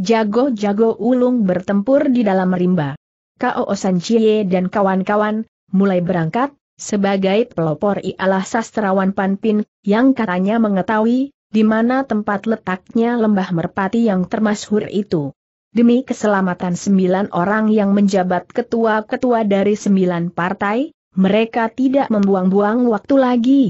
Jago-jago ulung bertempur di dalam rimba. Kao Sanjie dan kawan-kawan, mulai berangkat, sebagai pelopor ialah sastrawan Panpin, yang katanya mengetahui, di mana tempat letaknya lembah merpati yang termasyhur itu. Demi keselamatan sembilan orang yang menjabat ketua-ketua dari sembilan partai, mereka tidak membuang-buang waktu lagi.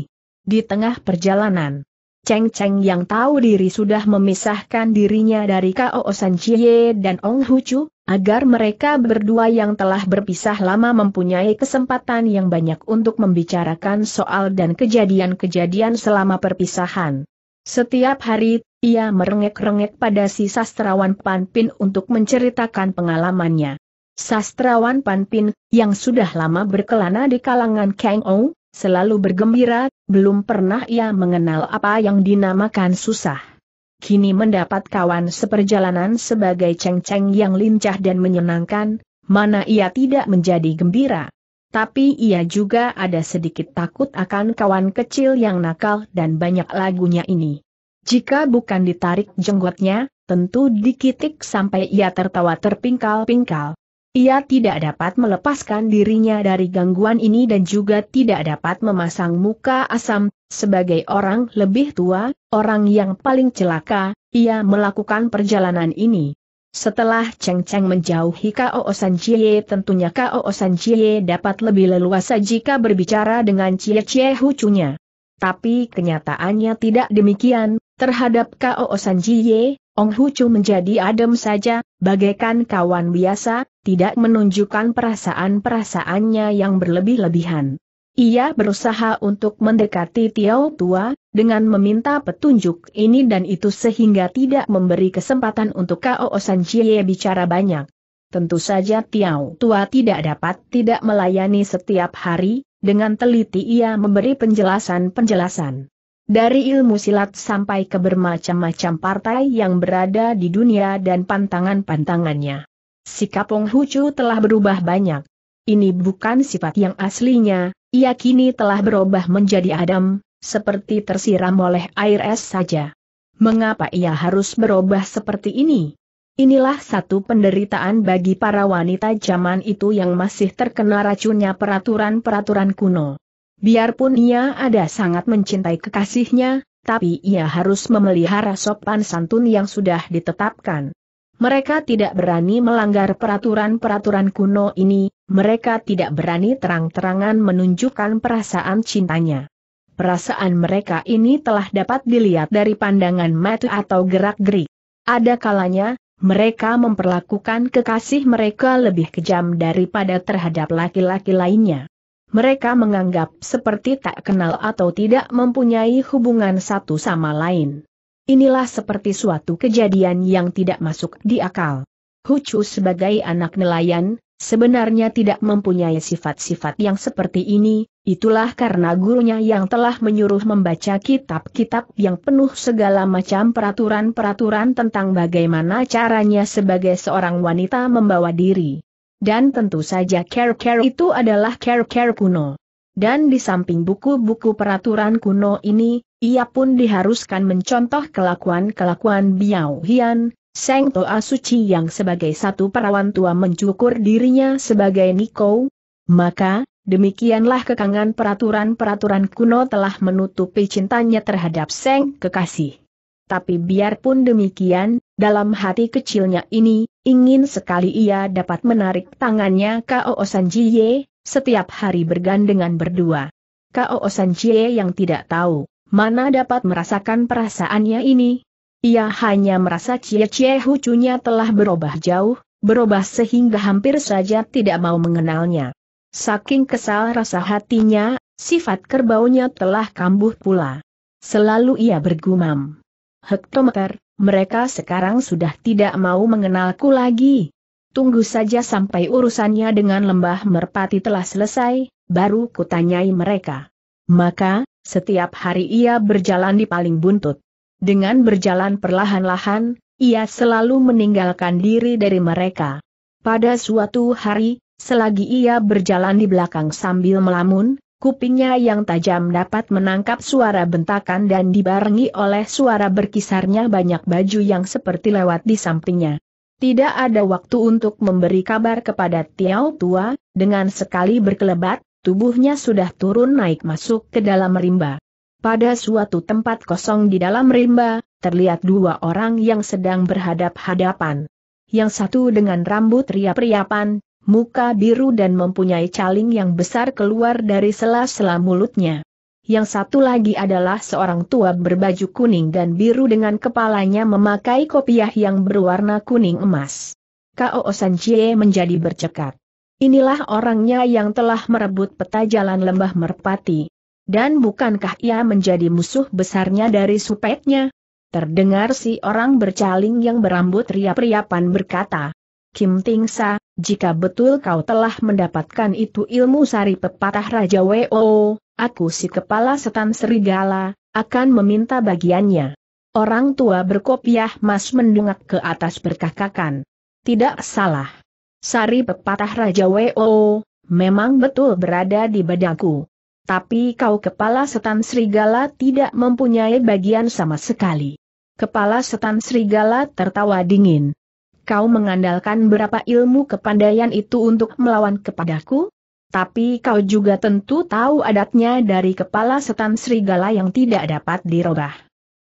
Di tengah perjalanan, Cheng Cheng yang tahu diri sudah memisahkan dirinya dari Kao San Chie dan Ong Hu Chu, agar mereka berdua yang telah berpisah lama mempunyai kesempatan yang banyak untuk membicarakan soal dan kejadian-kejadian selama perpisahan. Setiap hari, ia merengek-rengek pada si sastrawan Panpin untuk menceritakan pengalamannya. Sastrawan Panpin, yang sudah lama berkelana di kalangan Kang Ou, selalu bergembira, belum pernah ia mengenal apa yang dinamakan susah kini mendapat kawan seperjalanan sebagai ceng-ceng yang lincah dan menyenangkan, mana ia tidak menjadi gembira. Tapi ia juga ada sedikit takut akan kawan kecil yang nakal dan banyak lagunya ini. Jika bukan ditarik jenggotnya, tentu dikitik sampai ia tertawa terpingkal-pingkal. Ia tidak dapat melepaskan dirinya dari gangguan ini dan juga tidak dapat memasang muka asam, sebagai orang lebih tua, orang yang paling celaka, ia melakukan perjalanan ini. Setelah Cheng Cheng menjauhi Kao Osan Chie tentunya Kao Osan Chie dapat lebih leluasa jika berbicara dengan Chie Chie Hucunya. Tapi kenyataannya tidak demikian, terhadap Kao Osan Chie, Ong Hucu menjadi adem saja, bagaikan kawan biasa, tidak menunjukkan perasaan-perasaannya yang berlebih-lebihan. Ia berusaha untuk mendekati Tiao Tua, dengan meminta petunjuk ini dan itu sehingga tidak memberi kesempatan untuk Kao San Jie bicara banyak. Tentu saja Tiao Tua tidak dapat tidak melayani setiap hari, dengan teliti ia memberi penjelasan-penjelasan. Dari ilmu silat sampai ke bermacam-macam partai yang berada di dunia dan pantangan-pantangannya. Sikap Hong Hucu telah berubah banyak. Ini bukan sifat yang aslinya, ia kini telah berubah menjadi Adam, seperti tersiram oleh air es saja. Mengapa ia harus berubah seperti ini? Inilah satu penderitaan bagi para wanita zaman itu yang masih terkena racunnya peraturan-peraturan kuno. Biarpun ia ada sangat mencintai kekasihnya, tapi ia harus memelihara sopan santun yang sudah ditetapkan. Mereka tidak berani melanggar peraturan-peraturan kuno ini, mereka tidak berani terang-terangan menunjukkan perasaan cintanya. Perasaan mereka ini telah dapat dilihat dari pandangan mata atau gerak-gerik. Ada kalanya, mereka memperlakukan kekasih mereka lebih kejam daripada terhadap laki-laki lainnya. Mereka menganggap seperti tak kenal atau tidak mempunyai hubungan satu sama lain. Inilah seperti suatu kejadian yang tidak masuk di akal. Hucu sebagai anak nelayan, Sebenarnya tidak mempunyai sifat-sifat yang seperti ini, itulah karena gurunya yang telah menyuruh membaca kitab-kitab yang penuh segala macam peraturan-peraturan tentang bagaimana caranya sebagai seorang wanita membawa diri. Dan tentu saja care-care itu adalah care-care kuno. Dan di samping buku-buku peraturan kuno ini, ia pun diharuskan mencontoh kelakuan-kelakuan Biao Hian, Seng Toa Suci yang sebagai satu perawan tua mencukur dirinya sebagai Niko, maka, demikianlah kekangan peraturan-peraturan kuno telah menutupi cintanya terhadap Seng Kekasih. Tapi biarpun demikian, dalam hati kecilnya ini, ingin sekali ia dapat menarik tangannya Kao Sanjiye, setiap hari bergandengan berdua. Kao Sanjiye yang tidak tahu, mana dapat merasakan perasaannya ini, ia hanya merasa cie-cie hucunya telah berubah jauh, berubah sehingga hampir saja tidak mau mengenalnya. Saking kesal rasa hatinya, sifat kerbaunya telah kambuh pula. Selalu ia bergumam. Hektometer, mereka sekarang sudah tidak mau mengenalku lagi. Tunggu saja sampai urusannya dengan lembah merpati telah selesai, baru kutanyai mereka. Maka, setiap hari ia berjalan di paling buntut. Dengan berjalan perlahan-lahan, ia selalu meninggalkan diri dari mereka. Pada suatu hari, selagi ia berjalan di belakang sambil melamun, kupingnya yang tajam dapat menangkap suara bentakan dan dibarengi oleh suara berkisarnya banyak baju yang seperti lewat di sampingnya. Tidak ada waktu untuk memberi kabar kepada Tiao Tua, dengan sekali berkelebat, tubuhnya sudah turun naik masuk ke dalam rimba. Pada suatu tempat kosong di dalam rimba, terlihat dua orang yang sedang berhadap-hadapan. Yang satu dengan rambut riap-riapan, muka biru dan mempunyai caling yang besar keluar dari sela-sela mulutnya. Yang satu lagi adalah seorang tua berbaju kuning dan biru dengan kepalanya memakai kopiah yang berwarna kuning emas. Kao Sanjie menjadi bercekat. Inilah orangnya yang telah merebut peta jalan lembah merpati. Dan bukankah ia menjadi musuh besarnya dari supetnya? Terdengar si orang bercaling yang berambut riap-riapan berkata, Kim Tingsa, jika betul kau telah mendapatkan itu ilmu sari pepatah Raja Wo, aku si kepala setan serigala, akan meminta bagiannya. Orang tua berkopiah mas mendungak ke atas berkakakan. Tidak salah. Sari pepatah Raja Wo, memang betul berada di badaku. Tapi kau kepala setan serigala tidak mempunyai bagian sama sekali. Kepala setan serigala tertawa dingin. Kau mengandalkan berapa ilmu kepandaian itu untuk melawan kepadaku? Tapi kau juga tentu tahu adatnya dari kepala setan serigala yang tidak dapat dirobah.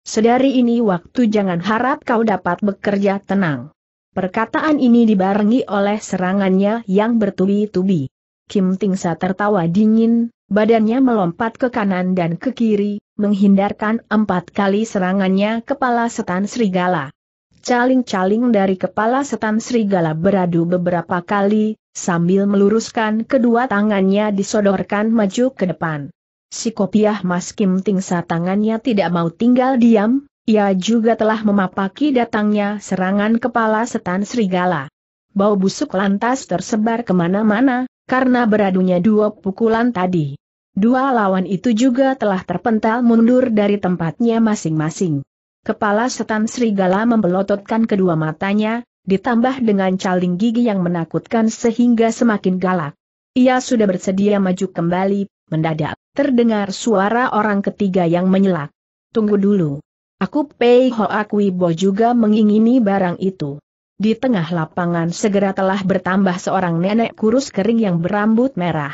Sedari ini waktu jangan harap kau dapat bekerja tenang. Perkataan ini dibarengi oleh serangannya yang bertubi-tubi. Kim Tingsa tertawa dingin, badannya melompat ke kanan dan ke kiri, menghindarkan empat kali serangannya kepala setan serigala. Caling-caling dari kepala setan serigala beradu beberapa kali, sambil meluruskan kedua tangannya disodorkan maju ke depan. Si kopiah Mas Kim Tingsa tangannya tidak mau tinggal diam, ia juga telah memapaki datangnya serangan kepala setan serigala bau busuk lantas tersebar kemana-mana, karena beradunya dua pukulan tadi. Dua lawan itu juga telah terpental mundur dari tempatnya masing-masing. Kepala setan serigala membelototkan kedua matanya, ditambah dengan caling gigi yang menakutkan sehingga semakin galak. Ia sudah bersedia maju kembali, mendadak, terdengar suara orang ketiga yang menyelak. Tunggu dulu. Aku Pei Ho Akui Bo juga mengingini barang itu. Di tengah lapangan segera telah bertambah seorang nenek kurus kering yang berambut merah.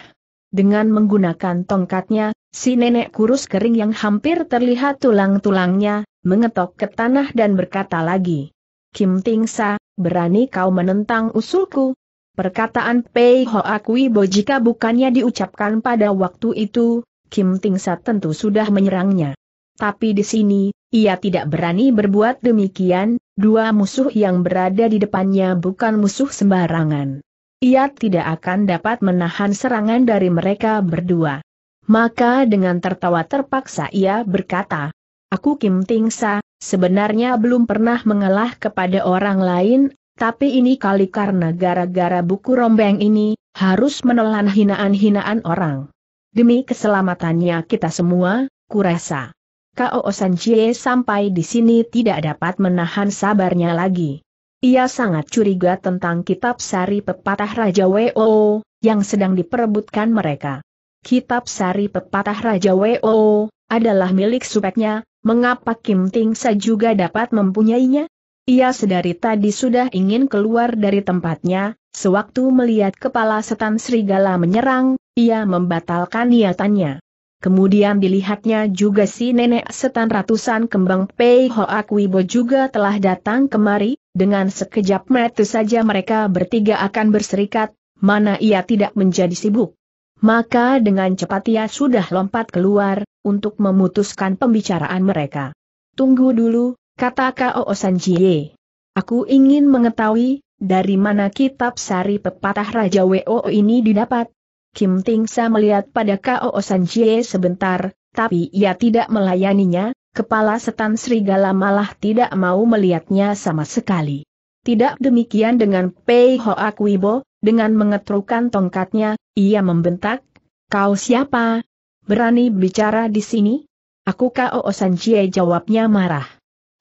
Dengan menggunakan tongkatnya, si nenek kurus kering yang hampir terlihat tulang-tulangnya, mengetok ke tanah dan berkata lagi. Kim Tingsa, berani kau menentang usulku? Perkataan Pei Ho akui Bo jika bukannya diucapkan pada waktu itu, Kim Tingsa tentu sudah menyerangnya. Tapi di sini, ia tidak berani berbuat demikian, dua musuh yang berada di depannya bukan musuh sembarangan. Ia tidak akan dapat menahan serangan dari mereka berdua. Maka dengan tertawa terpaksa ia berkata, Aku Kim Ting sebenarnya belum pernah mengalah kepada orang lain, tapi ini kali karena gara-gara buku rombeng ini, harus menelan hinaan-hinaan orang. Demi keselamatannya kita semua, kurasa. Kao Chie sampai di sini tidak dapat menahan sabarnya lagi. Ia sangat curiga tentang kitab sari pepatah Raja Wo, yang sedang diperebutkan mereka. Kitab sari pepatah Raja Wo, adalah milik supeknya, mengapa Kim Ting Sa juga dapat mempunyainya? Ia sedari tadi sudah ingin keluar dari tempatnya, sewaktu melihat kepala setan serigala menyerang, ia membatalkan niatannya. Kemudian dilihatnya juga si nenek setan ratusan kembang Pei Ho Akuibo juga telah datang kemari, dengan sekejap mata saja mereka bertiga akan berserikat, mana ia tidak menjadi sibuk. Maka dengan cepat ia sudah lompat keluar, untuk memutuskan pembicaraan mereka. Tunggu dulu, kata K.O. Sanjie. Aku ingin mengetahui, dari mana kitab sari pepatah Raja W.O. ini didapat, Kim Ting Sa melihat pada Kao San Jie sebentar, tapi ia tidak melayaninya, kepala setan serigala malah tidak mau melihatnya sama sekali. Tidak demikian dengan Pei Ho Akwibo, dengan mengetrukan tongkatnya, ia membentak, Kau siapa? Berani bicara di sini? Aku Kao San Jie jawabnya marah.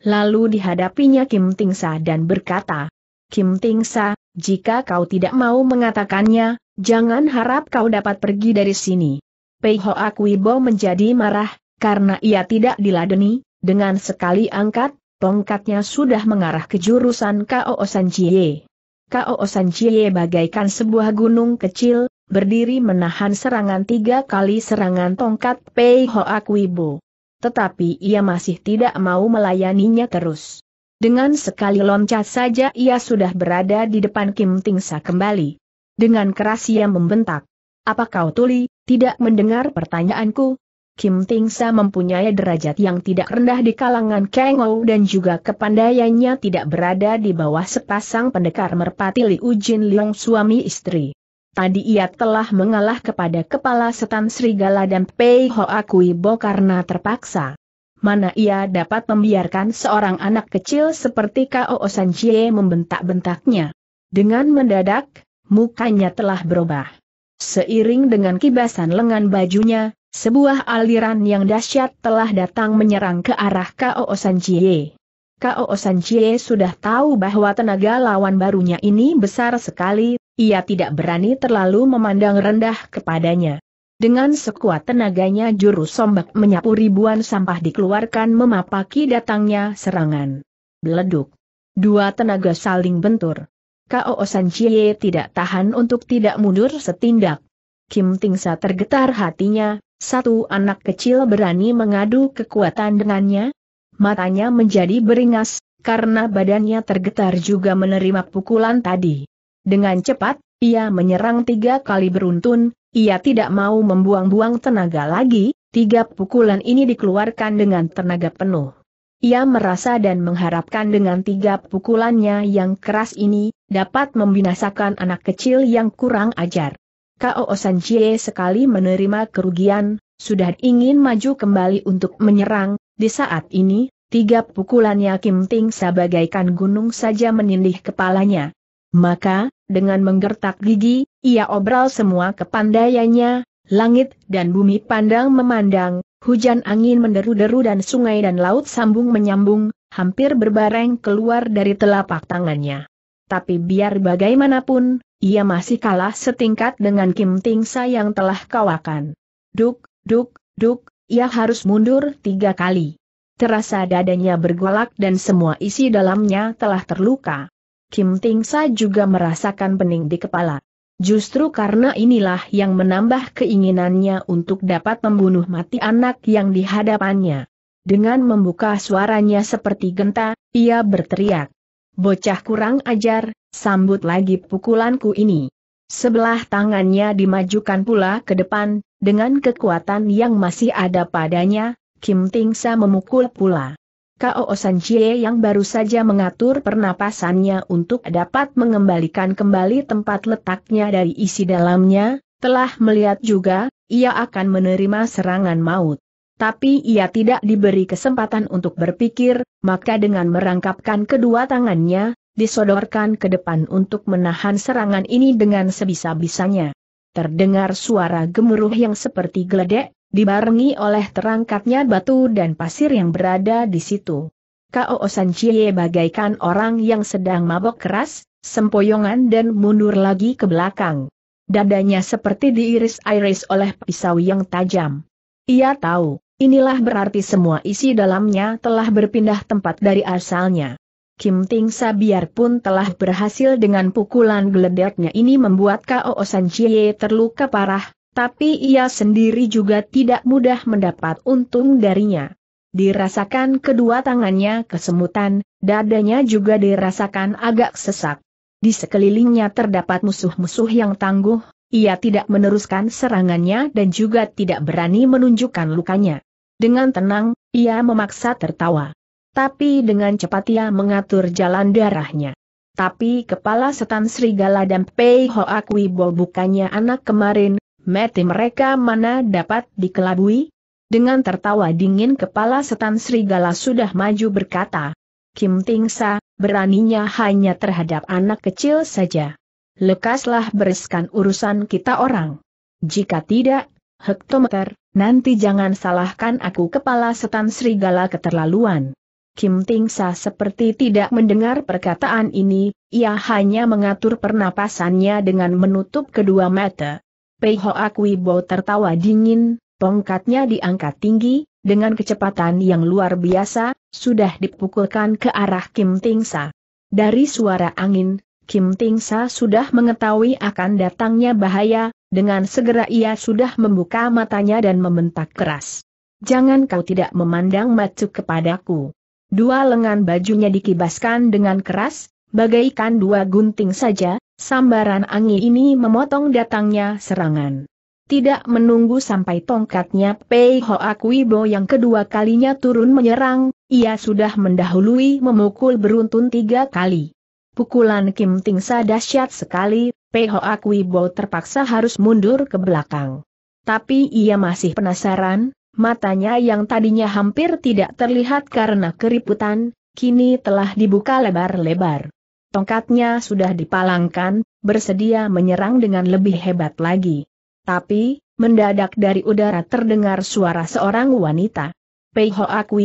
Lalu dihadapinya Kim Ting Sa dan berkata, Kim Ting Sa, jika kau tidak mau mengatakannya, jangan harap kau dapat pergi dari sini. Pei Ho Akuibo menjadi marah, karena ia tidak diladeni, dengan sekali angkat, tongkatnya sudah mengarah ke jurusan Kao Sanjie. Kao Sanjie bagaikan sebuah gunung kecil, berdiri menahan serangan tiga kali serangan tongkat Pei Ho Akuibo. Tetapi ia masih tidak mau melayaninya terus. Dengan sekali loncat saja ia sudah berada di depan Kim Tingsa kembali. Dengan keras ia membentak. Apa kau tuli, tidak mendengar pertanyaanku? Kim Tingsa mempunyai derajat yang tidak rendah di kalangan Kengo dan juga kepandaiannya tidak berada di bawah sepasang pendekar merpati Liu Ujin Leong suami istri. Tadi ia telah mengalah kepada kepala setan serigala dan Pei Hoa Kui Bo karena terpaksa mana ia dapat membiarkan seorang anak kecil seperti Kao Sanjie membentak-bentaknya. Dengan mendadak, mukanya telah berubah. Seiring dengan kibasan lengan bajunya, sebuah aliran yang dahsyat telah datang menyerang ke arah Kao Sanjie. Kao Sanjie sudah tahu bahwa tenaga lawan barunya ini besar sekali, ia tidak berani terlalu memandang rendah kepadanya. Dengan sekuat tenaganya juru sombak menyapu ribuan sampah dikeluarkan memapaki datangnya serangan. Beleduk. Dua tenaga saling bentur. Kao San Chie tidak tahan untuk tidak mundur setindak. Kim Tingsa tergetar hatinya, satu anak kecil berani mengadu kekuatan dengannya. Matanya menjadi beringas, karena badannya tergetar juga menerima pukulan tadi. Dengan cepat, ia menyerang tiga kali beruntun, ia tidak mau membuang-buang tenaga lagi, tiga pukulan ini dikeluarkan dengan tenaga penuh. Ia merasa dan mengharapkan dengan tiga pukulannya yang keras ini, dapat membinasakan anak kecil yang kurang ajar. Kao San Jie sekali menerima kerugian, sudah ingin maju kembali untuk menyerang, di saat ini, tiga pukulannya Kim Ting sebagaikan gunung saja menindih kepalanya. Maka, dengan menggertak gigi, ia obral semua kepandaiannya, langit dan bumi pandang memandang, hujan angin menderu-deru dan sungai dan laut sambung menyambung, hampir berbareng keluar dari telapak tangannya. Tapi biar bagaimanapun, ia masih kalah setingkat dengan Kim Tingsa yang telah kawakan. Duk, duk, duk, ia harus mundur tiga kali. Terasa dadanya bergolak dan semua isi dalamnya telah terluka. Kim Tingsa juga merasakan pening di kepala. Justru karena inilah yang menambah keinginannya untuk dapat membunuh mati anak yang dihadapannya. Dengan membuka suaranya seperti genta, ia berteriak. Bocah kurang ajar, sambut lagi pukulanku ini. Sebelah tangannya dimajukan pula ke depan, dengan kekuatan yang masih ada padanya, Kim Tingsa memukul pula. Kao Jie yang baru saja mengatur pernapasannya untuk dapat mengembalikan kembali tempat letaknya dari isi dalamnya, telah melihat juga, ia akan menerima serangan maut. Tapi ia tidak diberi kesempatan untuk berpikir, maka dengan merangkapkan kedua tangannya, disodorkan ke depan untuk menahan serangan ini dengan sebisa-bisanya. Terdengar suara gemuruh yang seperti geledek, dibarengi oleh terangkatnya batu dan pasir yang berada di situ. Kao San Chie bagaikan orang yang sedang mabok keras, sempoyongan dan mundur lagi ke belakang. Dadanya seperti diiris-iris oleh pisau yang tajam. Ia tahu, inilah berarti semua isi dalamnya telah berpindah tempat dari asalnya. Kim Ting Sa biarpun telah berhasil dengan pukulan geledeknya ini membuat Kao San Chie terluka parah, tapi ia sendiri juga tidak mudah mendapat untung darinya. Dirasakan kedua tangannya kesemutan, dadanya juga dirasakan agak sesak. Di sekelilingnya terdapat musuh-musuh yang tangguh, ia tidak meneruskan serangannya dan juga tidak berani menunjukkan lukanya. Dengan tenang, ia memaksa tertawa. Tapi dengan cepat ia mengatur jalan darahnya. Tapi kepala setan serigala dan Pei Ho akui Bo bukannya anak kemarin, mati mereka mana dapat dikelabui? Dengan tertawa dingin kepala setan serigala sudah maju berkata, Kim Tingsa, beraninya hanya terhadap anak kecil saja. Lekaslah bereskan urusan kita orang. Jika tidak, hektometer, nanti jangan salahkan aku kepala setan serigala keterlaluan. Kim Tingsa seperti tidak mendengar perkataan ini, ia hanya mengatur pernapasannya dengan menutup kedua mata. Pei Ho akui Bo tertawa dingin, tongkatnya diangkat tinggi, dengan kecepatan yang luar biasa, sudah dipukulkan ke arah Kim Tingsa. Dari suara angin, Kim Tingsa sudah mengetahui akan datangnya bahaya, dengan segera ia sudah membuka matanya dan membentak keras. Jangan kau tidak memandang macu kepadaku. Dua lengan bajunya dikibaskan dengan keras, Bagaikan dua gunting saja, sambaran angin ini memotong datangnya serangan. Tidak menunggu sampai tongkatnya Pei Hoa Akuibo yang kedua kalinya turun menyerang, ia sudah mendahului memukul beruntun tiga kali. Pukulan Kim Tingsa dahsyat sekali, Pei Hoa Akuibo terpaksa harus mundur ke belakang. Tapi ia masih penasaran, matanya yang tadinya hampir tidak terlihat karena keriputan, kini telah dibuka lebar-lebar. Tongkatnya sudah dipalangkan, bersedia menyerang dengan lebih hebat lagi. Tapi, mendadak dari udara terdengar suara seorang wanita. Pei Hoak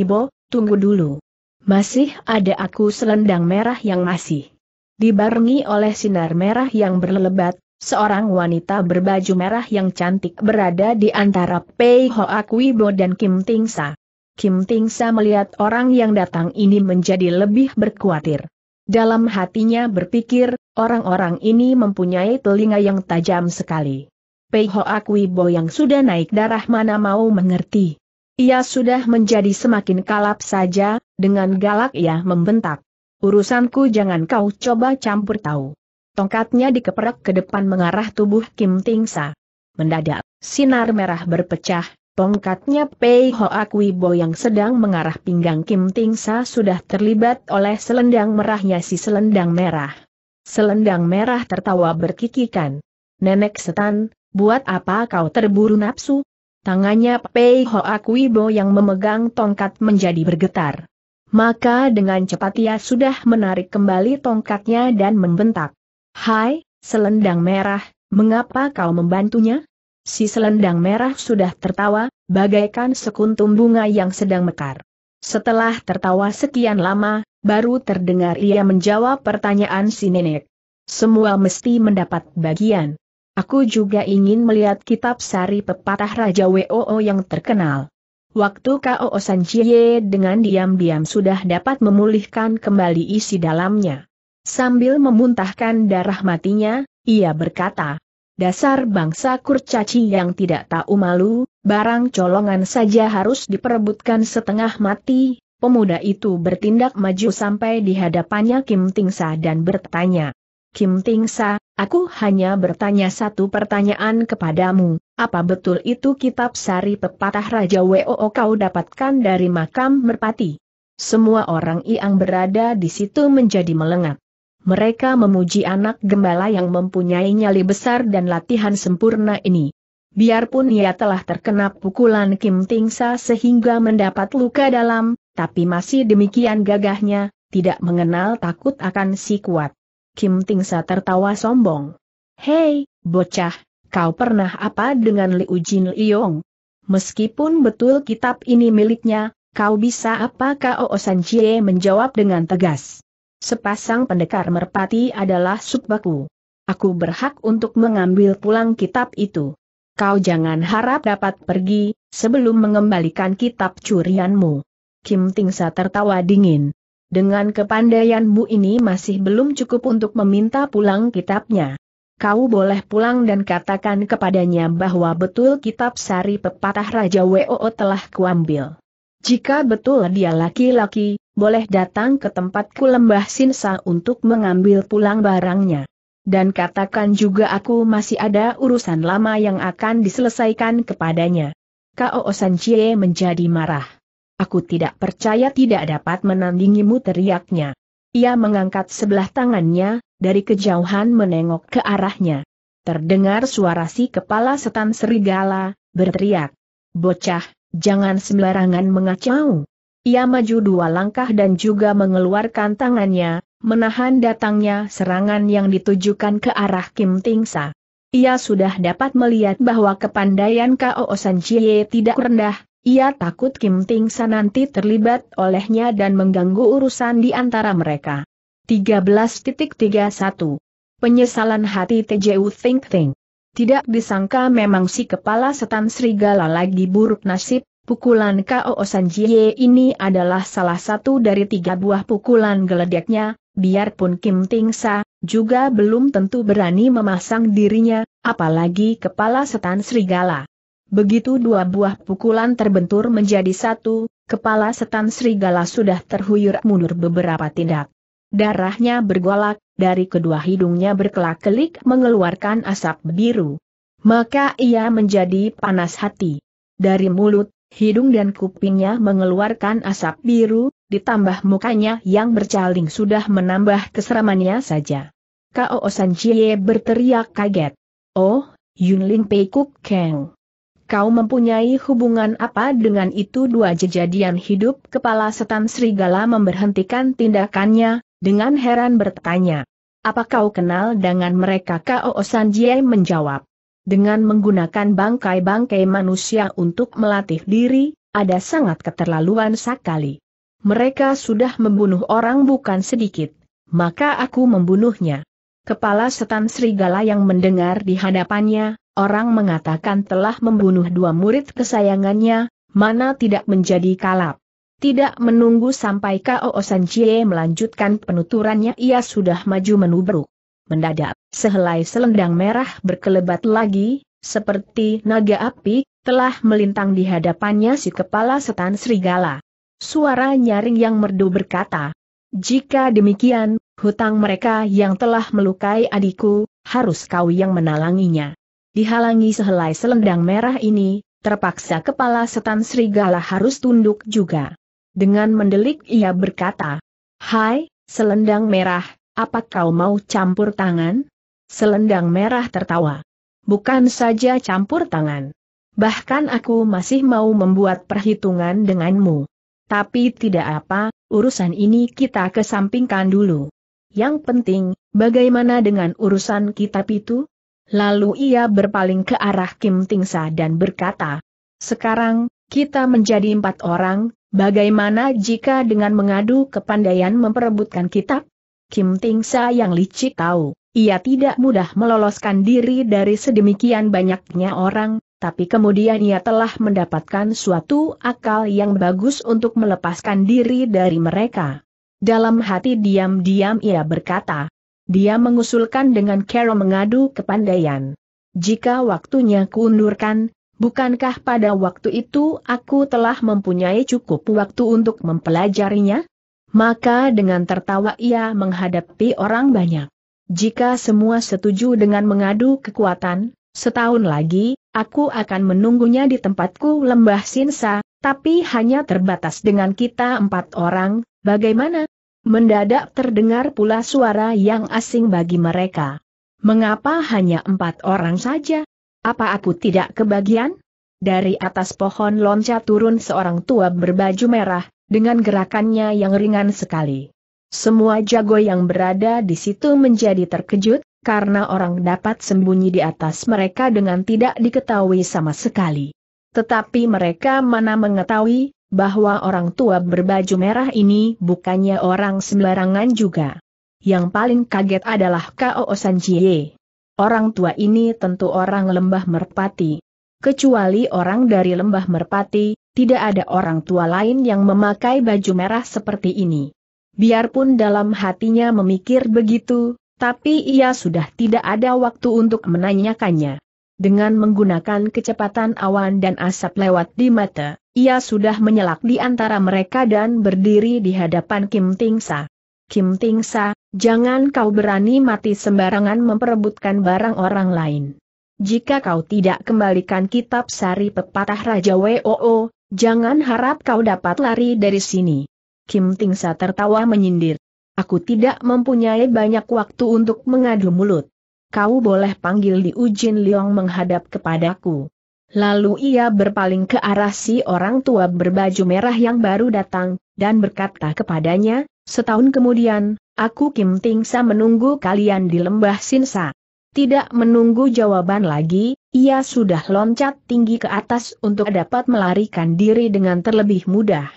tunggu dulu. Masih ada aku selendang merah yang masih. Dibarengi oleh sinar merah yang berlebat, seorang wanita berbaju merah yang cantik berada di antara Pei Hoak dan Kim Tingsa. Kim Tingsa melihat orang yang datang ini menjadi lebih berkuatir. Dalam hatinya berpikir, orang-orang ini mempunyai telinga yang tajam sekali. Pei akui yang sudah naik darah mana mau mengerti. Ia sudah menjadi semakin kalap saja, dengan galak ia membentak. Urusanku jangan kau coba campur tahu. Tongkatnya dikeperak ke depan mengarah tubuh Kim Tingsa. Mendadak, sinar merah berpecah, Tongkatnya Pei Ho Bo yang sedang mengarah pinggang Kim Tingsa sudah terlibat oleh selendang merahnya si selendang merah. Selendang merah tertawa berkikikan. Nenek setan, buat apa kau terburu nafsu? Tangannya Pei Ho Bo yang memegang tongkat menjadi bergetar. Maka dengan cepat ia sudah menarik kembali tongkatnya dan membentak. Hai, selendang merah, mengapa kau membantunya? Si selendang merah sudah tertawa, bagaikan sekuntum bunga yang sedang mekar. Setelah tertawa sekian lama, baru terdengar ia menjawab pertanyaan si nenek. Semua mesti mendapat bagian. Aku juga ingin melihat kitab sari pepatah Raja Woo yang terkenal. Waktu K.O. Sanjie dengan diam-diam sudah dapat memulihkan kembali isi dalamnya. Sambil memuntahkan darah matinya, ia berkata, Dasar bangsa kurcaci yang tidak tahu malu, barang colongan saja harus diperebutkan setengah mati, pemuda itu bertindak maju sampai di hadapannya Kim Tingsa dan bertanya. Kim Tingsa, aku hanya bertanya satu pertanyaan kepadamu, apa betul itu kitab sari pepatah Raja Woo kau dapatkan dari makam merpati? Semua orang yang berada di situ menjadi melengak mereka memuji anak gembala yang mempunyai nyali besar dan latihan sempurna ini. Biarpun ia telah terkena pukulan Kim Tingsa sehingga mendapat luka dalam, tapi masih demikian gagahnya, tidak mengenal takut akan si kuat. Kim Tingsa tertawa sombong. Hei, bocah, kau pernah apa dengan Liu Jin Liong? Meskipun betul kitab ini miliknya, kau bisa apa kau Osan Jie menjawab dengan tegas sepasang pendekar merpati adalah subbaku. Aku berhak untuk mengambil pulang kitab itu. Kau jangan harap dapat pergi, sebelum mengembalikan kitab curianmu. Kim Tingsa tertawa dingin. Dengan kepandaianmu ini masih belum cukup untuk meminta pulang kitabnya. Kau boleh pulang dan katakan kepadanya bahwa betul kitab sari pepatah Raja Woo telah kuambil. Jika betul dia laki-laki, boleh datang ke tempatku lembah Sinsa untuk mengambil pulang barangnya. Dan katakan juga aku masih ada urusan lama yang akan diselesaikan kepadanya. Kao Sanchie menjadi marah. Aku tidak percaya tidak dapat menandingimu teriaknya. Ia mengangkat sebelah tangannya, dari kejauhan menengok ke arahnya. Terdengar suara si kepala setan serigala, berteriak. Bocah, jangan sembarangan mengacau. Ia maju dua langkah dan juga mengeluarkan tangannya, menahan datangnya serangan yang ditujukan ke arah Kim Tingsa. Ia sudah dapat melihat bahwa kepandaian K.O. Jie tidak rendah, ia takut Kim Tingsa nanti terlibat olehnya dan mengganggu urusan di antara mereka. 13.31 Penyesalan hati TJU Think Think Tidak disangka memang si kepala setan serigala lagi buruk nasib, Pukulan K.O. Sanjie ini adalah salah satu dari tiga buah pukulan geledeknya, biarpun Kim Ting Sa, juga belum tentu berani memasang dirinya, apalagi kepala setan serigala. Begitu dua buah pukulan terbentur menjadi satu, kepala setan serigala sudah terhuyur mundur beberapa tindak. Darahnya bergolak, dari kedua hidungnya berkelak-kelik mengeluarkan asap biru. Maka ia menjadi panas hati. Dari mulut, hidung dan kupingnya mengeluarkan asap biru, ditambah mukanya yang bercaling sudah menambah keseramannya saja. Kao San Chie berteriak kaget. Oh, Yun Lin Pei Kuk Kang. Kau mempunyai hubungan apa dengan itu dua jejadian hidup kepala setan serigala memberhentikan tindakannya, dengan heran bertanya. Apa kau kenal dengan mereka Kao San Jie menjawab dengan menggunakan bangkai-bangkai manusia untuk melatih diri, ada sangat keterlaluan sekali. Mereka sudah membunuh orang bukan sedikit, maka aku membunuhnya. Kepala setan serigala yang mendengar di hadapannya, orang mengatakan telah membunuh dua murid kesayangannya, mana tidak menjadi kalap. Tidak menunggu sampai Kao Sanjie melanjutkan penuturannya ia sudah maju menubruk. Mendadak, sehelai selendang merah berkelebat lagi, seperti naga api, telah melintang di hadapannya si kepala setan serigala. Suara nyaring yang merdu berkata, Jika demikian, hutang mereka yang telah melukai adikku, harus kau yang menalanginya. Dihalangi sehelai selendang merah ini, terpaksa kepala setan serigala harus tunduk juga. Dengan mendelik ia berkata, Hai, selendang merah, apa kau mau campur tangan? Selendang merah tertawa. Bukan saja campur tangan. Bahkan aku masih mau membuat perhitungan denganmu. Tapi tidak apa, urusan ini kita kesampingkan dulu. Yang penting, bagaimana dengan urusan kitab itu? Lalu ia berpaling ke arah Kim Tingsa dan berkata, Sekarang, kita menjadi empat orang, bagaimana jika dengan mengadu kepandaian memperebutkan kitab? Kim Tingsa yang licik tahu, ia tidak mudah meloloskan diri dari sedemikian banyaknya orang, tapi kemudian ia telah mendapatkan suatu akal yang bagus untuk melepaskan diri dari mereka. Dalam hati diam-diam ia berkata, dia mengusulkan dengan kero mengadu kepandaian. Jika waktunya kuundurkan, bukankah pada waktu itu aku telah mempunyai cukup waktu untuk mempelajarinya? Maka dengan tertawa ia menghadapi orang banyak. Jika semua setuju dengan mengadu kekuatan, setahun lagi, aku akan menunggunya di tempatku lembah Sinsa, tapi hanya terbatas dengan kita empat orang, bagaimana? Mendadak terdengar pula suara yang asing bagi mereka. Mengapa hanya empat orang saja? Apa aku tidak kebagian? Dari atas pohon loncat turun seorang tua berbaju merah, dengan gerakannya yang ringan sekali. Semua jago yang berada di situ menjadi terkejut, karena orang dapat sembunyi di atas mereka dengan tidak diketahui sama sekali. Tetapi mereka mana mengetahui, bahwa orang tua berbaju merah ini bukannya orang sembarangan juga. Yang paling kaget adalah K.O. Sanjie. Orang tua ini tentu orang lembah merpati. Kecuali orang dari lembah merpati, tidak ada orang tua lain yang memakai baju merah seperti ini. Biarpun dalam hatinya memikir begitu, tapi ia sudah tidak ada waktu untuk menanyakannya. Dengan menggunakan kecepatan awan dan asap lewat di mata, ia sudah menyelak di antara mereka dan berdiri di hadapan Kim Tingsa. Kim Tingsa, jangan kau berani mati sembarangan memperebutkan barang orang lain. Jika kau tidak kembalikan kitab sari pepatah Raja WOO, Jangan harap kau dapat lari dari sini. Kim Tingsa tertawa menyindir. Aku tidak mempunyai banyak waktu untuk mengadu mulut. Kau boleh panggil di Ujin Liong menghadap kepadaku. Lalu ia berpaling ke arah si orang tua berbaju merah yang baru datang, dan berkata kepadanya, setahun kemudian, aku Kim Tingsa menunggu kalian di lembah Sinsa. Tidak menunggu jawaban lagi, ia sudah loncat tinggi ke atas untuk dapat melarikan diri dengan terlebih mudah.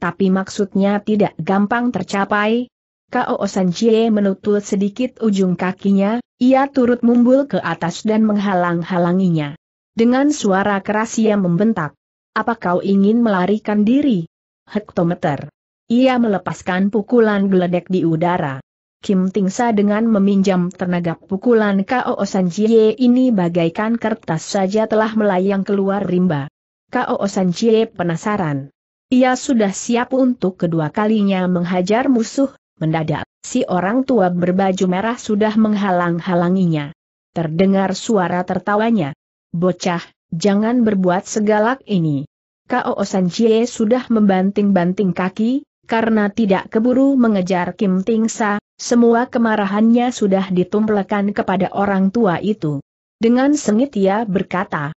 Tapi maksudnya tidak gampang tercapai. Kao Sanjie menutul sedikit ujung kakinya, ia turut mumbul ke atas dan menghalang-halanginya. Dengan suara keras ia membentak. Apa kau ingin melarikan diri? Hektometer. Ia melepaskan pukulan geledek di udara. Kim Tingsa dengan meminjam tenaga pukulan K.O. Sanjie ini bagaikan kertas saja telah melayang keluar rimba. K.O. Sanjie penasaran. Ia sudah siap untuk kedua kalinya menghajar musuh, mendadak, si orang tua berbaju merah sudah menghalang-halanginya. Terdengar suara tertawanya. Bocah, jangan berbuat segalak ini. K.O. Sanjie sudah membanting-banting kaki, karena tidak keburu mengejar Kim Tingsa, semua kemarahannya sudah ditumplekan kepada orang tua itu. Dengan sengit ia berkata,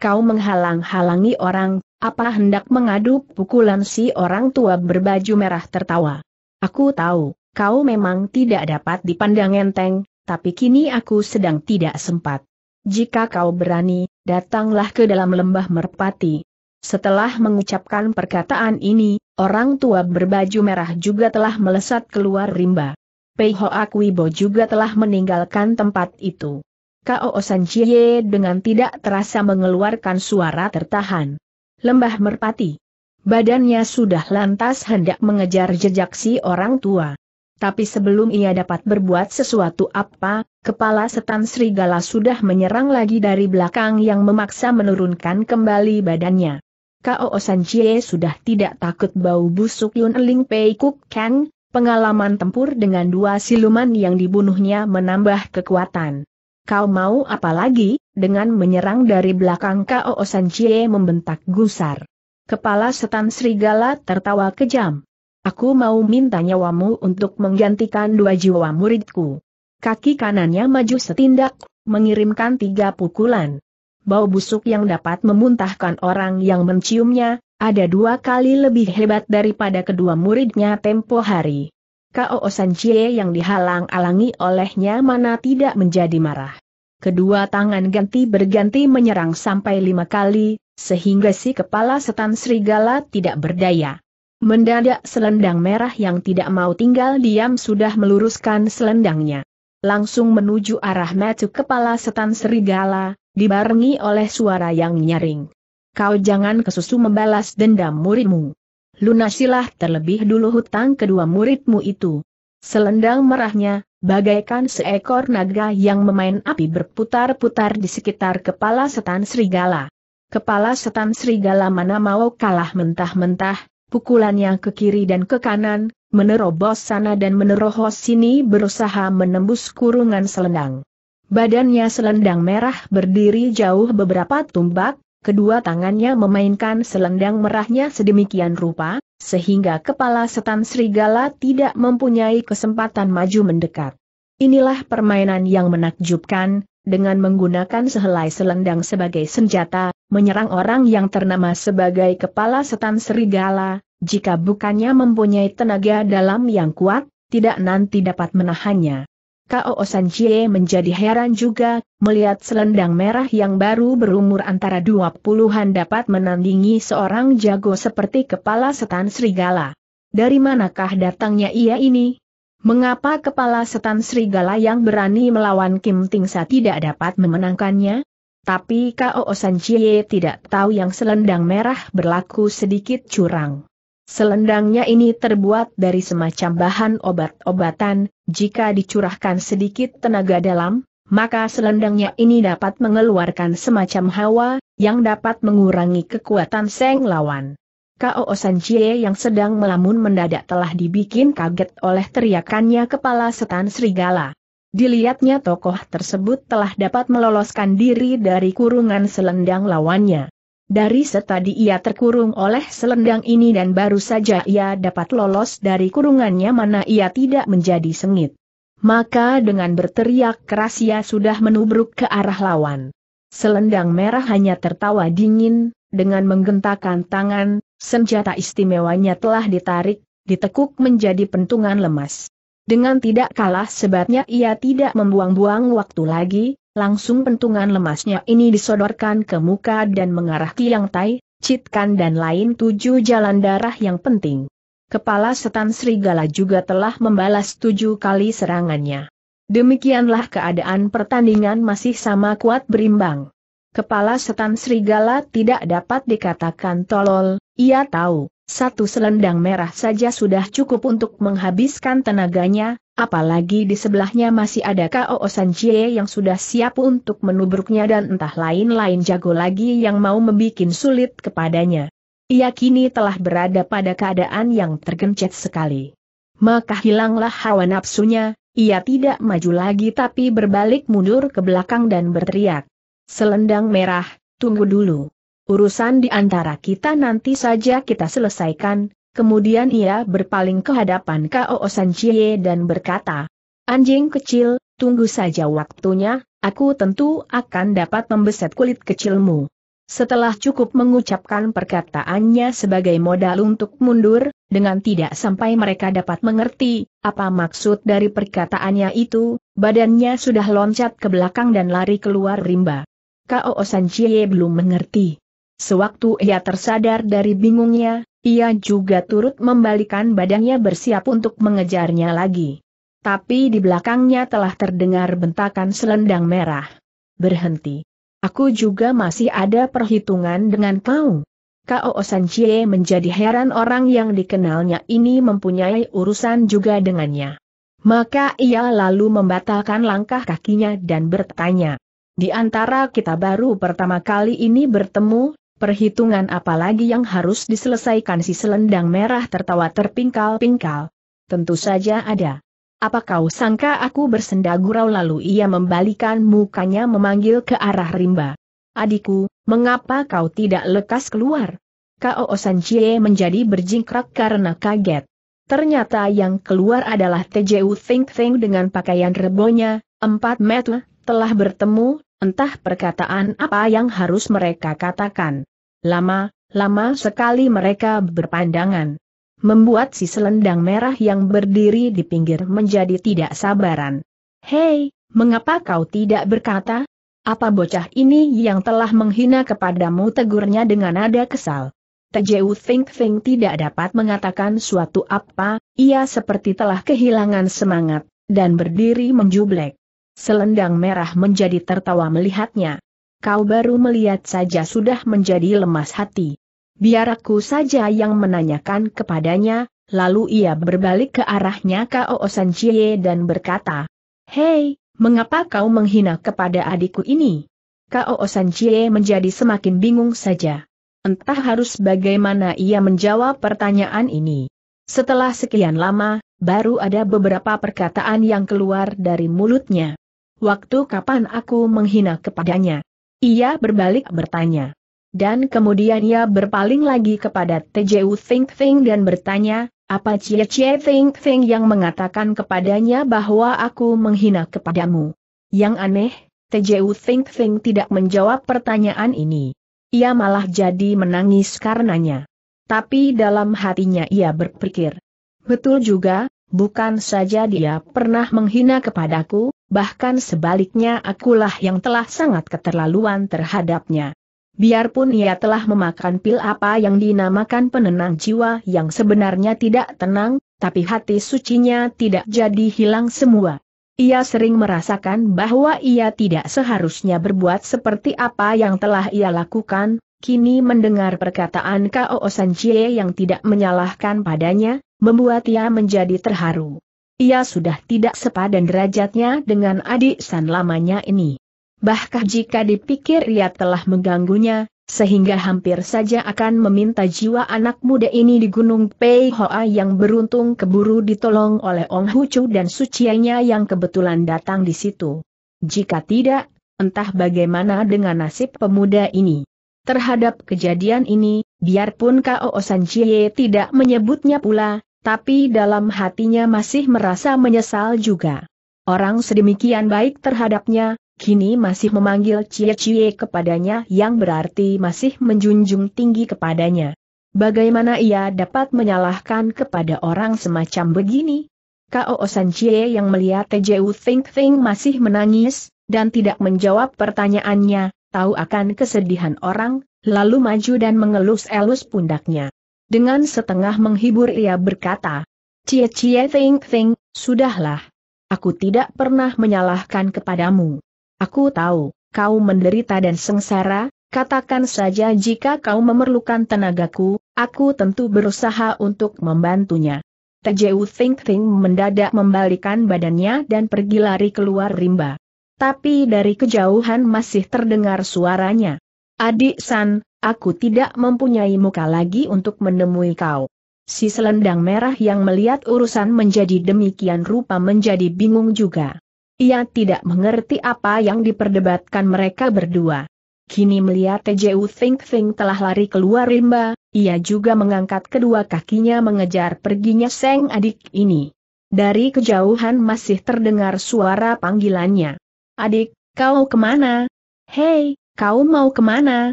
Kau menghalang-halangi orang, apa hendak mengadu pukulan si orang tua berbaju merah tertawa. Aku tahu, kau memang tidak dapat dipandang enteng, tapi kini aku sedang tidak sempat. Jika kau berani, datanglah ke dalam lembah merpati. Setelah mengucapkan perkataan ini, orang tua berbaju merah juga telah melesat keluar rimba. Pei Hoak Wibo juga telah meninggalkan tempat itu. Kao San Chie dengan tidak terasa mengeluarkan suara tertahan. Lembah merpati. Badannya sudah lantas hendak mengejar jejak si orang tua. Tapi sebelum ia dapat berbuat sesuatu apa, kepala setan serigala sudah menyerang lagi dari belakang yang memaksa menurunkan kembali badannya. Kao San Chie sudah tidak takut bau busuk Yun Ling Pei Kuk Kang, Pengalaman tempur dengan dua siluman yang dibunuhnya menambah kekuatan. Kau mau apa lagi, dengan menyerang dari belakang Kao San membentak gusar. Kepala setan serigala tertawa kejam. Aku mau minta nyawamu untuk menggantikan dua jiwa muridku. Kaki kanannya maju setindak, mengirimkan tiga pukulan. Bau busuk yang dapat memuntahkan orang yang menciumnya, ada dua kali lebih hebat daripada kedua muridnya tempo hari. Kao Sanchie yang dihalang-alangi olehnya mana tidak menjadi marah. Kedua tangan ganti berganti menyerang sampai lima kali, sehingga si kepala setan serigala tidak berdaya. Mendadak selendang merah yang tidak mau tinggal diam sudah meluruskan selendangnya. Langsung menuju arah metu kepala setan serigala, dibarengi oleh suara yang nyaring. Kau jangan kesusu membalas dendam muridmu. Lunasilah terlebih dulu hutang kedua muridmu itu. Selendang merahnya, bagaikan seekor naga yang memain api berputar-putar di sekitar kepala setan serigala. Kepala setan serigala mana mau kalah mentah-mentah, pukulannya ke kiri dan ke kanan, menerobos sana dan menerohos sini berusaha menembus kurungan selendang. Badannya selendang merah berdiri jauh beberapa tumbak, kedua tangannya memainkan selendang merahnya sedemikian rupa, sehingga kepala setan serigala tidak mempunyai kesempatan maju mendekat. Inilah permainan yang menakjubkan, dengan menggunakan sehelai selendang sebagai senjata, menyerang orang yang ternama sebagai kepala setan serigala, jika bukannya mempunyai tenaga dalam yang kuat, tidak nanti dapat menahannya. Kao Sanjie menjadi heran juga, melihat selendang merah yang baru berumur antara dua puluhan dapat menandingi seorang jago seperti kepala setan serigala. Dari manakah datangnya ia ini? Mengapa kepala setan serigala yang berani melawan Kim Tingsa tidak dapat memenangkannya? Tapi Kao Sanjie tidak tahu yang selendang merah berlaku sedikit curang. Selendangnya ini terbuat dari semacam bahan obat-obatan, jika dicurahkan sedikit tenaga dalam, maka selendangnya ini dapat mengeluarkan semacam hawa, yang dapat mengurangi kekuatan seng lawan. Kao Sanjie yang sedang melamun mendadak telah dibikin kaget oleh teriakannya kepala setan serigala. Dilihatnya tokoh tersebut telah dapat meloloskan diri dari kurungan selendang lawannya. Dari setadi ia terkurung oleh selendang ini dan baru saja ia dapat lolos dari kurungannya mana ia tidak menjadi sengit. Maka dengan berteriak keras ia sudah menubruk ke arah lawan. Selendang merah hanya tertawa dingin, dengan menggentakkan tangan, senjata istimewanya telah ditarik, ditekuk menjadi pentungan lemas. Dengan tidak kalah sebabnya ia tidak membuang-buang waktu lagi, langsung pentungan lemasnya ini disodorkan ke muka dan mengarah tiang tai, citkan dan lain tujuh jalan darah yang penting. Kepala setan serigala juga telah membalas tujuh kali serangannya. Demikianlah keadaan pertandingan masih sama kuat berimbang. Kepala setan serigala tidak dapat dikatakan tolol, ia tahu, satu selendang merah saja sudah cukup untuk menghabiskan tenaganya, apalagi di sebelahnya masih ada Kao Sanjie yang sudah siap untuk menubruknya dan entah lain-lain jago lagi yang mau membuat sulit kepadanya. Ia kini telah berada pada keadaan yang tergencet sekali. Maka hilanglah hawa nafsunya, ia tidak maju lagi tapi berbalik mundur ke belakang dan berteriak. Selendang merah, tunggu dulu. Urusan di antara kita nanti saja kita selesaikan, kemudian ia berpaling ke hadapan K.O. Sanjie dan berkata, Anjing kecil, tunggu saja waktunya, aku tentu akan dapat membeset kulit kecilmu. Setelah cukup mengucapkan perkataannya sebagai modal untuk mundur, dengan tidak sampai mereka dapat mengerti apa maksud dari perkataannya itu, badannya sudah loncat ke belakang dan lari keluar rimba. Kao Sanjie belum mengerti. Sewaktu ia tersadar dari bingungnya, ia juga turut membalikan badannya bersiap untuk mengejarnya lagi. Tapi di belakangnya telah terdengar bentakan selendang merah. Berhenti. Aku juga masih ada perhitungan dengan kau. Kao Sanchie menjadi heran orang yang dikenalnya ini mempunyai urusan juga dengannya. Maka ia lalu membatalkan langkah kakinya dan bertanya. Di antara kita baru pertama kali ini bertemu, Perhitungan apa lagi yang harus diselesaikan si selendang merah tertawa terpingkal-pingkal. Tentu saja ada. Apa kau sangka aku bersenda gurau lalu ia membalikan mukanya memanggil ke arah rimba. Adikku, mengapa kau tidak lekas keluar? Kao Sanjie menjadi berjingkrak karena kaget. Ternyata yang keluar adalah TJU Think Think dengan pakaian rebonya, empat meter, telah bertemu Entah perkataan apa yang harus mereka katakan. Lama, lama sekali mereka berpandangan. Membuat si selendang merah yang berdiri di pinggir menjadi tidak sabaran. Hei, mengapa kau tidak berkata? Apa bocah ini yang telah menghina kepadamu tegurnya dengan nada kesal? Tejeu Think Think tidak dapat mengatakan suatu apa, ia seperti telah kehilangan semangat, dan berdiri menjublek. Selendang merah menjadi tertawa melihatnya. Kau baru melihat saja sudah menjadi lemas hati. Biar aku saja yang menanyakan kepadanya, lalu ia berbalik ke arahnya Kao Osan Chie dan berkata, Hei, mengapa kau menghina kepada adikku ini? Kao Osan Chie menjadi semakin bingung saja. Entah harus bagaimana ia menjawab pertanyaan ini. Setelah sekian lama, baru ada beberapa perkataan yang keluar dari mulutnya waktu kapan aku menghina kepadanya? Ia berbalik bertanya. Dan kemudian ia berpaling lagi kepada TJU Think Think dan bertanya, apa Cie Cie Think Think yang mengatakan kepadanya bahwa aku menghina kepadamu? Yang aneh, TJU Think Think tidak menjawab pertanyaan ini. Ia malah jadi menangis karenanya. Tapi dalam hatinya ia berpikir, betul juga, bukan saja dia pernah menghina kepadaku, bahkan sebaliknya akulah yang telah sangat keterlaluan terhadapnya. Biarpun ia telah memakan pil apa yang dinamakan penenang jiwa yang sebenarnya tidak tenang, tapi hati sucinya tidak jadi hilang semua. Ia sering merasakan bahwa ia tidak seharusnya berbuat seperti apa yang telah ia lakukan, kini mendengar perkataan K.O. Sanjie yang tidak menyalahkan padanya, membuat ia menjadi terharu. Ia sudah tidak sepadan derajatnya dengan adik San lamanya ini. Bahkan jika dipikir ia telah mengganggunya, sehingga hampir saja akan meminta jiwa anak muda ini di Gunung Pei Hoa yang beruntung keburu ditolong oleh Ong Hucu dan sucianya yang kebetulan datang di situ. Jika tidak, entah bagaimana dengan nasib pemuda ini. Terhadap kejadian ini, biarpun Kao San Chie tidak menyebutnya pula, tapi dalam hatinya masih merasa menyesal juga. Orang sedemikian baik terhadapnya, kini masih memanggil Cie-Cie kepadanya yang berarti masih menjunjung tinggi kepadanya. Bagaimana ia dapat menyalahkan kepada orang semacam begini? Kao San Chie yang melihat Tejeu Think Think masih menangis, dan tidak menjawab pertanyaannya, tahu akan kesedihan orang, lalu maju dan mengelus-elus pundaknya. Dengan setengah menghibur ia berkata, Cie cie think think, sudahlah. Aku tidak pernah menyalahkan kepadamu. Aku tahu, kau menderita dan sengsara, katakan saja jika kau memerlukan tenagaku, aku tentu berusaha untuk membantunya. Tejeu Think Think mendadak membalikan badannya dan pergi lari keluar rimba tapi dari kejauhan masih terdengar suaranya. Adik San, aku tidak mempunyai muka lagi untuk menemui kau. Si selendang merah yang melihat urusan menjadi demikian rupa menjadi bingung juga. Ia tidak mengerti apa yang diperdebatkan mereka berdua. Kini melihat TJU Think Think telah lari keluar rimba, ia juga mengangkat kedua kakinya mengejar perginya Seng adik ini. Dari kejauhan masih terdengar suara panggilannya. Adik, kau kemana? Hei, kau mau kemana?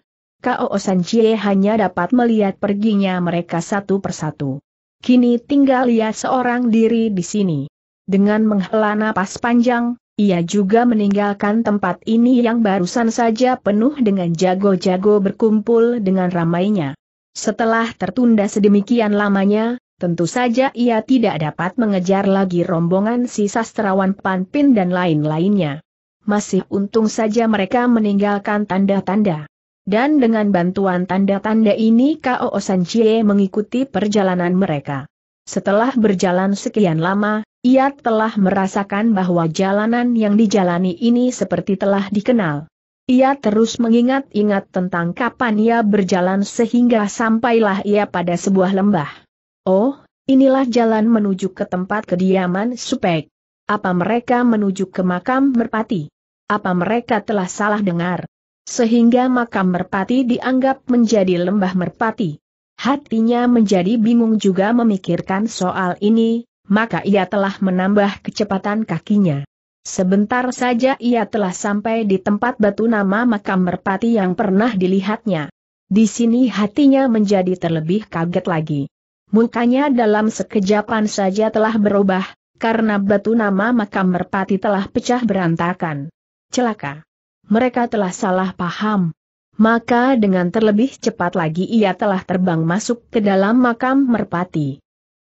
Kao Chie hanya dapat melihat perginya mereka satu persatu. Kini tinggal ia seorang diri di sini. Dengan menghela napas panjang, ia juga meninggalkan tempat ini yang barusan saja penuh dengan jago-jago berkumpul dengan ramainya. Setelah tertunda sedemikian lamanya, tentu saja ia tidak dapat mengejar lagi rombongan si sastrawan Panpin dan lain-lainnya masih untung saja mereka meninggalkan tanda-tanda. Dan dengan bantuan tanda-tanda ini Kao Sanjie mengikuti perjalanan mereka. Setelah berjalan sekian lama, ia telah merasakan bahwa jalanan yang dijalani ini seperti telah dikenal. Ia terus mengingat-ingat tentang kapan ia berjalan sehingga sampailah ia pada sebuah lembah. Oh, inilah jalan menuju ke tempat kediaman Supek. Apa mereka menuju ke makam merpati? Apa mereka telah salah dengar? Sehingga makam merpati dianggap menjadi lembah merpati. Hatinya menjadi bingung juga memikirkan soal ini, maka ia telah menambah kecepatan kakinya. Sebentar saja ia telah sampai di tempat batu nama makam merpati yang pernah dilihatnya. Di sini hatinya menjadi terlebih kaget lagi. Mukanya dalam sekejapan saja telah berubah, karena batu nama makam merpati telah pecah berantakan. Celaka. Mereka telah salah paham. Maka dengan terlebih cepat lagi ia telah terbang masuk ke dalam makam merpati.